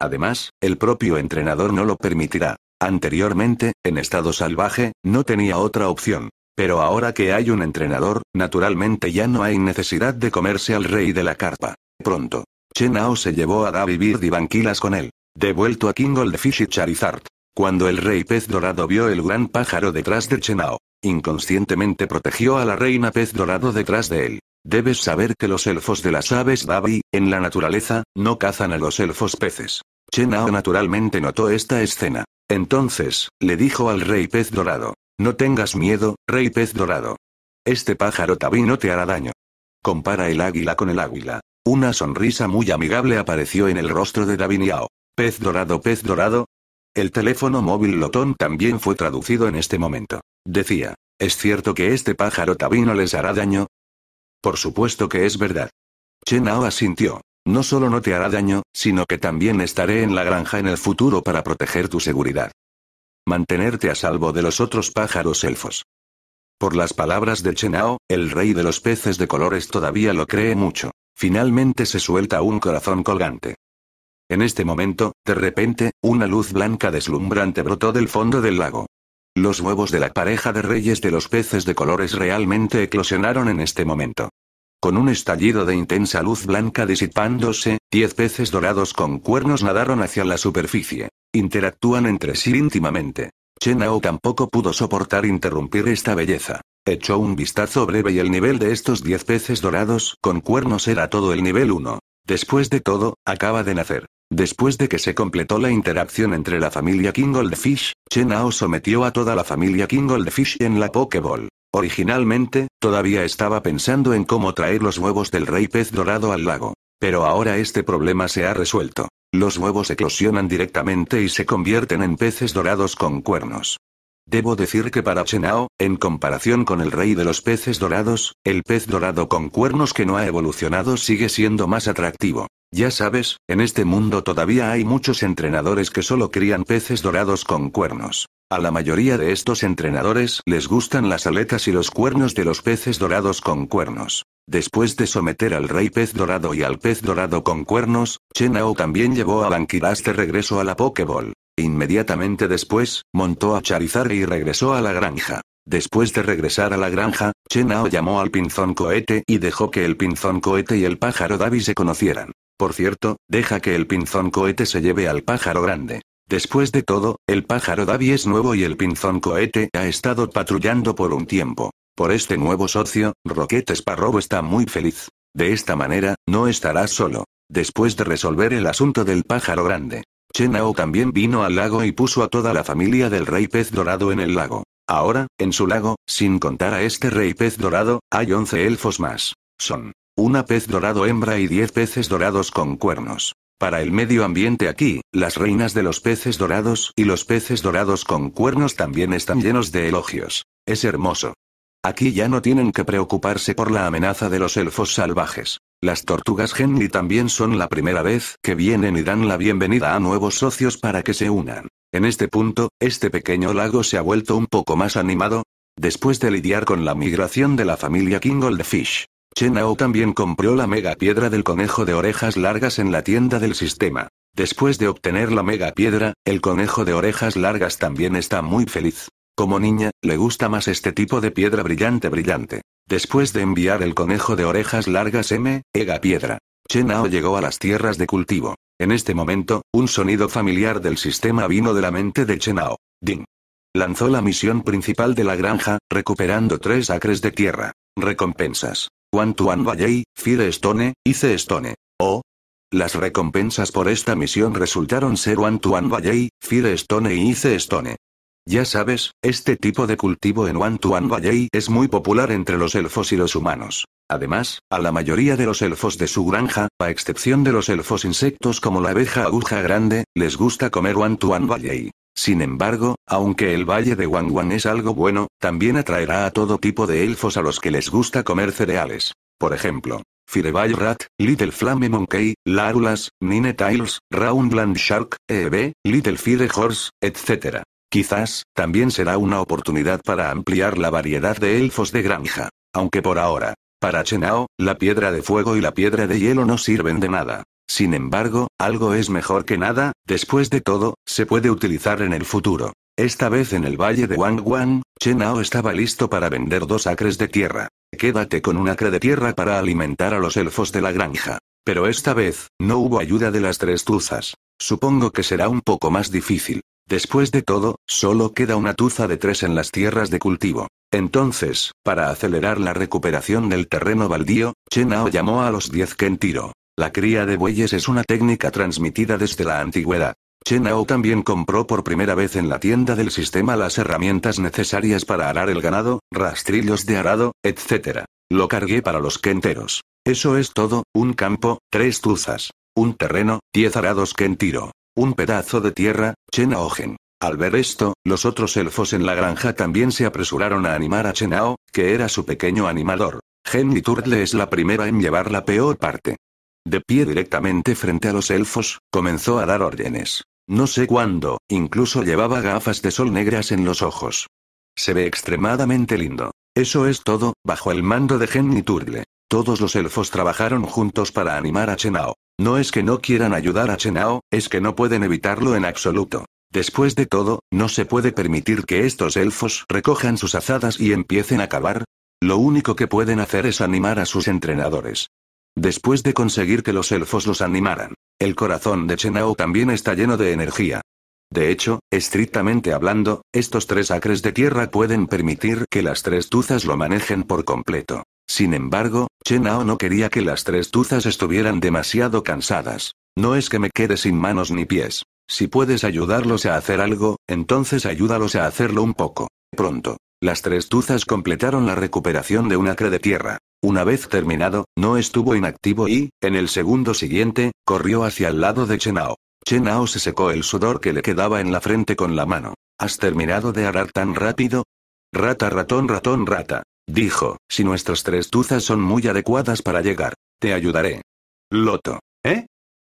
Además, el propio entrenador no lo permitirá. Anteriormente, en estado salvaje, no tenía otra opción. Pero ahora que hay un entrenador, naturalmente ya no hay necesidad de comerse al rey de la carpa. Pronto. Chenao se llevó a Gaby Bird y Banquilas con él. Devuelto a Fish y Charizard. Cuando el rey pez dorado vio el gran pájaro detrás de Chenao, inconscientemente protegió a la reina pez dorado detrás de él. Debes saber que los elfos de las aves Babi, en la naturaleza, no cazan a los elfos peces. Chenao naturalmente notó esta escena. Entonces, le dijo al rey pez dorado, no tengas miedo, rey pez dorado. Este pájaro tabí no te hará daño. Compara el águila con el águila. Una sonrisa muy amigable apareció en el rostro de Daviniao. Pez dorado, pez dorado. El teléfono móvil Lotón también fue traducido en este momento. Decía, ¿es cierto que este pájaro tabí no les hará daño? Por supuesto que es verdad. Chenao asintió. No solo no te hará daño, sino que también estaré en la granja en el futuro para proteger tu seguridad mantenerte a salvo de los otros pájaros elfos. Por las palabras de Chenao, el rey de los peces de colores todavía lo cree mucho. Finalmente se suelta un corazón colgante. En este momento, de repente, una luz blanca deslumbrante brotó del fondo del lago. Los huevos de la pareja de reyes de los peces de colores realmente eclosionaron en este momento. Con un estallido de intensa luz blanca disipándose, diez peces dorados con cuernos nadaron hacia la superficie. Interactúan entre sí íntimamente. Chenao tampoco pudo soportar interrumpir esta belleza. Echó un vistazo breve y el nivel de estos 10 peces dorados con cuernos era todo el nivel 1. Después de todo, acaba de nacer. Después de que se completó la interacción entre la familia King Goldfish, Chenao sometió a toda la familia King Goldfish en la Pokéball. Originalmente, todavía estaba pensando en cómo traer los huevos del rey pez dorado al lago. Pero ahora este problema se ha resuelto. Los huevos eclosionan directamente y se convierten en peces dorados con cuernos. Debo decir que para Chenao, en comparación con el rey de los peces dorados, el pez dorado con cuernos que no ha evolucionado sigue siendo más atractivo. Ya sabes, en este mundo todavía hay muchos entrenadores que solo crían peces dorados con cuernos. A la mayoría de estos entrenadores les gustan las aletas y los cuernos de los peces dorados con cuernos. Después de someter al rey pez dorado y al pez dorado con cuernos, Chenao también llevó a Banquiras regreso a la Pokéball. Inmediatamente después, montó a Charizard y regresó a la granja. Después de regresar a la granja, Chenao llamó al pinzón cohete y dejó que el pinzón cohete y el pájaro Davi se conocieran. Por cierto, deja que el pinzón cohete se lleve al pájaro grande. Después de todo, el pájaro Davi es nuevo y el pinzón cohete ha estado patrullando por un tiempo. Por este nuevo socio, Rocket Sparrow está muy feliz. De esta manera, no estará solo. Después de resolver el asunto del pájaro grande, Chenao también vino al lago y puso a toda la familia del rey pez dorado en el lago. Ahora, en su lago, sin contar a este rey pez dorado, hay 11 elfos más. Son una pez dorado hembra y diez peces dorados con cuernos. Para el medio ambiente aquí, las reinas de los peces dorados y los peces dorados con cuernos también están llenos de elogios. Es hermoso. Aquí ya no tienen que preocuparse por la amenaza de los elfos salvajes. Las tortugas Henley también son la primera vez que vienen y dan la bienvenida a nuevos socios para que se unan. En este punto, este pequeño lago se ha vuelto un poco más animado, después de lidiar con la migración de la familia King Fish. Chenao también compró la mega piedra del conejo de orejas largas en la tienda del sistema. Después de obtener la mega piedra, el conejo de orejas largas también está muy feliz. Como niña, le gusta más este tipo de piedra brillante brillante. Después de enviar el conejo de orejas largas M, Ega Piedra, Chenao llegó a las tierras de cultivo. En este momento, un sonido familiar del sistema vino de la mente de Chenao. Ding. Lanzó la misión principal de la granja, recuperando tres acres de tierra. Recompensas. Quantuan Valley, Firestone, Stone. O. Las recompensas por esta misión resultaron ser Wantuan Valley, Stone y Stone. Ya sabes, este tipo de cultivo en Wantuan Valley es muy popular entre los elfos y los humanos. Además, a la mayoría de los elfos de su granja, a excepción de los elfos insectos como la abeja aguja grande, les gusta comer Wantuan Valley. Sin embargo, aunque el valle de Wangwan es algo bueno, también atraerá a todo tipo de elfos a los que les gusta comer cereales. Por ejemplo, Fireball Rat, Little Flame Monkey, Larulas, Nine Tiles, Roundland Shark, EB, Little Fire Horse, etc. Quizás, también será una oportunidad para ampliar la variedad de elfos de granja. Aunque por ahora, para Chenao, la piedra de fuego y la piedra de hielo no sirven de nada. Sin embargo, algo es mejor que nada, después de todo, se puede utilizar en el futuro. Esta vez en el valle de Chen Ao estaba listo para vender dos acres de tierra. Quédate con un acre de tierra para alimentar a los elfos de la granja. Pero esta vez, no hubo ayuda de las tres tuzas. Supongo que será un poco más difícil. Después de todo, solo queda una tuza de tres en las tierras de cultivo. Entonces, para acelerar la recuperación del terreno baldío, Chen Chenao llamó a los diez Kentiro. La cría de bueyes es una técnica transmitida desde la antigüedad. Chenao también compró por primera vez en la tienda del sistema las herramientas necesarias para arar el ganado, rastrillos de arado, etc. Lo cargué para los quenteros. Eso es todo, un campo, tres tuzas. Un terreno, diez arados quentiro. Un pedazo de tierra, Chen gen. Al ver esto, los otros elfos en la granja también se apresuraron a animar a Chenao, que era su pequeño animador. Henry Turtle es la primera en llevar la peor parte de pie directamente frente a los elfos, comenzó a dar órdenes. No sé cuándo, incluso llevaba gafas de sol negras en los ojos. Se ve extremadamente lindo. Eso es todo, bajo el mando de Genny Turle. Todos los elfos trabajaron juntos para animar a Chenao. No es que no quieran ayudar a Chenao, es que no pueden evitarlo en absoluto. Después de todo, no se puede permitir que estos elfos recojan sus azadas y empiecen a cavar. Lo único que pueden hacer es animar a sus entrenadores. Después de conseguir que los elfos los animaran. El corazón de Chenao también está lleno de energía. De hecho, estrictamente hablando, estos tres acres de tierra pueden permitir que las tres tuzas lo manejen por completo. Sin embargo, Chenao no quería que las tres tuzas estuvieran demasiado cansadas. No es que me quede sin manos ni pies. Si puedes ayudarlos a hacer algo, entonces ayúdalos a hacerlo un poco. Pronto. Las tres tuzas completaron la recuperación de un acre de tierra. Una vez terminado, no estuvo inactivo y, en el segundo siguiente, corrió hacia el lado de Chenao. Chenao se secó el sudor que le quedaba en la frente con la mano. ¿Has terminado de arar tan rápido? Rata ratón ratón rata. Dijo, si nuestras tres tuzas son muy adecuadas para llegar, te ayudaré. Loto. ¿Eh?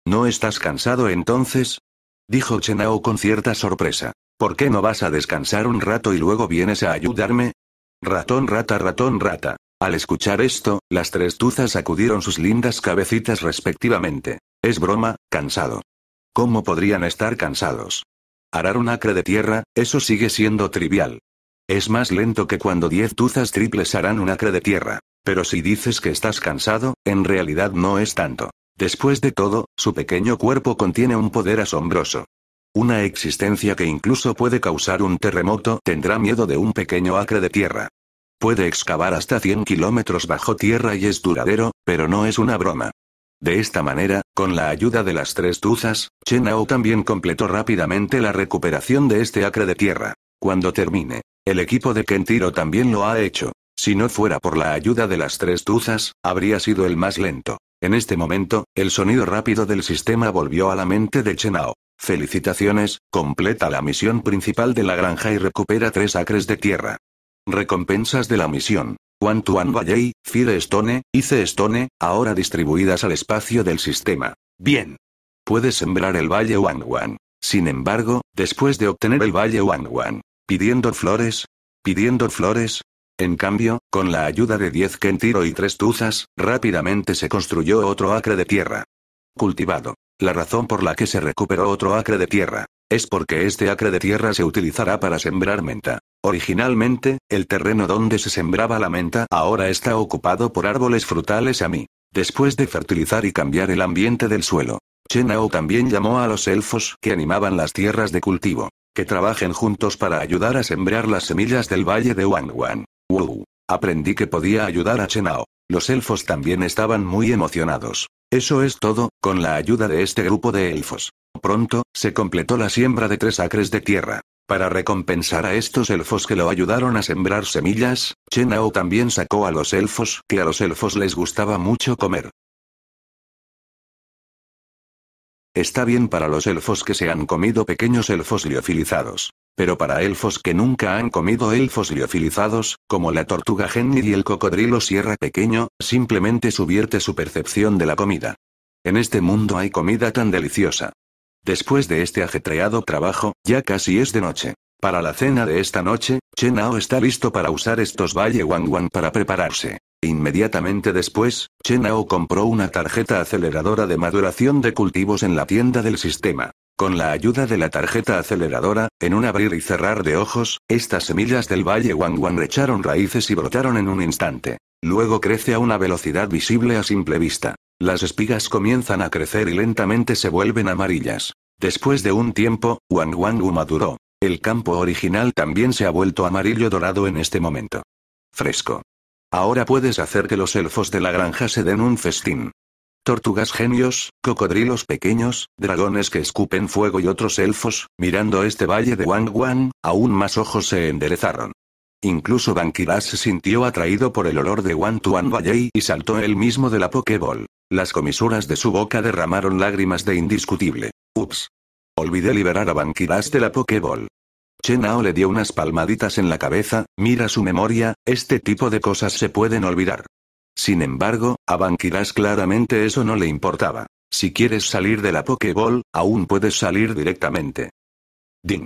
¿No estás cansado entonces? Dijo Chenao con cierta sorpresa. ¿Por qué no vas a descansar un rato y luego vienes a ayudarme? Ratón rata ratón rata. Al escuchar esto, las tres tuzas sacudieron sus lindas cabecitas respectivamente. Es broma, cansado. ¿Cómo podrían estar cansados? Arar un acre de tierra, eso sigue siendo trivial. Es más lento que cuando diez tuzas triples harán un acre de tierra. Pero si dices que estás cansado, en realidad no es tanto. Después de todo, su pequeño cuerpo contiene un poder asombroso. Una existencia que incluso puede causar un terremoto tendrá miedo de un pequeño acre de tierra. Puede excavar hasta 100 kilómetros bajo tierra y es duradero, pero no es una broma. De esta manera, con la ayuda de las tres tuzas, Chenao también completó rápidamente la recuperación de este acre de tierra. Cuando termine, el equipo de Kentiro también lo ha hecho. Si no fuera por la ayuda de las tres tuzas, habría sido el más lento. En este momento, el sonido rápido del sistema volvió a la mente de Chenao. Felicitaciones, completa la misión principal de la granja y recupera tres acres de tierra. Recompensas de la misión. Quantuan Valley, Firestone, Stone, ahora distribuidas al espacio del sistema. Bien. Puedes sembrar el Valle Wan. Sin embargo, después de obtener el Valle Wan, pidiendo flores, pidiendo flores, en cambio, con la ayuda de 10 kentiro y 3 tuzas, rápidamente se construyó otro acre de tierra. Cultivado. La razón por la que se recuperó otro acre de tierra. Es porque este acre de tierra se utilizará para sembrar menta. Originalmente, el terreno donde se sembraba la menta ahora está ocupado por árboles frutales a mí. Después de fertilizar y cambiar el ambiente del suelo, Chenao también llamó a los elfos que animaban las tierras de cultivo, que trabajen juntos para ayudar a sembrar las semillas del valle de Wangwan. Wu. Aprendí que podía ayudar a Chenao. Los elfos también estaban muy emocionados. Eso es todo, con la ayuda de este grupo de elfos. Pronto, se completó la siembra de tres acres de tierra. Para recompensar a estos elfos que lo ayudaron a sembrar semillas, Chenao también sacó a los elfos, que a los elfos les gustaba mucho comer. Está bien para los elfos que se han comido pequeños elfos liofilizados. Pero para elfos que nunca han comido elfos liofilizados, como la tortuga Jenny y el cocodrilo Sierra Pequeño, simplemente subierte su percepción de la comida. En este mundo hay comida tan deliciosa. Después de este ajetreado trabajo, ya casi es de noche. Para la cena de esta noche, Chenao está listo para usar estos Valle Wang Wang para prepararse. Inmediatamente después, Chenao compró una tarjeta aceleradora de maduración de cultivos en la tienda del sistema. Con la ayuda de la tarjeta aceleradora, en un abrir y cerrar de ojos, estas semillas del valle Wangwan recharon raíces y brotaron en un instante. Luego crece a una velocidad visible a simple vista. Las espigas comienzan a crecer y lentamente se vuelven amarillas. Después de un tiempo, Wangwangu maduró. El campo original también se ha vuelto amarillo dorado en este momento. Fresco. Ahora puedes hacer que los elfos de la granja se den un festín. Tortugas genios, cocodrilos pequeños, dragones que escupen fuego y otros elfos, mirando este valle de Wang Wang, aún más ojos se enderezaron. Incluso Banquiras se sintió atraído por el olor de Wan Tuan Valley y saltó él mismo de la Pokéball. Las comisuras de su boca derramaron lágrimas de indiscutible. Ups. Olvidé liberar a Bankiras de la Pokéball. Chenao le dio unas palmaditas en la cabeza, mira su memoria, este tipo de cosas se pueden olvidar. Sin embargo, a Banquirás claramente eso no le importaba. Si quieres salir de la Pokéball, aún puedes salir directamente. Ding.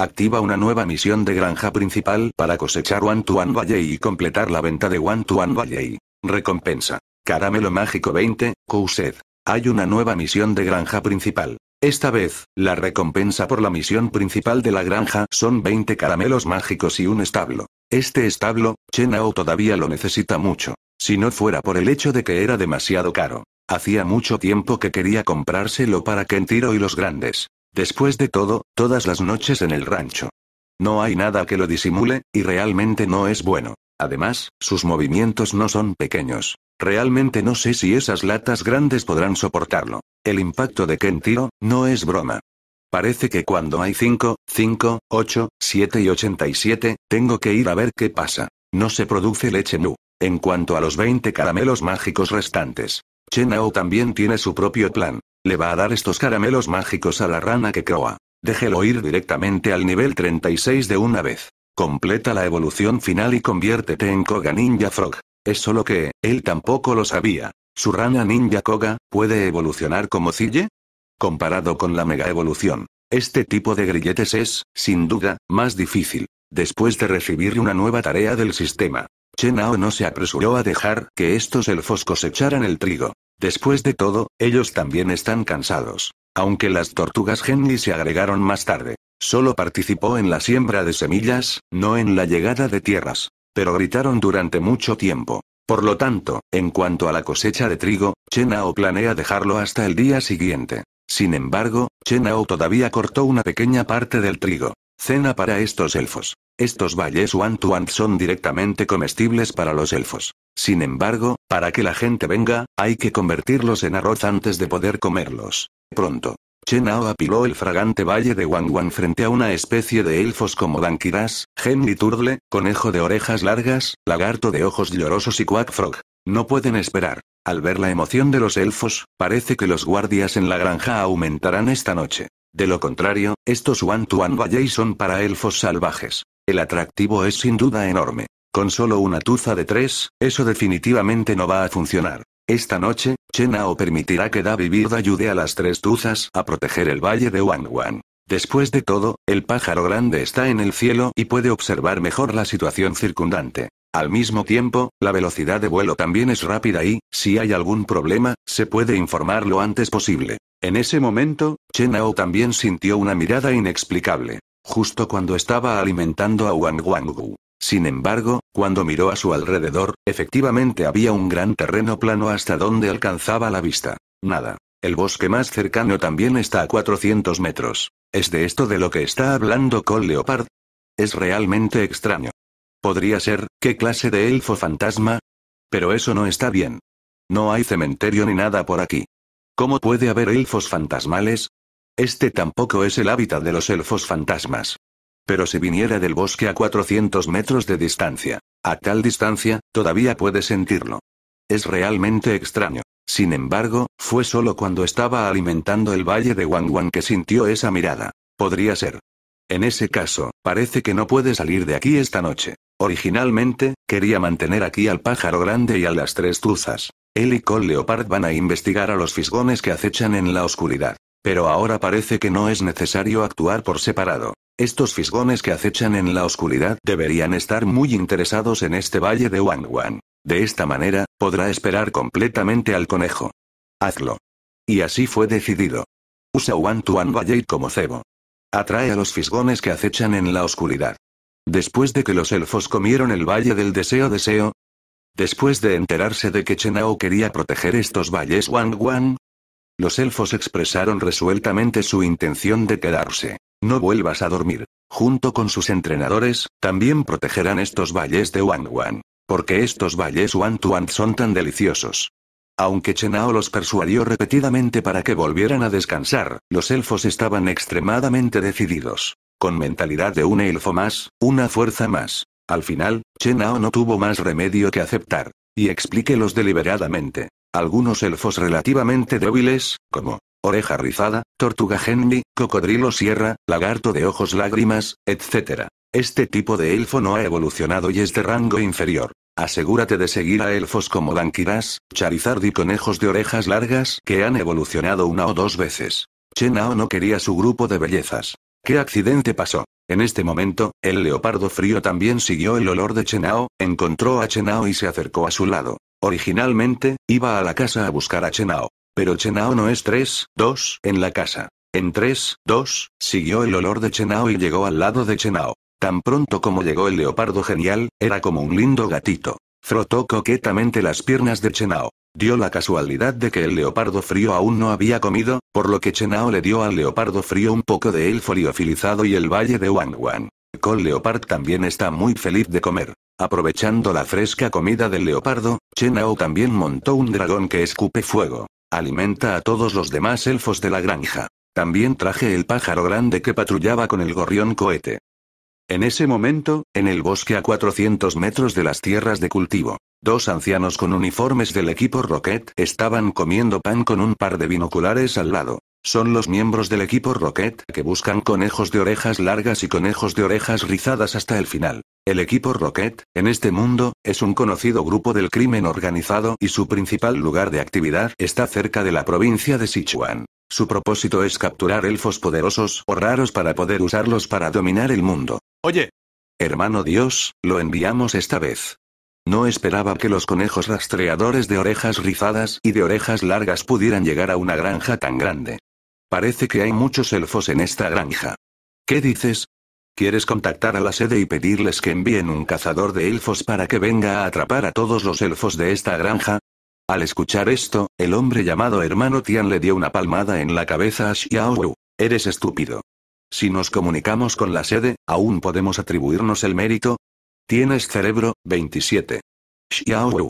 Activa una nueva misión de granja principal para cosechar One to One Valley y completar la venta de One to One Valley. Recompensa. Caramelo mágico 20, Coused. Hay una nueva misión de granja principal. Esta vez, la recompensa por la misión principal de la granja son 20 caramelos mágicos y un establo. Este establo, Chenao todavía lo necesita mucho. Si no fuera por el hecho de que era demasiado caro. Hacía mucho tiempo que quería comprárselo para Kentiro y los grandes. Después de todo, todas las noches en el rancho. No hay nada que lo disimule, y realmente no es bueno. Además, sus movimientos no son pequeños. Realmente no sé si esas latas grandes podrán soportarlo. El impacto de Kentiro, no es broma. Parece que cuando hay 5, 5, 8, 7 y 87, tengo que ir a ver qué pasa. No se produce leche nu. En cuanto a los 20 caramelos mágicos restantes, Chenao también tiene su propio plan. Le va a dar estos caramelos mágicos a la rana que croa. Déjelo ir directamente al nivel 36 de una vez. Completa la evolución final y conviértete en Koga Ninja Frog. Es solo que, él tampoco lo sabía. Su rana ninja Koga, ¿puede evolucionar como Cille? Comparado con la mega evolución, este tipo de grilletes es, sin duda, más difícil. Después de recibir una nueva tarea del sistema, Chenao no se apresuró a dejar que estos elfos cosecharan el trigo. Después de todo, ellos también están cansados. Aunque las tortugas Genli se agregaron más tarde, solo participó en la siembra de semillas, no en la llegada de tierras pero gritaron durante mucho tiempo. Por lo tanto, en cuanto a la cosecha de trigo, Chenao planea dejarlo hasta el día siguiente. Sin embargo, Chenao todavía cortó una pequeña parte del trigo. Cena para estos elfos. Estos valles one son directamente comestibles para los elfos. Sin embargo, para que la gente venga, hay que convertirlos en arroz antes de poder comerlos. Pronto. Ao apiló el fragante valle de Wangwan frente a una especie de elfos como Dankiras, Henry Turdle, conejo de orejas largas, lagarto de ojos llorosos y Frog. No pueden esperar. Al ver la emoción de los elfos, parece que los guardias en la granja aumentarán esta noche. De lo contrario, estos One to One Valley son para elfos salvajes. El atractivo es sin duda enorme. Con solo una tuza de tres, eso definitivamente no va a funcionar. Esta noche, Chen Ao permitirá que Da Vivir ayude a las tres tuzas a proteger el valle de Wangwan. Después de todo, el pájaro grande está en el cielo y puede observar mejor la situación circundante. Al mismo tiempo, la velocidad de vuelo también es rápida y, si hay algún problema, se puede informar lo antes posible. En ese momento, Chen Ao también sintió una mirada inexplicable. Justo cuando estaba alimentando a Wang sin embargo, cuando miró a su alrededor, efectivamente había un gran terreno plano hasta donde alcanzaba la vista. Nada. El bosque más cercano también está a 400 metros. ¿Es de esto de lo que está hablando con Leopard? Es realmente extraño. Podría ser, ¿qué clase de elfo fantasma? Pero eso no está bien. No hay cementerio ni nada por aquí. ¿Cómo puede haber elfos fantasmales? Este tampoco es el hábitat de los elfos fantasmas. Pero si viniera del bosque a 400 metros de distancia, a tal distancia, todavía puede sentirlo. Es realmente extraño. Sin embargo, fue solo cuando estaba alimentando el valle de Wangwan que sintió esa mirada. Podría ser. En ese caso, parece que no puede salir de aquí esta noche. Originalmente, quería mantener aquí al pájaro grande y a las tres truzas. Él y Col Leopard van a investigar a los fisgones que acechan en la oscuridad. Pero ahora parece que no es necesario actuar por separado. Estos fisgones que acechan en la oscuridad deberían estar muy interesados en este valle de Wang De esta manera, podrá esperar completamente al conejo. Hazlo. Y así fue decidido. Usa Wan Tuan Valley como cebo. Atrae a los fisgones que acechan en la oscuridad. Después de que los elfos comieron el Valle del Deseo Deseo, después de enterarse de que Chenao quería proteger estos valles Wang los elfos expresaron resueltamente su intención de quedarse. No vuelvas a dormir. Junto con sus entrenadores, también protegerán estos valles de Wanwan. Wan. Porque estos valles Wan Tuan son tan deliciosos. Aunque Chenao los persuadió repetidamente para que volvieran a descansar, los elfos estaban extremadamente decididos. Con mentalidad de un elfo más, una fuerza más. Al final, Chenao no tuvo más remedio que aceptar. Y explíquelos deliberadamente. Algunos elfos relativamente débiles, como Oreja rizada, tortuga Henley, cocodrilo sierra, lagarto de ojos lágrimas, etc. Este tipo de elfo no ha evolucionado y es de rango inferior. Asegúrate de seguir a elfos como Dankiras, Charizard y conejos de orejas largas que han evolucionado una o dos veces. Chenao no quería su grupo de bellezas. ¿Qué accidente pasó? En este momento, el leopardo frío también siguió el olor de Chenao, encontró a Chenao y se acercó a su lado. Originalmente, iba a la casa a buscar a Chenao. Pero Chenao no es 3, 2, en la casa. En 3, 2, siguió el olor de Chenao y llegó al lado de Chenao. Tan pronto como llegó el leopardo genial, era como un lindo gatito. Frotó coquetamente las piernas de Chenao. Dio la casualidad de que el leopardo frío aún no había comido, por lo que Chenao le dio al leopardo frío un poco de él foliofilizado y el valle de Wangwan. Col Leopard también está muy feliz de comer. Aprovechando la fresca comida del leopardo, Chenao también montó un dragón que escupe fuego. Alimenta a todos los demás elfos de la granja. También traje el pájaro grande que patrullaba con el gorrión cohete. En ese momento, en el bosque a 400 metros de las tierras de cultivo, dos ancianos con uniformes del equipo Rocket estaban comiendo pan con un par de binoculares al lado. Son los miembros del equipo Rocket que buscan conejos de orejas largas y conejos de orejas rizadas hasta el final. El equipo Rocket, en este mundo, es un conocido grupo del crimen organizado y su principal lugar de actividad está cerca de la provincia de Sichuan. Su propósito es capturar elfos poderosos o raros para poder usarlos para dominar el mundo. Oye. Hermano Dios, lo enviamos esta vez. No esperaba que los conejos rastreadores de orejas rizadas y de orejas largas pudieran llegar a una granja tan grande. Parece que hay muchos elfos en esta granja. ¿Qué dices? ¿Quieres contactar a la sede y pedirles que envíen un cazador de elfos para que venga a atrapar a todos los elfos de esta granja? Al escuchar esto, el hombre llamado hermano Tian le dio una palmada en la cabeza a Xiaowu. Eres estúpido. Si nos comunicamos con la sede, ¿aún podemos atribuirnos el mérito? Tienes cerebro, 27. Xiaowu.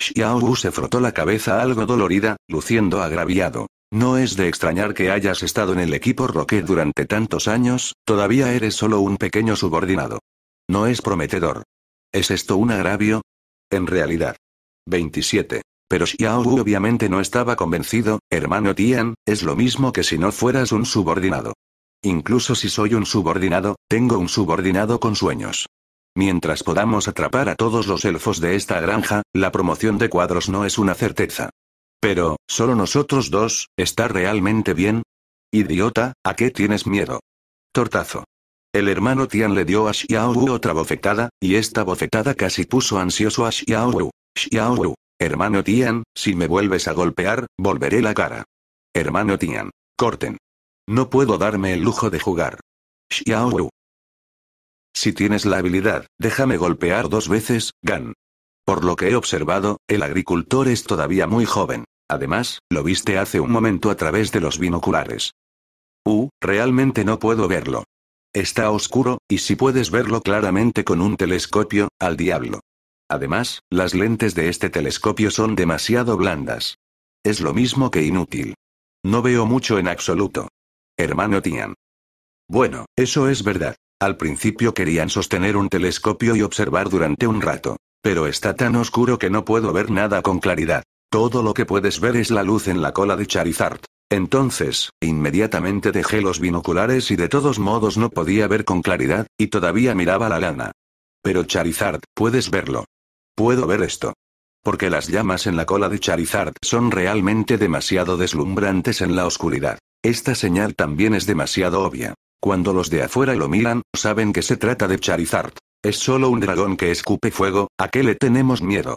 Xiaowu se frotó la cabeza algo dolorida, luciendo agraviado. No es de extrañar que hayas estado en el equipo Rocket durante tantos años, todavía eres solo un pequeño subordinado. No es prometedor. ¿Es esto un agravio? En realidad. 27. Pero Xiao Wu obviamente no estaba convencido, hermano Tian, es lo mismo que si no fueras un subordinado. Incluso si soy un subordinado, tengo un subordinado con sueños. Mientras podamos atrapar a todos los elfos de esta granja, la promoción de cuadros no es una certeza. Pero, solo nosotros dos, ¿está realmente bien? Idiota, ¿a qué tienes miedo? Tortazo. El hermano Tian le dio a Xiao otra bofetada, y esta bofetada casi puso ansioso a Xiao Wu. hermano Tian, si me vuelves a golpear, volveré la cara. Hermano Tian, corten. No puedo darme el lujo de jugar. Xiao Si tienes la habilidad, déjame golpear dos veces, Gan. Por lo que he observado, el agricultor es todavía muy joven. Además, lo viste hace un momento a través de los binoculares. Uh, realmente no puedo verlo. Está oscuro, y si puedes verlo claramente con un telescopio, al diablo. Además, las lentes de este telescopio son demasiado blandas. Es lo mismo que inútil. No veo mucho en absoluto. Hermano Tian. Bueno, eso es verdad. Al principio querían sostener un telescopio y observar durante un rato pero está tan oscuro que no puedo ver nada con claridad. Todo lo que puedes ver es la luz en la cola de Charizard. Entonces, inmediatamente dejé los binoculares y de todos modos no podía ver con claridad, y todavía miraba la lana. Pero Charizard, puedes verlo. Puedo ver esto. Porque las llamas en la cola de Charizard son realmente demasiado deslumbrantes en la oscuridad. Esta señal también es demasiado obvia. Cuando los de afuera lo miran, saben que se trata de Charizard. Es solo un dragón que escupe fuego, ¿a qué le tenemos miedo?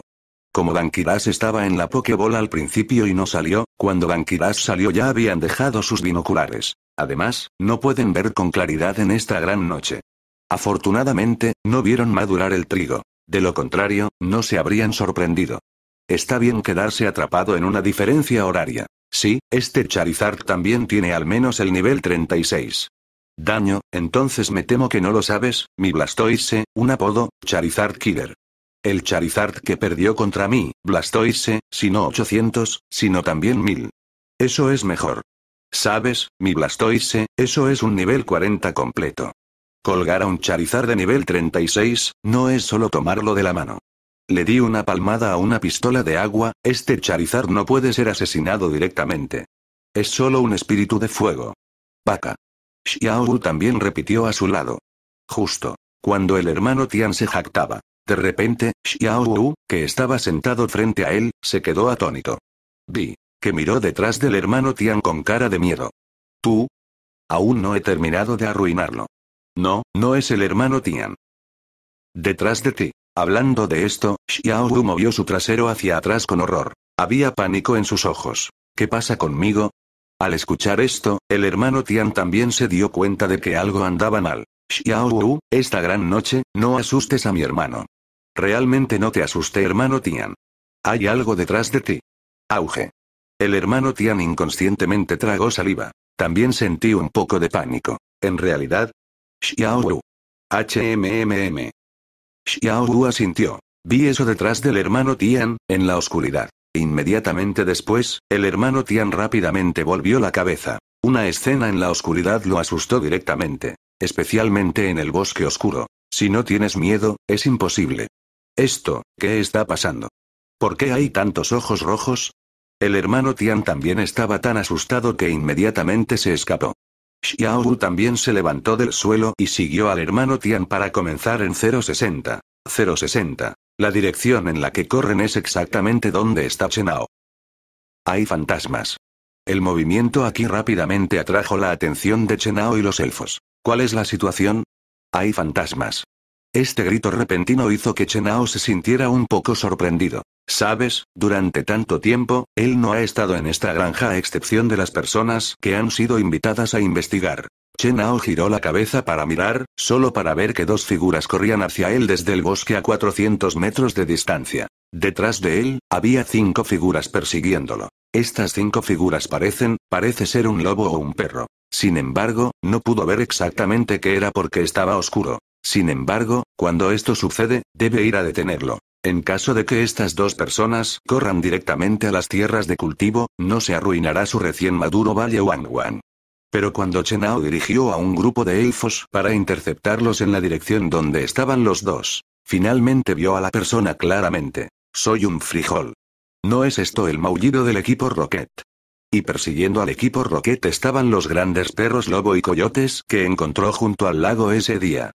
Como Banquiras estaba en la Pokébola al principio y no salió, cuando Banquiras salió ya habían dejado sus binoculares. Además, no pueden ver con claridad en esta gran noche. Afortunadamente, no vieron madurar el trigo. De lo contrario, no se habrían sorprendido. Está bien quedarse atrapado en una diferencia horaria. Sí, este Charizard también tiene al menos el nivel 36. Daño, entonces me temo que no lo sabes, mi Blastoise, un apodo, Charizard Killer. El Charizard que perdió contra mí, Blastoise, si no 800, sino también 1000. Eso es mejor. Sabes, mi Blastoise, eso es un nivel 40 completo. Colgar a un Charizard de nivel 36, no es solo tomarlo de la mano. Le di una palmada a una pistola de agua, este Charizard no puede ser asesinado directamente. Es solo un espíritu de fuego. Paca. Wu también repitió a su lado. Justo. Cuando el hermano Tian se jactaba. De repente, Wu, que estaba sentado frente a él, se quedó atónito. Vi que miró detrás del hermano Tian con cara de miedo. ¿Tú? Aún no he terminado de arruinarlo. No, no es el hermano Tian. Detrás de ti. Hablando de esto, Wu movió su trasero hacia atrás con horror. Había pánico en sus ojos. ¿Qué pasa conmigo? Al escuchar esto, el hermano Tian también se dio cuenta de que algo andaba mal. Xiao Wu, esta gran noche, no asustes a mi hermano. Realmente no te asusté, hermano Tian. Hay algo detrás de ti. Auge. El hermano Tian inconscientemente tragó saliva. También sentí un poco de pánico. En realidad, Xiao Wu. HMMM. Xiao Wu asintió. Vi eso detrás del hermano Tian, en la oscuridad. Inmediatamente después, el hermano Tian rápidamente volvió la cabeza. Una escena en la oscuridad lo asustó directamente. Especialmente en el bosque oscuro. Si no tienes miedo, es imposible. Esto, ¿qué está pasando? ¿Por qué hay tantos ojos rojos? El hermano Tian también estaba tan asustado que inmediatamente se escapó. Wu también se levantó del suelo y siguió al hermano Tian para comenzar en 060. 060. La dirección en la que corren es exactamente donde está Chenao. Hay fantasmas. El movimiento aquí rápidamente atrajo la atención de Chenao y los elfos. ¿Cuál es la situación? Hay fantasmas. Este grito repentino hizo que Chenao se sintiera un poco sorprendido. Sabes, durante tanto tiempo, él no ha estado en esta granja a excepción de las personas que han sido invitadas a investigar. Ao giró la cabeza para mirar, solo para ver que dos figuras corrían hacia él desde el bosque a 400 metros de distancia. Detrás de él, había cinco figuras persiguiéndolo. Estas cinco figuras parecen, parece ser un lobo o un perro. Sin embargo, no pudo ver exactamente qué era porque estaba oscuro. Sin embargo, cuando esto sucede, debe ir a detenerlo. En caso de que estas dos personas corran directamente a las tierras de cultivo, no se arruinará su recién maduro Valle Wang pero cuando Chenao dirigió a un grupo de elfos para interceptarlos en la dirección donde estaban los dos, finalmente vio a la persona claramente. Soy un frijol. ¿No es esto el maullido del equipo Rocket? Y persiguiendo al equipo Rocket estaban los grandes perros lobo y coyotes que encontró junto al lago ese día.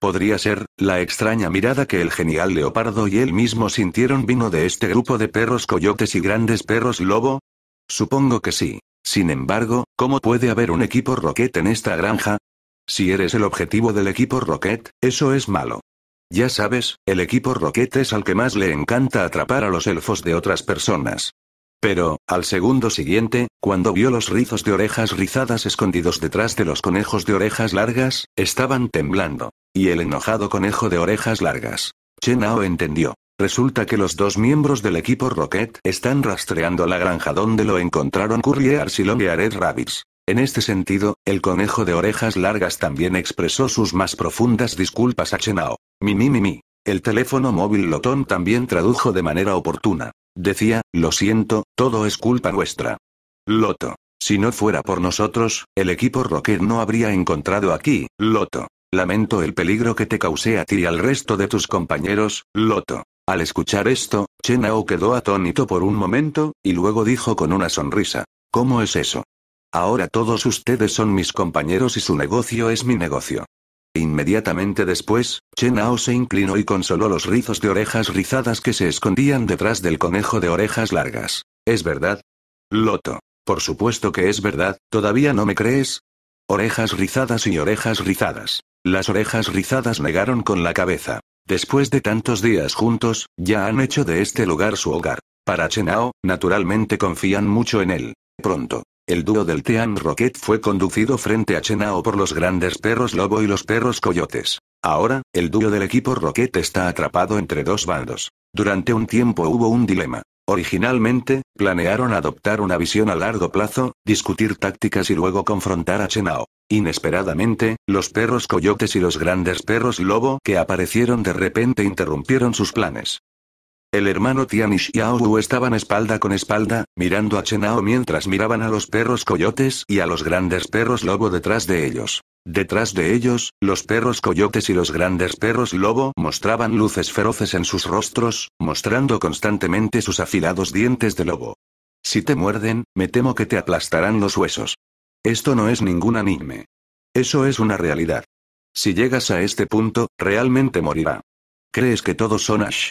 Podría ser, la extraña mirada que el genial leopardo y él mismo sintieron vino de este grupo de perros coyotes y grandes perros lobo? Supongo que sí. Sin embargo, ¿cómo puede haber un equipo Rocket en esta granja? Si eres el objetivo del equipo Rocket, eso es malo. Ya sabes, el equipo Rocket es al que más le encanta atrapar a los elfos de otras personas. Pero, al segundo siguiente, cuando vio los rizos de orejas rizadas escondidos detrás de los conejos de orejas largas, estaban temblando. Y el enojado conejo de orejas largas. Chenao entendió. Resulta que los dos miembros del equipo Rocket están rastreando la granja donde lo encontraron Currier Arsilon y Ared Rabbits. En este sentido, el conejo de orejas largas también expresó sus más profundas disculpas a Chenao. Mi mi El teléfono móvil Lotón también tradujo de manera oportuna. Decía, lo siento, todo es culpa nuestra. Loto. Si no fuera por nosotros, el equipo Rocket no habría encontrado aquí, Loto. Lamento el peligro que te causé a ti y al resto de tus compañeros, Loto. Al escuchar esto, Chen Ao quedó atónito por un momento, y luego dijo con una sonrisa, ¿Cómo es eso? Ahora todos ustedes son mis compañeros y su negocio es mi negocio. Inmediatamente después, Chen Ao se inclinó y consoló los rizos de orejas rizadas que se escondían detrás del conejo de orejas largas. ¿Es verdad? Loto. Por supuesto que es verdad, ¿todavía no me crees? Orejas rizadas y orejas rizadas. Las orejas rizadas negaron con la cabeza. Después de tantos días juntos, ya han hecho de este lugar su hogar. Para Chenao, naturalmente confían mucho en él. Pronto, el dúo del Team Rocket fue conducido frente a Chenao por los grandes perros lobo y los perros coyotes. Ahora, el dúo del equipo Rocket está atrapado entre dos bandos. Durante un tiempo hubo un dilema. Originalmente, planearon adoptar una visión a largo plazo, discutir tácticas y luego confrontar a Chenao. Inesperadamente, los perros coyotes y los grandes perros lobo que aparecieron de repente interrumpieron sus planes. El hermano Tian y Wu estaban espalda con espalda, mirando a Chenao mientras miraban a los perros coyotes y a los grandes perros lobo detrás de ellos. Detrás de ellos, los perros coyotes y los grandes perros lobo mostraban luces feroces en sus rostros, mostrando constantemente sus afilados dientes de lobo. Si te muerden, me temo que te aplastarán los huesos. Esto no es ningún anime. Eso es una realidad. Si llegas a este punto, realmente morirá. ¿Crees que todos son Ash?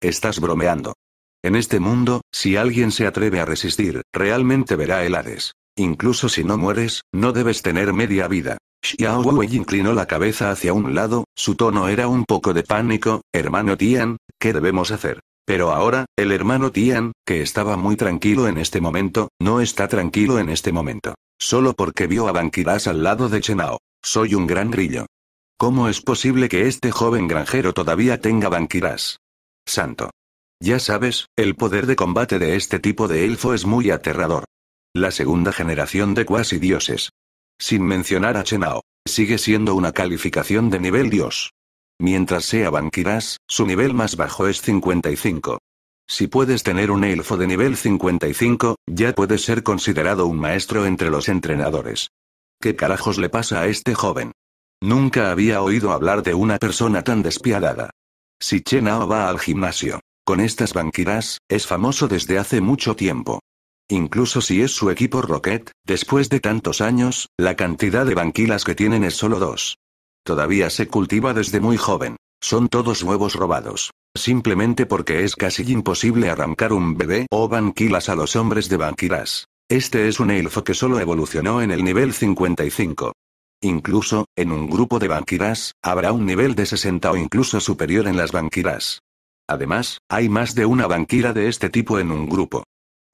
Estás bromeando. En este mundo, si alguien se atreve a resistir, realmente verá el Hades. Incluso si no mueres, no debes tener media vida. Xiao Wei inclinó la cabeza hacia un lado, su tono era un poco de pánico, hermano Tian, ¿qué debemos hacer? Pero ahora, el hermano Tian, que estaba muy tranquilo en este momento, no está tranquilo en este momento. Solo porque vio a Bankiras al lado de Chenao. Soy un gran grillo. ¿Cómo es posible que este joven granjero todavía tenga Bankiras? Santo. Ya sabes, el poder de combate de este tipo de elfo es muy aterrador la segunda generación de cuasi dioses. Sin mencionar a Chenao, sigue siendo una calificación de nivel dios. Mientras sea Banquiras, su nivel más bajo es 55. Si puedes tener un elfo de nivel 55, ya puedes ser considerado un maestro entre los entrenadores. ¿Qué carajos le pasa a este joven? Nunca había oído hablar de una persona tan despiadada. Si Chenao va al gimnasio, con estas banquiras, es famoso desde hace mucho tiempo. Incluso si es su equipo Rocket, después de tantos años, la cantidad de banquilas que tienen es solo dos. Todavía se cultiva desde muy joven. Son todos huevos robados. Simplemente porque es casi imposible arrancar un bebé o banquilas a los hombres de banquilas. Este es un elfo que solo evolucionó en el nivel 55. Incluso, en un grupo de banquilas, habrá un nivel de 60 o incluso superior en las banquilas. Además, hay más de una banquira de este tipo en un grupo.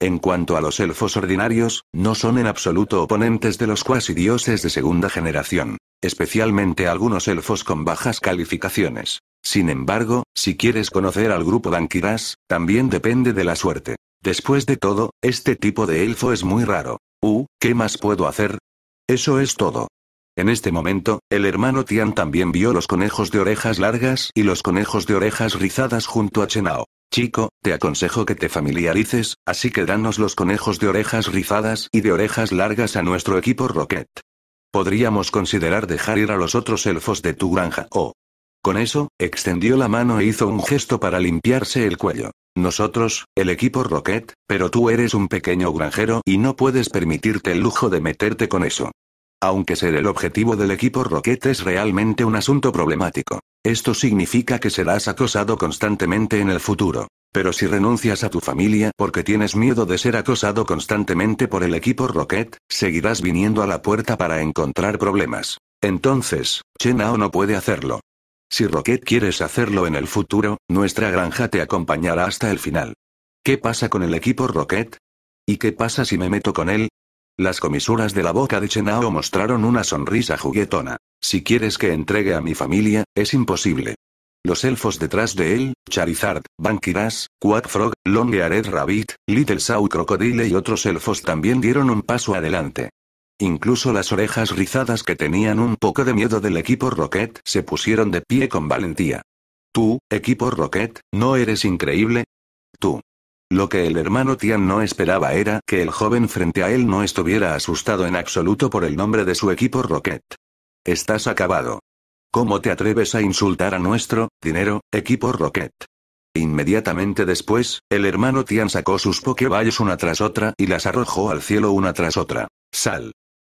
En cuanto a los elfos ordinarios, no son en absoluto oponentes de los cuasi dioses de segunda generación, especialmente algunos elfos con bajas calificaciones. Sin embargo, si quieres conocer al grupo Dankiras, también depende de la suerte. Después de todo, este tipo de elfo es muy raro. Uh, ¿qué más puedo hacer? Eso es todo. En este momento, el hermano Tian también vio los conejos de orejas largas y los conejos de orejas rizadas junto a Chenao. Chico, te aconsejo que te familiarices, así que danos los conejos de orejas rizadas y de orejas largas a nuestro equipo Rocket. Podríamos considerar dejar ir a los otros elfos de tu granja Oh. Con eso, extendió la mano e hizo un gesto para limpiarse el cuello. Nosotros, el equipo Rocket, pero tú eres un pequeño granjero y no puedes permitirte el lujo de meterte con eso. Aunque ser el objetivo del equipo Rocket es realmente un asunto problemático. Esto significa que serás acosado constantemente en el futuro. Pero si renuncias a tu familia porque tienes miedo de ser acosado constantemente por el equipo Rocket, seguirás viniendo a la puerta para encontrar problemas. Entonces, Chenao no puede hacerlo. Si Rocket quieres hacerlo en el futuro, nuestra granja te acompañará hasta el final. ¿Qué pasa con el equipo Rocket? ¿Y qué pasa si me meto con él? Las comisuras de la boca de Chenao mostraron una sonrisa juguetona. Si quieres que entregue a mi familia, es imposible. Los elfos detrás de él, Charizard, Bankiras, Frog, Longeared Rabbit, Little sau Crocodile y otros elfos también dieron un paso adelante. Incluso las orejas rizadas que tenían un poco de miedo del equipo Rocket se pusieron de pie con valentía. Tú, equipo Rocket, ¿no eres increíble? Tú. Lo que el hermano Tian no esperaba era que el joven frente a él no estuviera asustado en absoluto por el nombre de su equipo Rocket. Estás acabado. ¿Cómo te atreves a insultar a nuestro, dinero, equipo Rocket? Inmediatamente después, el hermano Tian sacó sus Pokéballs una tras otra y las arrojó al cielo una tras otra. Sal.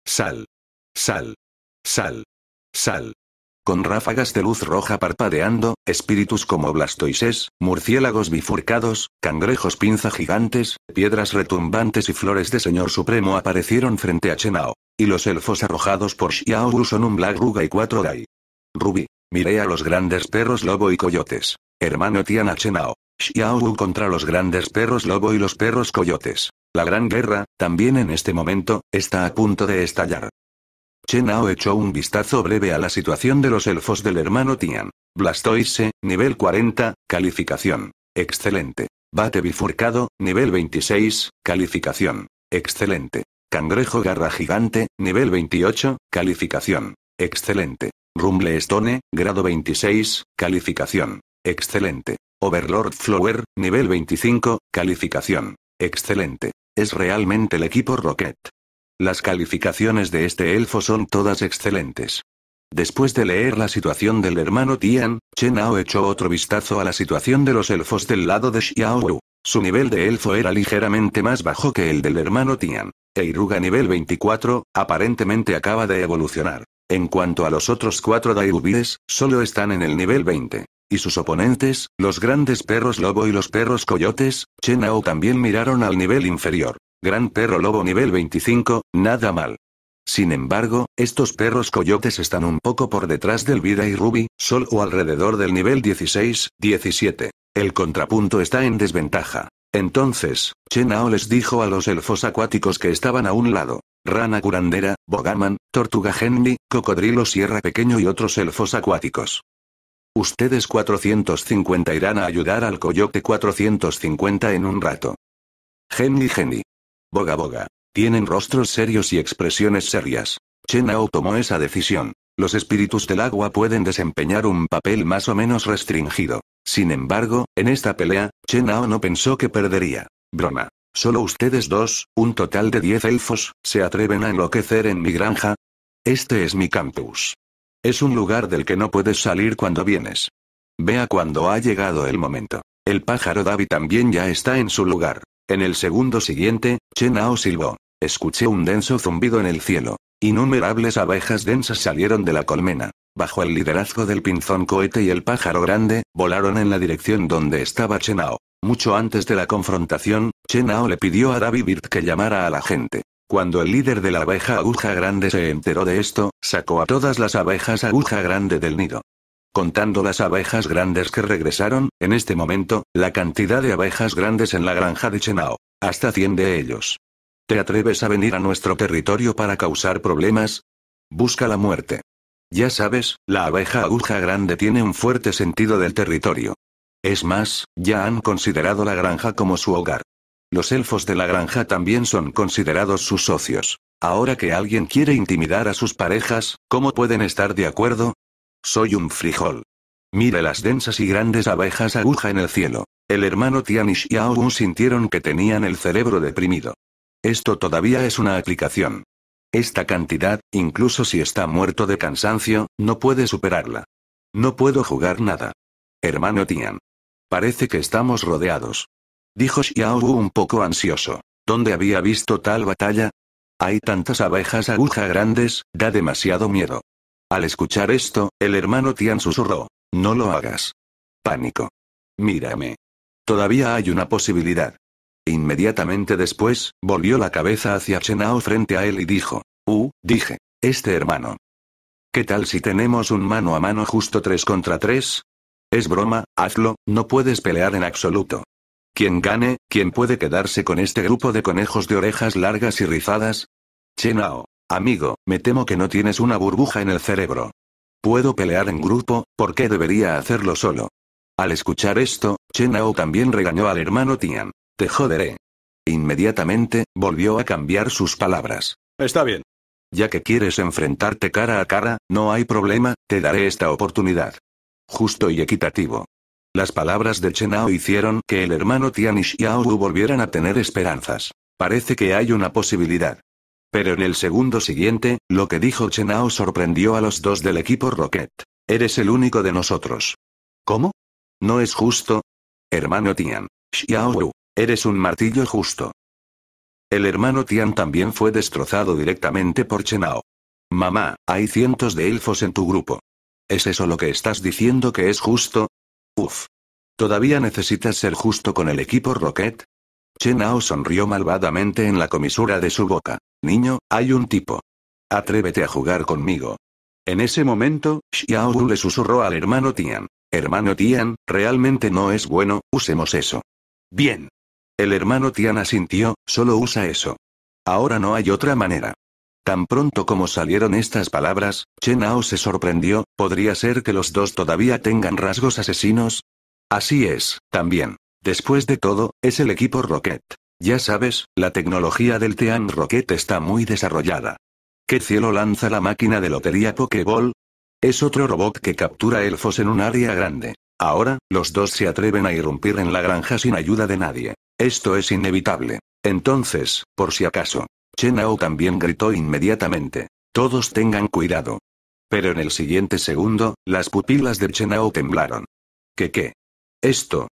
Sal. Sal. Sal. Sal con ráfagas de luz roja parpadeando, espíritus como blastoises, murciélagos bifurcados, cangrejos pinza gigantes, piedras retumbantes y flores de señor supremo aparecieron frente a Chenao. Y los elfos arrojados por Xiaoru son un Black Ruga y cuatro Gai. Ruby, miré a los grandes perros lobo y coyotes. Hermano a Chenao. Xiaoru contra los grandes perros lobo y los perros coyotes. La gran guerra, también en este momento, está a punto de estallar. Chenao echó un vistazo breve a la situación de los elfos del hermano Tian. Blastoise, nivel 40, calificación. Excelente. Bate bifurcado, nivel 26, calificación. Excelente. Cangrejo garra gigante, nivel 28, calificación. Excelente. Rumble Stone, grado 26, calificación. Excelente. Overlord Flower, nivel 25, calificación. Excelente. Es realmente el equipo Rocket. Las calificaciones de este elfo son todas excelentes. Después de leer la situación del hermano Tian, Chen echó otro vistazo a la situación de los elfos del lado de Xiaowu. Su nivel de elfo era ligeramente más bajo que el del hermano Tian. Eiruga nivel 24, aparentemente acaba de evolucionar. En cuanto a los otros cuatro Daiubies, solo están en el nivel 20. Y sus oponentes, los grandes perros lobo y los perros coyotes, Chen Ao también miraron al nivel inferior. Gran perro lobo nivel 25, nada mal. Sin embargo, estos perros coyotes están un poco por detrás del Vida y Ruby, Sol o alrededor del nivel 16, 17. El contrapunto está en desventaja. Entonces, Chenao les dijo a los elfos acuáticos que estaban a un lado. Rana curandera, Bogaman, Tortuga Henry, Cocodrilo Sierra Pequeño y otros elfos acuáticos. Ustedes 450 irán a ayudar al coyote 450 en un rato. Henry Henry, Boga Boga. Tienen rostros serios y expresiones serias. Chenao tomó esa decisión. Los espíritus del agua pueden desempeñar un papel más o menos restringido. Sin embargo, en esta pelea, Ao no pensó que perdería. Broma. Solo ustedes dos, un total de diez elfos, se atreven a enloquecer en mi granja. Este es mi campus. Es un lugar del que no puedes salir cuando vienes. Vea cuando ha llegado el momento. El pájaro Davi también ya está en su lugar. En el segundo siguiente, Chenao silbó. Escuché un denso zumbido en el cielo. Innumerables abejas densas salieron de la colmena. Bajo el liderazgo del pinzón cohete y el pájaro grande, volaron en la dirección donde estaba Chenao. Mucho antes de la confrontación, Chenao le pidió a David Bird que llamara a la gente. Cuando el líder de la abeja aguja grande se enteró de esto, sacó a todas las abejas aguja grande del nido. Contando las abejas grandes que regresaron, en este momento, la cantidad de abejas grandes en la granja de Chenao. Hasta 100 de ellos. ¿Te atreves a venir a nuestro territorio para causar problemas? Busca la muerte. Ya sabes, la abeja aguja grande tiene un fuerte sentido del territorio. Es más, ya han considerado la granja como su hogar. Los elfos de la granja también son considerados sus socios. Ahora que alguien quiere intimidar a sus parejas, ¿cómo pueden estar de acuerdo? Soy un frijol. Mire las densas y grandes abejas aguja en el cielo. El hermano Tian y Wu sintieron que tenían el cerebro deprimido. Esto todavía es una aplicación. Esta cantidad, incluso si está muerto de cansancio, no puede superarla. No puedo jugar nada. Hermano Tian. Parece que estamos rodeados. Dijo Wu un poco ansioso. ¿Dónde había visto tal batalla? Hay tantas abejas aguja grandes, da demasiado miedo. Al escuchar esto, el hermano Tian susurró. No lo hagas. Pánico. Mírame. Todavía hay una posibilidad. Inmediatamente después, volvió la cabeza hacia Chenao frente a él y dijo. Uh, dije. Este hermano. ¿Qué tal si tenemos un mano a mano justo tres contra tres? Es broma, hazlo, no puedes pelear en absoluto. Quien gane, quien puede quedarse con este grupo de conejos de orejas largas y rizadas? Chenao. Amigo, me temo que no tienes una burbuja en el cerebro. Puedo pelear en grupo, ¿por qué debería hacerlo solo? Al escuchar esto, Chen también regañó al hermano Tian. Te joderé. Inmediatamente, volvió a cambiar sus palabras. Está bien. Ya que quieres enfrentarte cara a cara, no hay problema, te daré esta oportunidad. Justo y equitativo. Las palabras de Chenao hicieron que el hermano Tian y Wu volvieran a tener esperanzas. Parece que hay una posibilidad. Pero en el segundo siguiente, lo que dijo Chenao sorprendió a los dos del equipo Rocket. Eres el único de nosotros. ¿Cómo? No es justo. Hermano Tian. Wu. eres un martillo justo. El hermano Tian también fue destrozado directamente por Chenao. Mamá, hay cientos de elfos en tu grupo. ¿Es eso lo que estás diciendo que es justo? Uf. ¿Todavía necesitas ser justo con el equipo Rocket? Chenao sonrió malvadamente en la comisura de su boca. Niño, hay un tipo. Atrévete a jugar conmigo. En ese momento, Wu le susurró al hermano Tian. Hermano Tian, realmente no es bueno, usemos eso. Bien. El hermano Tian asintió, solo usa eso. Ahora no hay otra manera. Tan pronto como salieron estas palabras, Chen Ao se sorprendió, ¿podría ser que los dos todavía tengan rasgos asesinos? Así es, también. Después de todo, es el equipo Rocket. Ya sabes, la tecnología del tean Rocket está muy desarrollada. ¿Qué cielo lanza la máquina de lotería Pokéball? Es otro robot que captura elfos en un área grande. Ahora, los dos se atreven a irrumpir en la granja sin ayuda de nadie. Esto es inevitable. Entonces, por si acaso, Chenao también gritó inmediatamente. Todos tengan cuidado. Pero en el siguiente segundo, las pupilas de Chenao temblaron. ¿Qué qué? Esto,